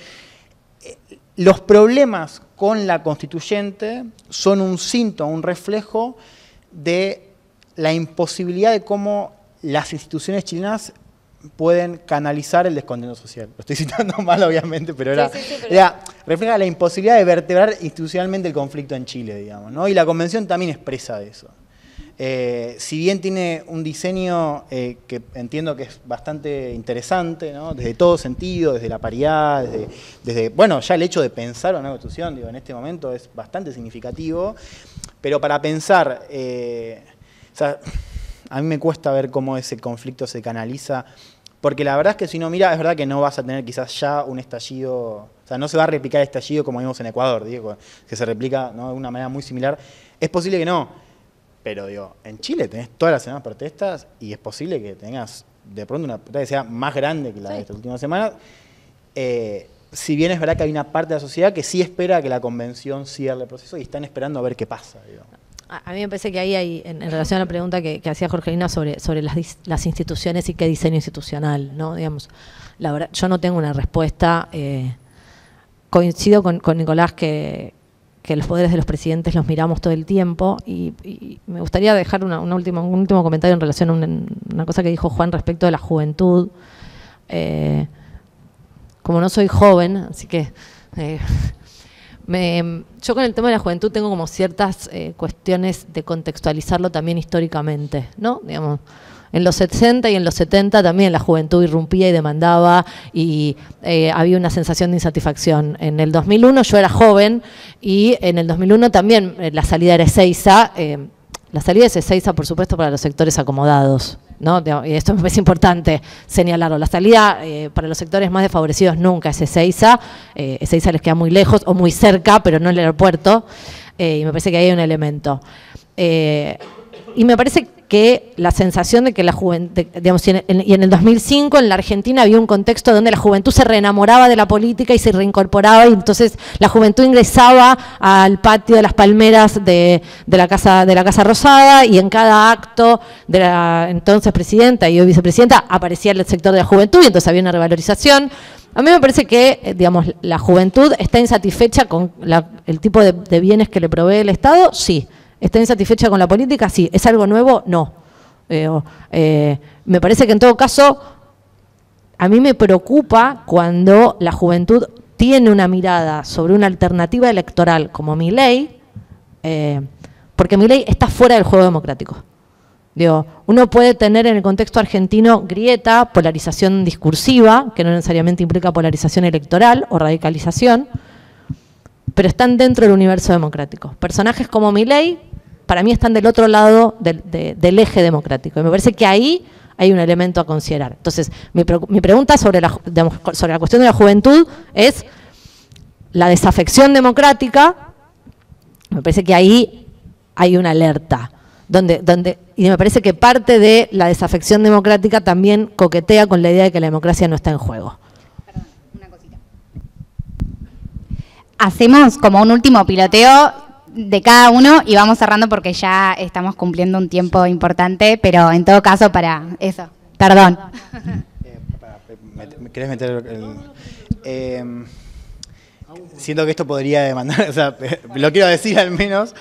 los problemas con la constituyente son un síntoma, un reflejo de la imposibilidad de cómo las instituciones chilenas pueden canalizar el descontento social. Lo estoy citando mal, obviamente, pero era, refleja la imposibilidad de vertebrar institucionalmente el conflicto en Chile, digamos, ¿no? Y la convención también expresa eso. Eh, si bien tiene un diseño eh, que entiendo que es bastante interesante, desde todo sentido, desde la paridad, desde, bueno, ya el hecho de pensar una constitución, digo, en este momento es bastante significativo, pero para pensar, eh, a mí me cuesta ver cómo ese conflicto se canaliza, porque la verdad es que si no mira, es verdad que no vas a tener quizás ya un estallido, o sea, no se va a replicar el estallido como vimos en Ecuador, digo, que se replica de una manera muy similar, es posible que no pero digo, en Chile tenés todas las semanas protestas y es posible que tengas de pronto una protesta que sea más grande que la de estas últimas semanas. Eh, si bien es verdad que hay una parte de la sociedad que sí espera que la convención cierre el proceso y están esperando a ver qué pasa. A, mí me parece que ahí hay, en, relación a la pregunta que, hacía Jorgelina sobre, sobre las, instituciones y qué diseño institucional, ¿no? Digamos, la verdad, yo no tengo una respuesta. Eh, coincido con Nicolás que, que los poderes de los presidentes los miramos todo el tiempo. Y, me gustaría dejar una, un último comentario en relación a una, cosa que dijo Juan respecto de la juventud. Eh, como no soy joven, así que eh, yo con el tema de la juventud tengo como ciertas eh, cuestiones de contextualizarlo también históricamente, ¿no? Digamos, en los 60 y en los 70 también la juventud irrumpía y demandaba y eh, había una sensación de insatisfacción. En el 2001 yo era joven y en el 2001 también eh, la salida era Ezeiza, eh, la salida es Ezeiza por supuesto para los sectores acomodados. ¿no? Esto me parece importante señalarlo. La salida eh, para los sectores más desfavorecidos nunca es Ezeiza. Eh, Ezeiza les queda muy lejos o muy cerca, pero no en el aeropuerto. y me parece que ahí hay un elemento. y me parece que la sensación de que la juventud, digamos, y en, el 2005 en la Argentina había un contexto donde la juventud se reenamoraba de la política y se reincorporaba y entonces la juventud ingresaba al patio de las palmeras de, la, casa, de la Casa Rosada y en cada acto de la entonces presidenta y hoy vicepresidenta aparecía el sector de la juventud y entonces había una revalorización. A mí me parece que, eh, digamos, la juventud está insatisfecha con el tipo de bienes que le provee el Estado, sí. ¿Está insatisfecha con la política? Sí. ¿Es algo nuevo? No. Eh, eh, me parece que en todo caso, a mí me preocupa cuando la juventud tiene una mirada sobre una alternativa electoral como mi ley, eh, porque mi ley está fuera del juego democrático. Digo, uno puede tener en el contexto argentino grieta, polarización discursiva, que no necesariamente implica polarización electoral o radicalización, pero están dentro del universo democrático. Personajes como Milei para mí están del otro lado del, eje democrático. Y me parece que ahí hay un elemento a considerar. Entonces, mi, pregunta sobre la, cuestión de la juventud es la desafección democrática. Me parece que ahí hay una alerta. Donde, donde, y me parece que parte de la desafección democrática también coquetea con la idea de que la democracia no está en juego. Perdón, una cosita. Hacemos como un último piloteo de cada uno y vamos cerrando porque ya estamos cumpliendo un tiempo importante, pero en todo caso para eso. Perdón. Eh, eh, meter el...? Em, siento que esto podría demandar, o sea, lo quiero decir al menos.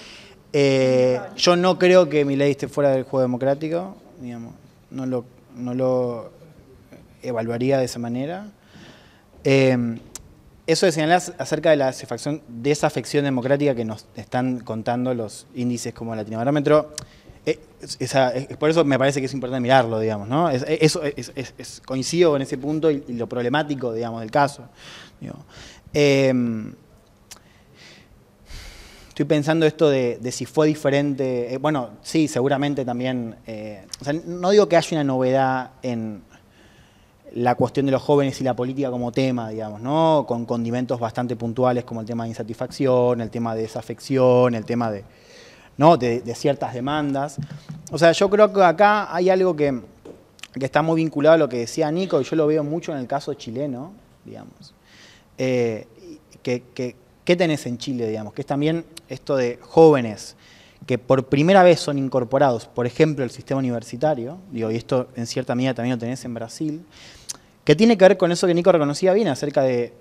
Eh, yo no creo que mi ley esté fuera del juego democrático, no lo, lo evaluaría de esa manera. Em, eso de señalar acerca de la desafección democrática que nos están contando los índices como el Latinobarómetro, eh, ah, por eso me parece que es importante mirarlo, digamos, ¿no? Eh, eso es, coincido con ese punto y, lo problemático, digamos, del caso. Em, estoy pensando esto de, si fue diferente. Eh, bueno, sí, seguramente también. o sea, no digo que haya una novedad en, la cuestión de los jóvenes y la política como tema, digamos, ¿no? Con condimentos bastante puntuales como el tema de insatisfacción, el tema de desafección, el tema de, de, ciertas demandas. O sea, yo creo que acá hay algo que, está muy vinculado a lo que decía Nico, y yo lo veo mucho en el caso chileno, digamos. Eh, que, ¿Qué tenés en Chile, digamos? Que es también esto de jóvenes que por primera vez son incorporados, por ejemplo, al sistema universitario, digo, y esto en cierta medida también lo tenés en Brasil, que tiene que ver con eso que Nico reconocía bien acerca de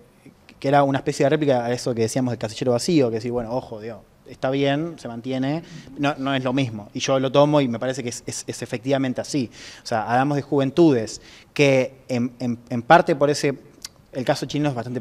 que era una especie de réplica a eso que decíamos del casillero vacío, que decir, bueno, ojo, Dios, está bien, se mantiene, no, no, es lo mismo. Y yo lo tomo y me parece que es, efectivamente así. O sea, hablamos de juventudes que en parte por ese el caso chino es bastante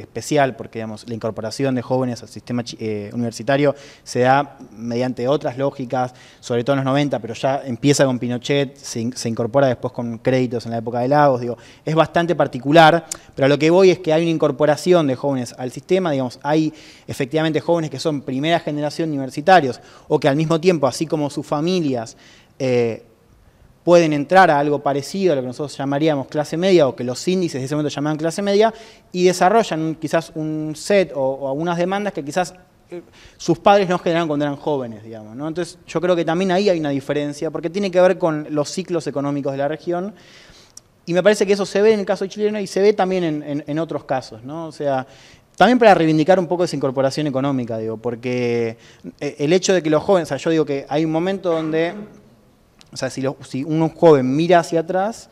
especial porque la incorporación de jóvenes al sistema eh, universitario se da mediante otras lógicas, sobre todo en los 90, pero ya empieza con Pinochet, se, incorpora después con créditos en la época de Lagos, digo, es bastante particular, pero a lo que voy es que hay una incorporación de jóvenes al sistema, digamos, hay efectivamente jóvenes que son primera generación universitarios o que al mismo tiempo, así como sus familias, eh, pueden entrar a algo parecido a lo que nosotros llamaríamos clase media o que los índices de ese momento llamaban clase media y desarrollan quizás un set o, algunas demandas que quizás eh, sus padres no generaron cuando eran jóvenes, digamos. Entonces yo creo que también ahí hay una diferencia, porque tiene que ver con los ciclos económicos de la región, y me parece que eso se ve en el caso chileno y se ve también en, en otros casos, ¿no? O sea, también para reivindicar un poco esa incorporación económica, digo, porque eh, el hecho de que los jóvenes, o sea, yo digo que hay un momento donde o sea, si, un joven mira hacia atrás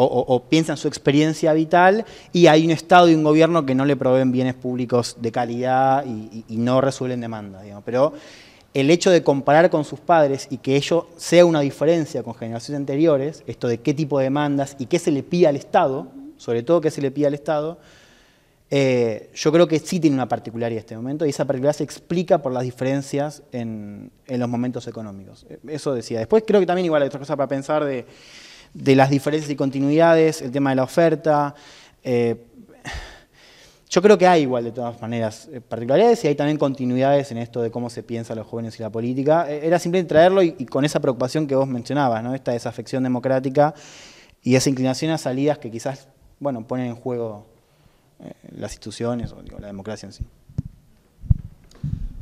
o, piensa en su experiencia vital y hay un Estado y un gobierno que no le proveen bienes públicos de calidad y, no resuelven demandas. Pero el hecho de comparar con sus padres y que ello sea una diferencia con generaciones anteriores, esto de qué tipo de demandas y qué se le pide al Estado, sobre todo qué se le pide al Estado, eh, yo creo que sí tiene una particularidad este momento y esa particularidad se explica por las diferencias en, los momentos económicos. Eh, eso decía. Después creo que también igual hay otra cosa para pensar de, las diferencias y continuidades, el tema de la oferta. Eh, yo creo que hay igual de todas maneras particularidades y hay también continuidades en esto de cómo se piensa los jóvenes y la política. Era simplemente traerlo y, con esa preocupación que vos mencionabas, ¿no? esta desafección democrática y esa inclinación a salidas que quizás bueno, ponen en juego eh, las instituciones o la democracia en sí.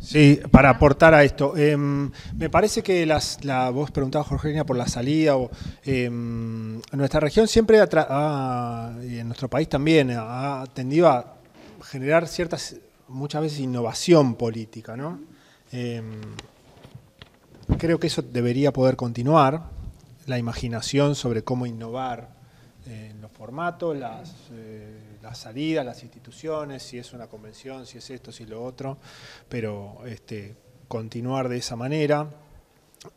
Sí, para aportar a esto. Em, me parece que las, la, vos preguntabas, Jorge, por la salida. O, em, nuestra región siempre, y en nuestro país también, ha tendido a generar ciertas, muchas veces, innovación política. ¿no? Em, creo que eso debería poder continuar, la imaginación sobre cómo innovar eh, en los formatos, las eh, las salidas, las instituciones, si es una convención, si es esto, si es lo otro, pero este, continuar de esa manera.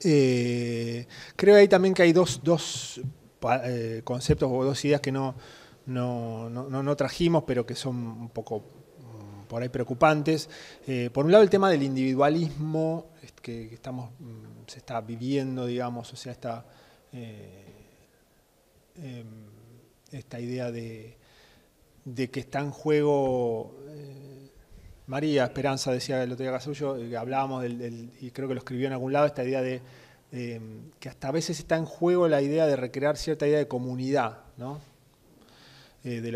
Eh, creo ahí también que hay dos, eh, conceptos o dos ideas que no, no, trajimos, pero que son un poco mm, por ahí preocupantes. Eh, por un lado el tema del individualismo que, estamos, mm, se está viviendo, digamos, o sea, em, esta idea de, de que está en juego eh, María Esperanza, decía el otro día Casullo, eh, hablábamos del, y creo que lo escribió en algún lado, esta idea de que hasta a veces está en juego la idea de recrear cierta idea de comunidad, ¿no? Eh, de,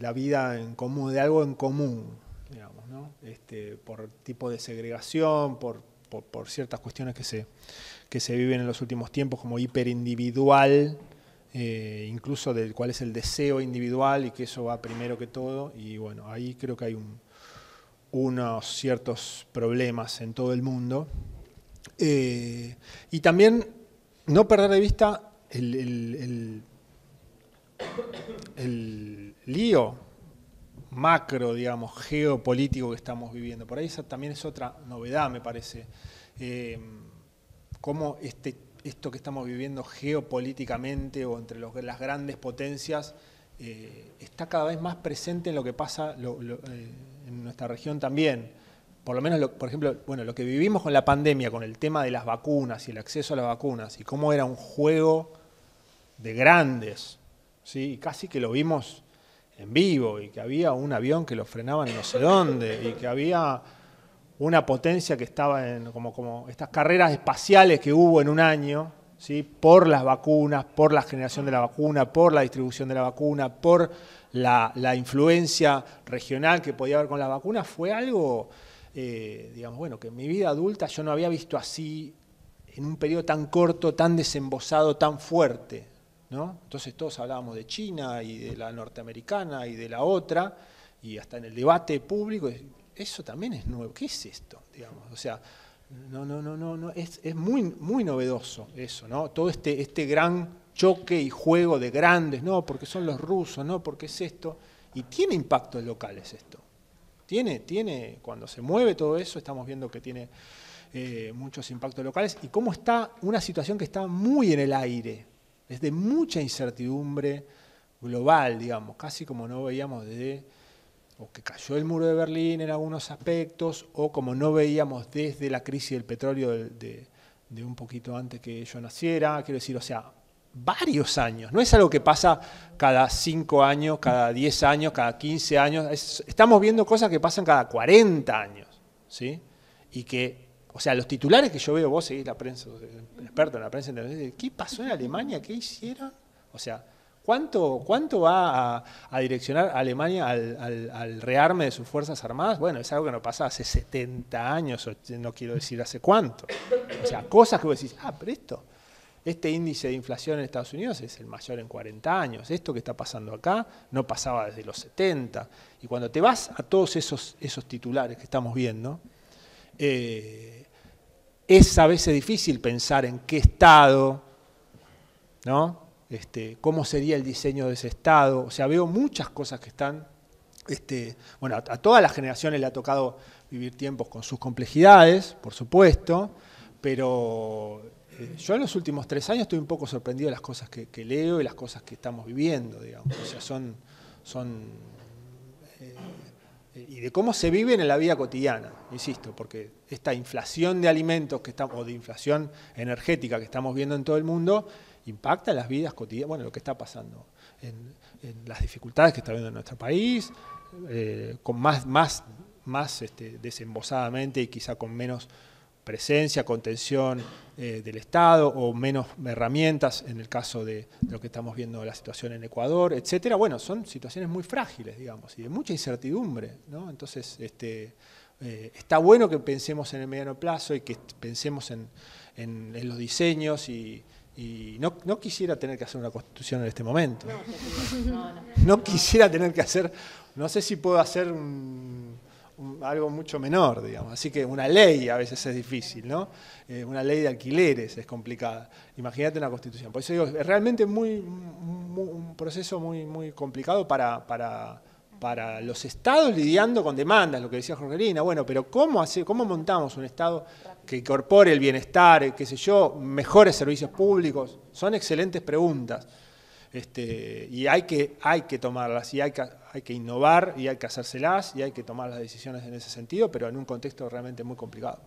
la vida en común, de algo en común, digamos, ¿no? este, por tipo de segregación, por, ciertas cuestiones que se, que se viven en los últimos tiempos, como hiperindividual, eh, incluso de cuál es el deseo individual y que eso va primero que todo. Y bueno, ahí creo que hay unos ciertos problemas en todo el mundo. Eh, y también no perder de vista el, lío macro, digamos, geopolítico que estamos viviendo. Por ahí también es otra novedad, me parece. Eh, cómo este esto que estamos viviendo geopolíticamente o entre las grandes potencias eh, está cada vez más presente en lo que pasa eh, en nuestra región también. Por lo menos, por ejemplo, bueno, lo que vivimos con la pandemia, con el tema de las vacunas y el acceso a las vacunas y cómo era un juego de grandes, ¿sí? y casi que lo vimos en vivo y que había un avión que lo frenaban no sé dónde y que había una potencia que estaba en como, como estas carreras espaciales que hubo en un año, ¿sí? por las vacunas, por la generación de la vacuna, por la distribución de la vacuna, por la, influencia regional que podía haber con las vacunas, fue algo, eh, digamos, bueno, que en mi vida adulta yo no había visto así en un periodo tan corto, tan desembosado, tan fuerte. ¿no? Entonces todos hablábamos de China y de la norteamericana y de la otra, y hasta en el debate público, eso también es nuevo. ¿Qué es esto? Digamos, o sea, no, no, no, no, no. Es, muy, muy novedoso eso, ¿no? Todo este, este gran choque y juego de grandes, no, porque son los rusos, no, porque es esto. Y tiene impactos locales esto. Tiene, tiene, cuando se mueve todo eso, estamos viendo que tiene eh, muchos impactos locales y cómo está una situación que está muy en el aire, es de mucha incertidumbre global, digamos, casi como no veíamos desde o que cayó el muro de Berlín en algunos aspectos, o como no veíamos desde la crisis del petróleo de, un poquito antes que yo naciera, quiero decir, o sea, varios años, no es algo que pasa cada cinco años, cada diez años, cada 15 años, estamos viendo cosas que pasan cada 40 años, ¿sí? Y que o sea, los titulares que yo veo, vos seguís la prensa, experto en la prensa ¿qué pasó en Alemania? ¿Qué hicieron? O sea, ¿Cuánto, va a, direccionar Alemania al, rearme de sus Fuerzas Armadas? Bueno, es algo que no pasa hace 70 años, no quiero decir hace cuánto. O sea, cosas que vos decís, ah, pero esto, este índice de inflación en Estados Unidos es el mayor en 40 años. Esto que está pasando acá no pasaba desde los 70. Y cuando te vas a todos esos, esos titulares que estamos viendo, eh, es a veces difícil pensar en qué estado, ¿no? Este, cómo sería el diseño de ese Estado. O sea, veo muchas cosas que están... Este, bueno, a, todas las generaciones le ha tocado vivir tiempos con sus complejidades, por supuesto, pero eh, yo en los últimos tres años estoy un poco sorprendido de las cosas que, leo y las cosas que estamos viviendo, digamos. O sea, son... Eh, eh, y de cómo se viven en la vida cotidiana, insisto, porque esta inflación de alimentos que estamos, o de inflación energética que estamos viendo en todo el mundo, impacta en las vidas cotidianas, bueno, lo que está pasando, en, las dificultades que está viendo en nuestro país, eh, con más, más, más este, desembosadamente y quizá con menos presencia, contención eh, del Estado o menos herramientas en el caso de, lo que estamos viendo la situación en Ecuador, etcétera. Bueno, son situaciones muy frágiles, digamos, y de mucha incertidumbre, Entonces, este, eh, está bueno que pensemos en el mediano plazo y que pensemos en, en los diseños y, y no, quisiera tener que hacer una constitución en este momento. No quisiera tener que hacer, no sé si puedo hacer algo mucho menor, digamos. Así que una ley a veces es difícil, ¿no? Eh, una ley de alquileres es complicada. Imagínate una constitución. Por eso digo, es realmente muy, un proceso muy, muy complicado para, para, para los estados lidiando con demandas, lo que decía Jorgelina. Bueno, pero ¿cómo, hace, cómo montamos un estado que incorpore el bienestar, qué sé yo, mejores servicios públicos? Son excelentes preguntas. Este, y hay que, hay que tomarlas, y hay que, hay que innovar, y hay que hacérselas, y hay que tomar las decisiones en ese sentido, pero en un contexto realmente muy complicado.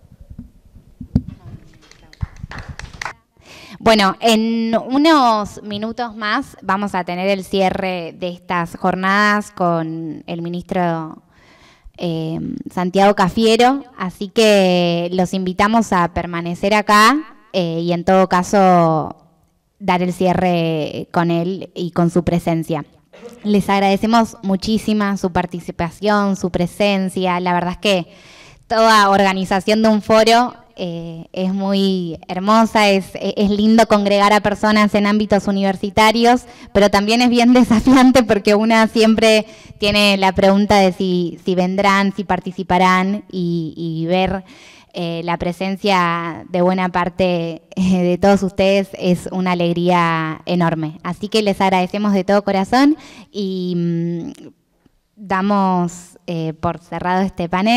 Bueno, en unos minutos más vamos a tener el cierre de estas jornadas con el ministro Em, Santiago Cafiero, así que los invitamos a permanecer acá eh, y en todo caso dar el cierre con él y con su presencia. Les agradecemos muchísima su participación, su presencia, la verdad es que toda organización de un foro eh, es muy hermosa, es, lindo congregar a personas en ámbitos universitarios, pero también es bien desafiante porque una siempre tiene la pregunta de si, vendrán, si participarán y, ver eh, la presencia de buena parte eh, de todos ustedes es una alegría enorme. Así que les agradecemos de todo corazón y mm, damos por cerrado este panel.